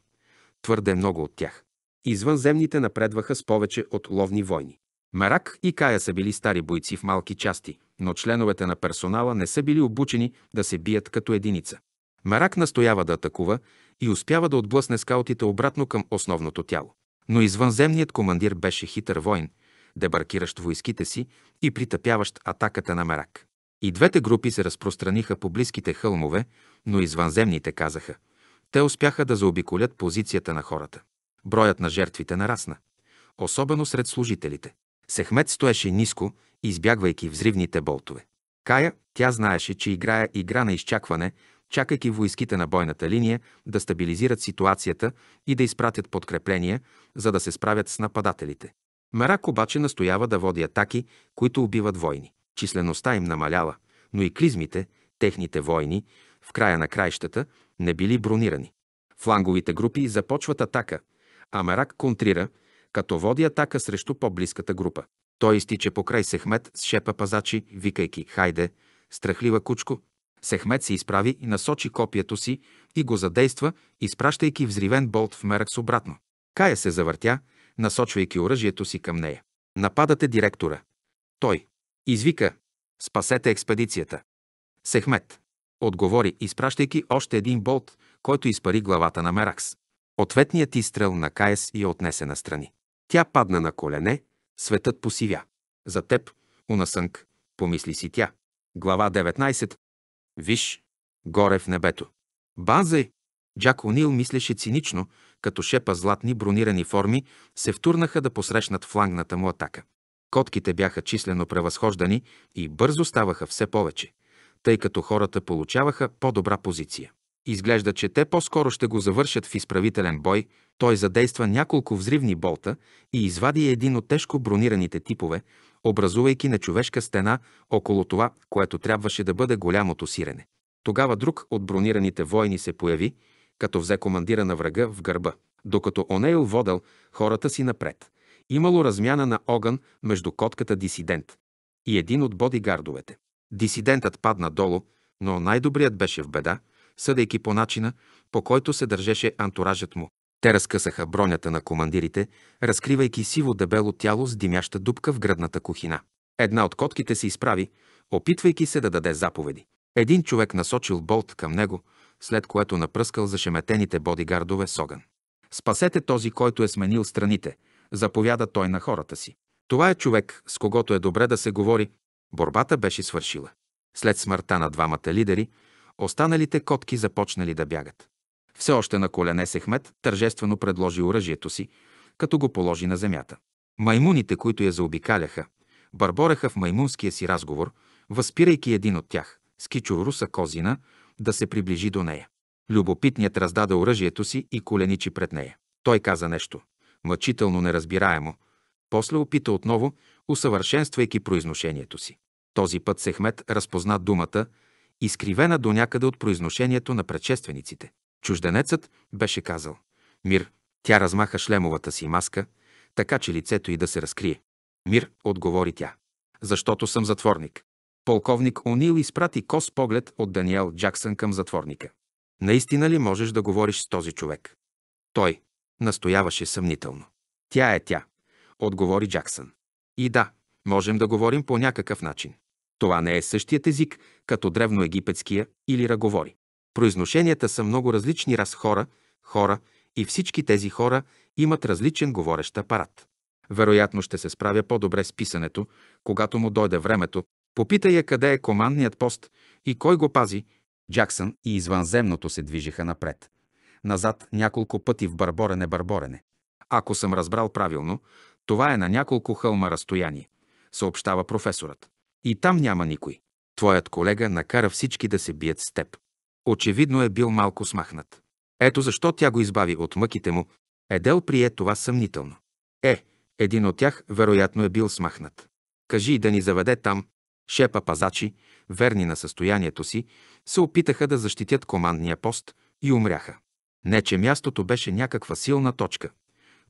Твърде много от тях. Извънземните напредваха с повече от ловни войни. Мерак и Кая са били стари бойци в малки части, но членовете на персонала не са били обучени да се бият като единица. Мерак настоява да атакува и успява да отблъсне скаутите обратно към основното тяло. Но извънземният командир беше хитър войн, дебаркиращ войските си и притъпяващ атаката на Мерак. И двете групи се разпространиха по близките хълмове, но извънземните казаха. Те успяха да заобиколят позицията на хората. Броят на жертвите нарасна, особено сред служителите. Сехмет стоеше ниско, избягвайки взривните болтове. Кая, тя знаеше, че играе игра на изчакване, чакайки войските на бойната линия да стабилизират ситуацията и да изпратят подкрепления, за да се справят с нападателите. Мерак обаче настоява да води атаки, които убиват войни. Числеността им намаляла, но и клизмите, техните войни, в края на краищата, не били бронирани. Фланговите групи започват атака, а Мерак контрира, като води атака срещу по-близката група. Той изтича покрай Сехмет с шепа пазачи, викайки «Хайде, страхлива кучко, Сехмет се изправи и насочи копието си и го задейства, изпращайки взривен болт в Меракс обратно. Кая се завъртя, насочвайки оръжието си към нея. Нападате директора. Той. Извика. Спасете експедицията. Сехмет. Отговори, изпращайки още един болт, който изпари главата на Меракс. Ответният изстрел на Каес я отнесе настрани. Тя падна на колене, светът посивя. За теб, Унасънк, помисли си тя. Глава 19, Виж, горе в небето. Банзай! Джак Онил мислеше цинично, като шепа златни бронирани форми се втурнаха да посрещнат флангната му атака. Котките бяха числено превъзхождани и бързо ставаха все повече, тъй като хората получаваха по-добра позиция. Изглежда, че те по-скоро ще го завършат в изправителен бой. Той задейства няколко взривни болта и извади един от тежко бронираните типове, образувайки нечовешка стена около това, което трябваше да бъде голямото сирене. Тогава друг от бронираните войни се появи, като взе командира на врага в гърба, докато Онейл водел хората си напред. Имало размяна на огън между котката дисидент и един от бодигардовете. Дисидентът падна долу, но най-добрият беше в беда, съдейки по начина, по който се държеше антуражът му. Те разкъсаха бронята на командирите, разкривайки сиво дебело тяло с димяща дупка в гръдната кухина. Една от котките се изправи, опитвайки се да даде заповеди. Един човек насочил болт към него, след което напръскал зашеметените бодигардове с огън. Спасете този, който е сменил страните, заповяда той на хората си. Това е човек, с когото е добре да се говори. Борбата беше свършила. След смъртта на двамата лидери, останалите котки започнали да бягат. Все още на колене Сехмет тържествено предложи оръжието си, като го положи на земята. Маймуните, които я заобикаляха, бърбореха в маймунския си разговор, възпирайки един от тях, скичо руса козина, да се приближи до нея. Любопитният раздаде оръжието си и коленичи пред нея. Той каза нещо, мъчително неразбираемо. После опита отново, усъвършенствайки произношението си. Този път Сехмет разпозна думата, изкривена до някъде от произношението на предшествениците. Чужденецът беше казал «Мир». Тя размаха шлемовата си маска, така че лицето й да се разкрие. «Мир», отговори тя. «Защото съм затворник». Полковник Онил изпрати кос поглед от Даниел Джаксън към затворника. «Наистина ли можеш да говориш с този човек?» Той настояваше съмнително. «Тя е тя», отговори Джаксън. «И да, можем да говорим по някакъв начин. Това не е същият език, като древноегипетския или раговори. Произношенията са много различни раз хора, хора и всички тези хора имат различен говорещ апарат. Вероятно ще се справя по-добре с писането, когато му дойде времето. Попита я къде е командният пост и кой го пази. Джаксън и извънземното се движиха напред. Назад няколко пъти в бърборене барборене Ако съм разбрал правилно, това е на няколко хълма разстояние, съобщава професорът. И там няма никой. Твоят колега накара всички да се бият с теб. Очевидно е бил малко смахнат. Ето защо тя го избави от мъките му. Едел прие това съмнително. Е, един от тях вероятно е бил смахнат. Кажи и да ни заведе там. Шепа пазачи, верни на състоянието си, се опитаха да защитят командния пост и умряха. Не, че мястото беше някаква силна точка.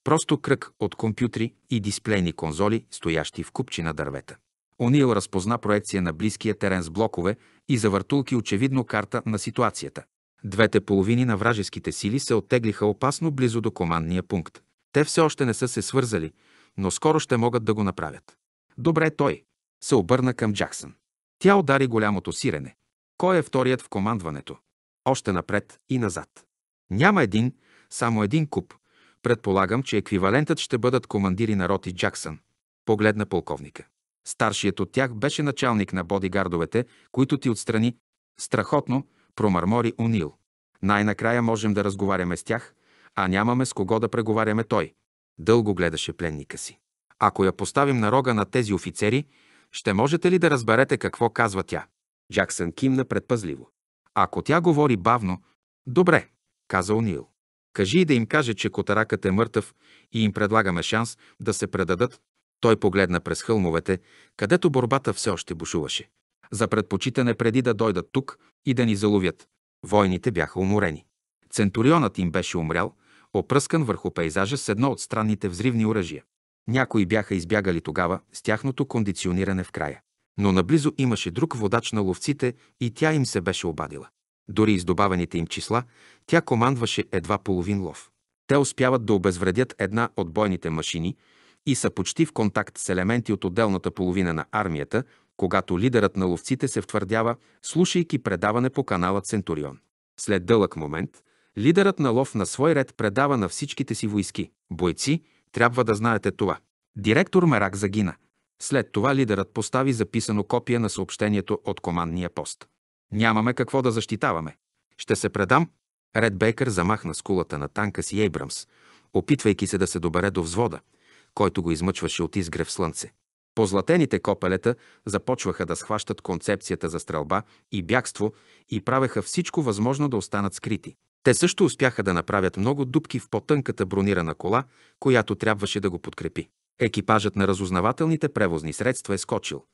Просто кръг от компютри и дисплейни конзоли, стоящи в купчина дървета. Онил разпозна проекция на близкия терен с блокове и завъртулки очевидно карта на ситуацията. Двете половини на вражеските сили се оттеглиха опасно близо до командния пункт. Те все още не са се свързали, но скоро ще могат да го направят. Добре, той се обърна към Джаксън. Тя удари голямото сирене. Кой е вторият в командването? Още напред и назад. Няма един, само един куп. Предполагам, че еквивалентът ще бъдат командири на роти Джаксън. Погледна полковника. Старшият от тях беше началник на бодигардовете, които ти отстрани. Страхотно, промърмори Унил. Най-накрая можем да разговаряме с тях, а нямаме с кого да преговаряме той. Дълго гледаше пленника си. Ако я поставим на рога на тези офицери, ще можете ли да разберете какво казва тя? Джаксън кимна предпазливо. Ако тя говори бавно, добре, каза Унил. Кажи и да им каже, че котаракът е мъртъв и им предлагаме шанс да се предадат, той погледна през хълмовете, където борбата все още бушуваше. За предпочитане преди да дойдат тук и да ни заловят. Войните бяха уморени. Центурионът им беше умрял, опръскан върху пейзажа с едно от странните взривни оръжия. Някои бяха избягали тогава с тяхното кондициониране в края. Но наблизо имаше друг водач на ловците и тя им се беше обадила. Дори с добавените им числа, тя командваше едва половин лов. Те успяват да обезвредят една от бойните машини и са почти в контакт с елементи от отделната половина на армията, когато лидерът на ловците се втвърдява, слушайки предаване по канала Центурион. След дълъг момент, лидерът на лов на свой ред предава на всичките си войски. Бойци, трябва да знаете това. Директор Мерак загина. След това лидерът постави записано копия на съобщението от командния пост. Нямаме какво да защитаваме. Ще се предам. Ред Бейкър замахна скулата на танка си Ейбрамс, опитвайки се да се добере до взвода – който го измъчваше от изгрев слънце. Позлатените копелета започваха да схващат концепцията за стрелба и бягство и правеха всичко възможно да останат скрити. Те също успяха да направят много дубки в по-тънката бронирана кола, която трябваше да го подкрепи. Екипажът на разузнавателните превозни средства е скочил.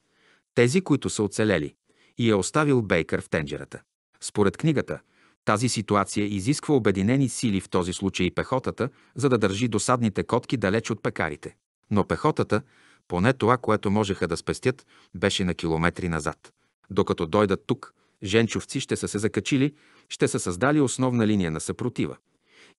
Тези, които са оцелели, и е оставил Бейкър в тенджерата. Според книгата – тази ситуация изисква обединени сили, в този случай пехотата, за да държи досадните котки далеч от пекарите. Но пехотата, поне това, което можеха да спестят, беше на километри назад. Докато дойдат тук, женчовци ще са се закачили, ще са създали основна линия на съпротива.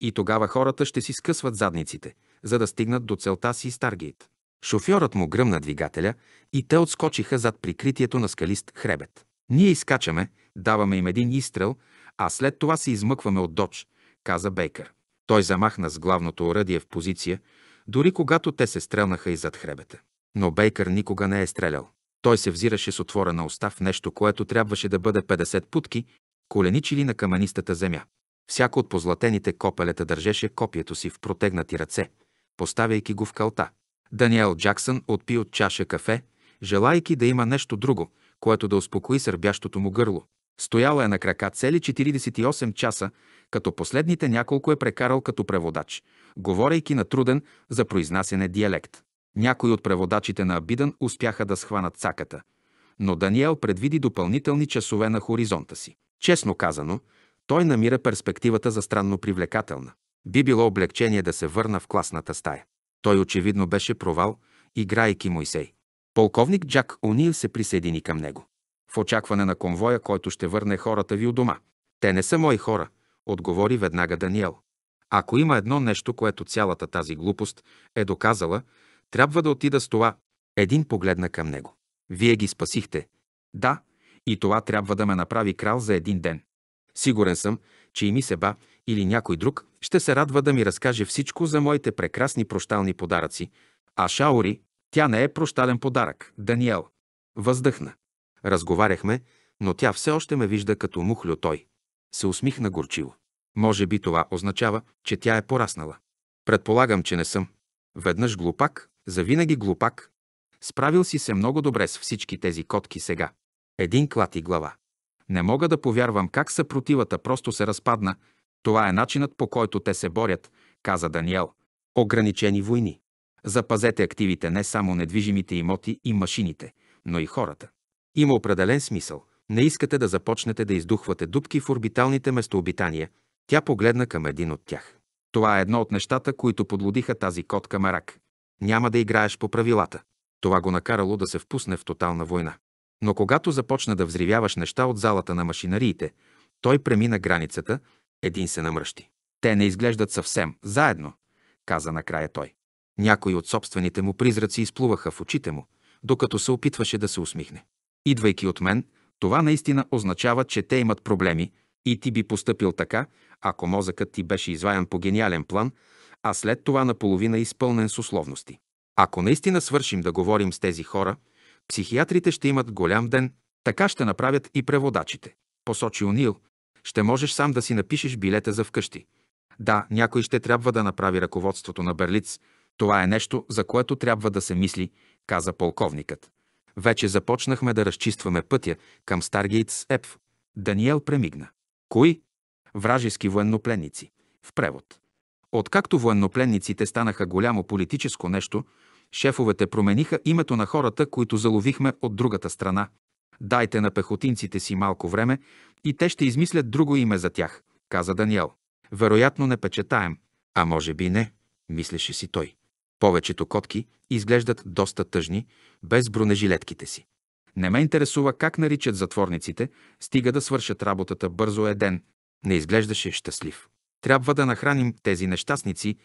И тогава хората ще си скъсват задниците, за да стигнат до целта си Старгейт. Шофьорът му гръмна двигателя и те отскочиха зад прикритието на скалист хребет. Ние изкачаме, даваме им един изстрел – а след това се измъкваме от Додж, каза Бейкър. Той замахна с главното оръдие в позиция, дори когато те се стрелнаха и зад хребета. Но Бейкър никога не е стрелял. Той се взираше с отворена уста в нещо, което трябваше да бъде 50 путки, коленичили на каменистата земя. Всяко от позлатените копелета държеше копието си в протегнати ръце, поставяйки го в калта. Даниел Джаксън отпи от чаша кафе, желайки да има нещо друго, което да успокои сърбящото му гърло. Стояла е на крака цели 48 часа, като последните няколко е прекарал като преводач, говорейки на труден за произнасяне диалект. Някои от преводачите на Абидан успяха да схванат цаката, но Даниел предвиди допълнителни часове на хоризонта си. Честно казано, той намира перспективата за странно привлекателна. Би било облегчение да се върна в класната стая. Той очевидно беше провал, играйки Мойсей. Полковник Джак Онил се присъедини към него в очакване на конвоя, който ще върне хората ви у дома. Те не са мои хора, отговори веднага Даниел. Ако има едно нещо, което цялата тази глупост е доказала, трябва да отида с това. Един погледна към него. Вие ги спасихте. Да, и това трябва да ме направи крал за един ден. Сигурен съм, че и ми себа или някой друг ще се радва да ми разкаже всичко за моите прекрасни прощални подаръци. А Шаори, тя не е прощален подарък, Даниел. Въздъхна. Разговаряхме, но тя все още ме вижда като мухлю той. Се усмихна горчиво. Може би това означава, че тя е пораснала. Предполагам, че не съм. Веднъж глупак, завинаги глупак. Справил си се много добре с всички тези котки сега. Един клад и глава. Не мога да повярвам как съпротивата просто се разпадна. Това е начинът по който те се борят, каза Даниел. Ограничени войни. Запазете активите не само недвижимите имоти и машините, но и хората. Има определен смисъл. Не искате да започнете да издухвате дубки в орбиталните местообитания. Тя погледна към един от тях. Това е едно от нещата, които подлодиха тази котка Марак. Няма да играеш по правилата. Това го накарало да се впусне в тотална война. Но когато започна да взривяваш неща от залата на машинариите, той премина границата, един се намръщи. Те не изглеждат съвсем заедно, каза накрая той. Някои от собствените му призраци изплуваха в очите му, докато се опитваше да се усмихне. Идвайки от мен, това наистина означава, че те имат проблеми и ти би поступил така, ако мозъкът ти беше изваян по гениален план, а след това наполовина изпълнен с условности. Ако наистина свършим да говорим с тези хора, психиатрите ще имат голям ден, така ще направят и преводачите. Посочи Унил. ще можеш сам да си напишеш билета за вкъщи. Да, някой ще трябва да направи ръководството на Берлиц. Това е нещо, за което трябва да се мисли, каза полковникът. Вече започнахме да разчистваме пътя към Старгейтс Епф. Даниел премигна. Кои? Вражески военнопленници. В превод. Откакто военнопленниците станаха голямо политическо нещо, шефовете промениха името на хората, които заловихме от другата страна. Дайте на пехотинците си малко време и те ще измислят друго име за тях, каза Даниел. Вероятно не печетаем, а може би не, мислеше си той. Повечето котки изглеждат доста тъжни, без бронежилетките си. Не ме интересува как наричат затворниците, стига да свършат работата бързо е ден. Не изглеждаше щастлив. Трябва да нахраним тези нещастници.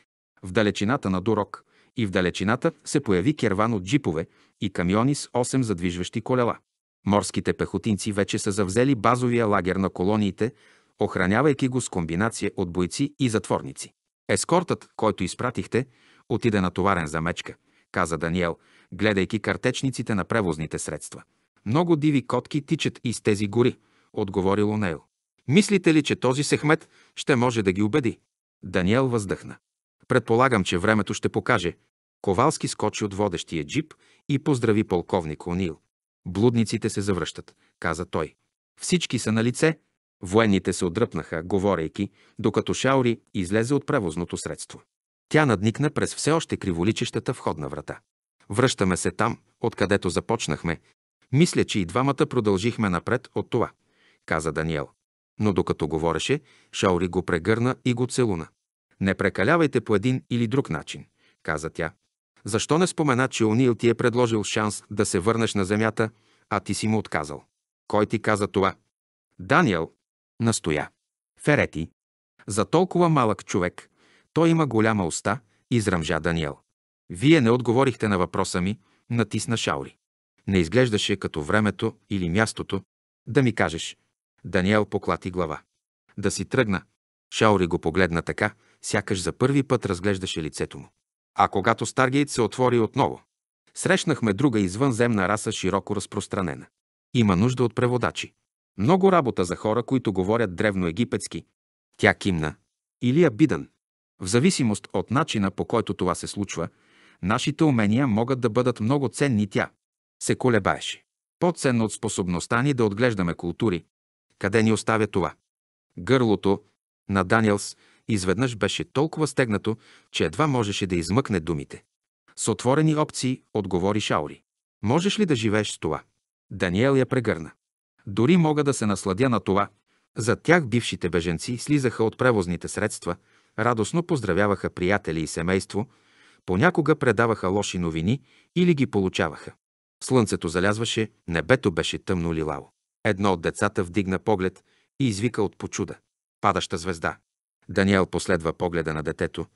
В далечината на Дурок и в далечината се появи керван от джипове и камиони с 8 задвижващи колела. Морските пехотинци вече са завзели базовия лагер на колониите, охранявайки го с комбинация от бойци и затворници. Ескортът, който изпратихте, отиде натоварен за мечка, каза Даниел, гледайки картечниците на превозните средства. Много диви котки тичат из тези гори, отговори Онейл. Мислите ли, че този сехмет ще може да ги убеди? Даниел въздъхна. Предполагам, че времето ще покаже. Ковалски скочи от водещия джип и поздрави полковник Онил. Блудниците се завръщат, каза той. Всички са на лице. Военните се отдръпнаха, говорейки, докато Шаури излезе от превозното средство. Тя надникна през все още криволичещата входна врата. Връщаме се там, откъдето започнахме. Мисля, че и двамата продължихме напред от това, каза Даниел. Но докато говореше, Шаури го прегърна и го целуна. Не прекалявайте по един или друг начин, каза тя. Защо не спомена, че Онил ти е предложил шанс да се върнеш на земята, а ти си му отказал? Кой ти каза това? Даниел настоя. Ферети. За толкова малък човек, той има голяма уста, изръмжа Даниел. Вие не отговорихте на въпроса ми, натисна Шаури. Не изглеждаше като времето или мястото да ми кажеш. Даниел поклати глава. Да си тръгна. Шаури го погледна така, сякаш за първи път разглеждаше лицето му. А когато Старгейт се отвори отново, срещнахме друга извънземна раса, широко разпространена. Има нужда от преводачи. Много работа за хора, които говорят древноегипетски. Тя кимна. Илия е Бидан. В зависимост от начина по който това се случва, нашите умения могат да бъдат много ценни тя. Се колебаеше. По-ценно от способността ни да отглеждаме култури. Къде ни оставя това? Гърлото на Даниелс изведнъж беше толкова стегнато, че едва можеше да измъкне думите. С отворени опции отговори Шаури. Можеш ли да живееш с това? Даниел я прегърна. Дори мога да се насладя на това. За тях бившите беженци слизаха от превозните средства – радостно поздравяваха приятели и семейство, понякога предаваха лоши новини или ги получаваха. Слънцето залязваше, небето беше тъмно лилаво. Едно от децата вдигна поглед и извика от почуда. Падаща звезда. Даниел последва погледа на детето,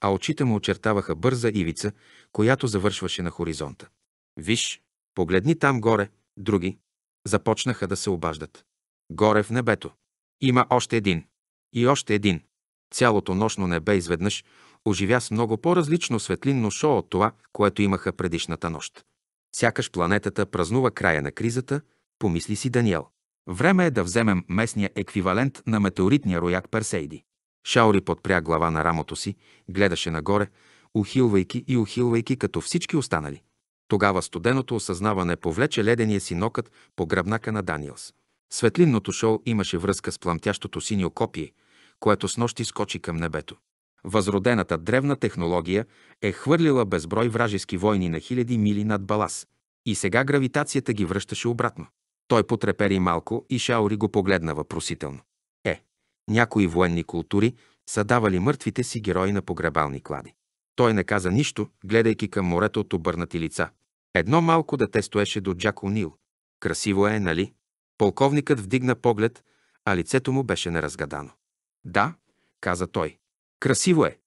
а очите му очертаваха бърза ивица, която завършваше на хоризонта. Виж, погледни там горе, други. Започнаха да се обаждат. Горе в небето. Има още един. И още един. Цялото нощно небе изведнъж оживя с много по-различно светлинно шоу от това, което имаха предишната нощ. Сякаш планетата празнува края на кризата, помисли си Даниел. Време е да вземем местния еквивалент на метеоритния рояк Персейди. Шаури подпря глава на рамото си, гледаше нагоре, ухилвайки и ухилвайки като всички останали. Тогава студеното осъзнаване повлече ледения си нокът по гръбнака на Даниелс. Светлинното шоу имаше връзка с пламтящото синьо копие, което с нощи скочи към небето. Възродената древна технология е хвърлила безброй вражески войни на хиляди мили над Балас. И сега гравитацията ги връщаше обратно. Той потрепери малко и Шаори го погледна въпросително. Е, някои военни култури са давали мъртвите си герои на погребални клади. Той не каза нищо, гледайки към морето от обърнати лица. Едно малко дете стоеше до Джак Нил. Красиво е, нали? Полковникът вдигна поглед, а лицето му беше неразгадано. Да, каза той. Красиво е.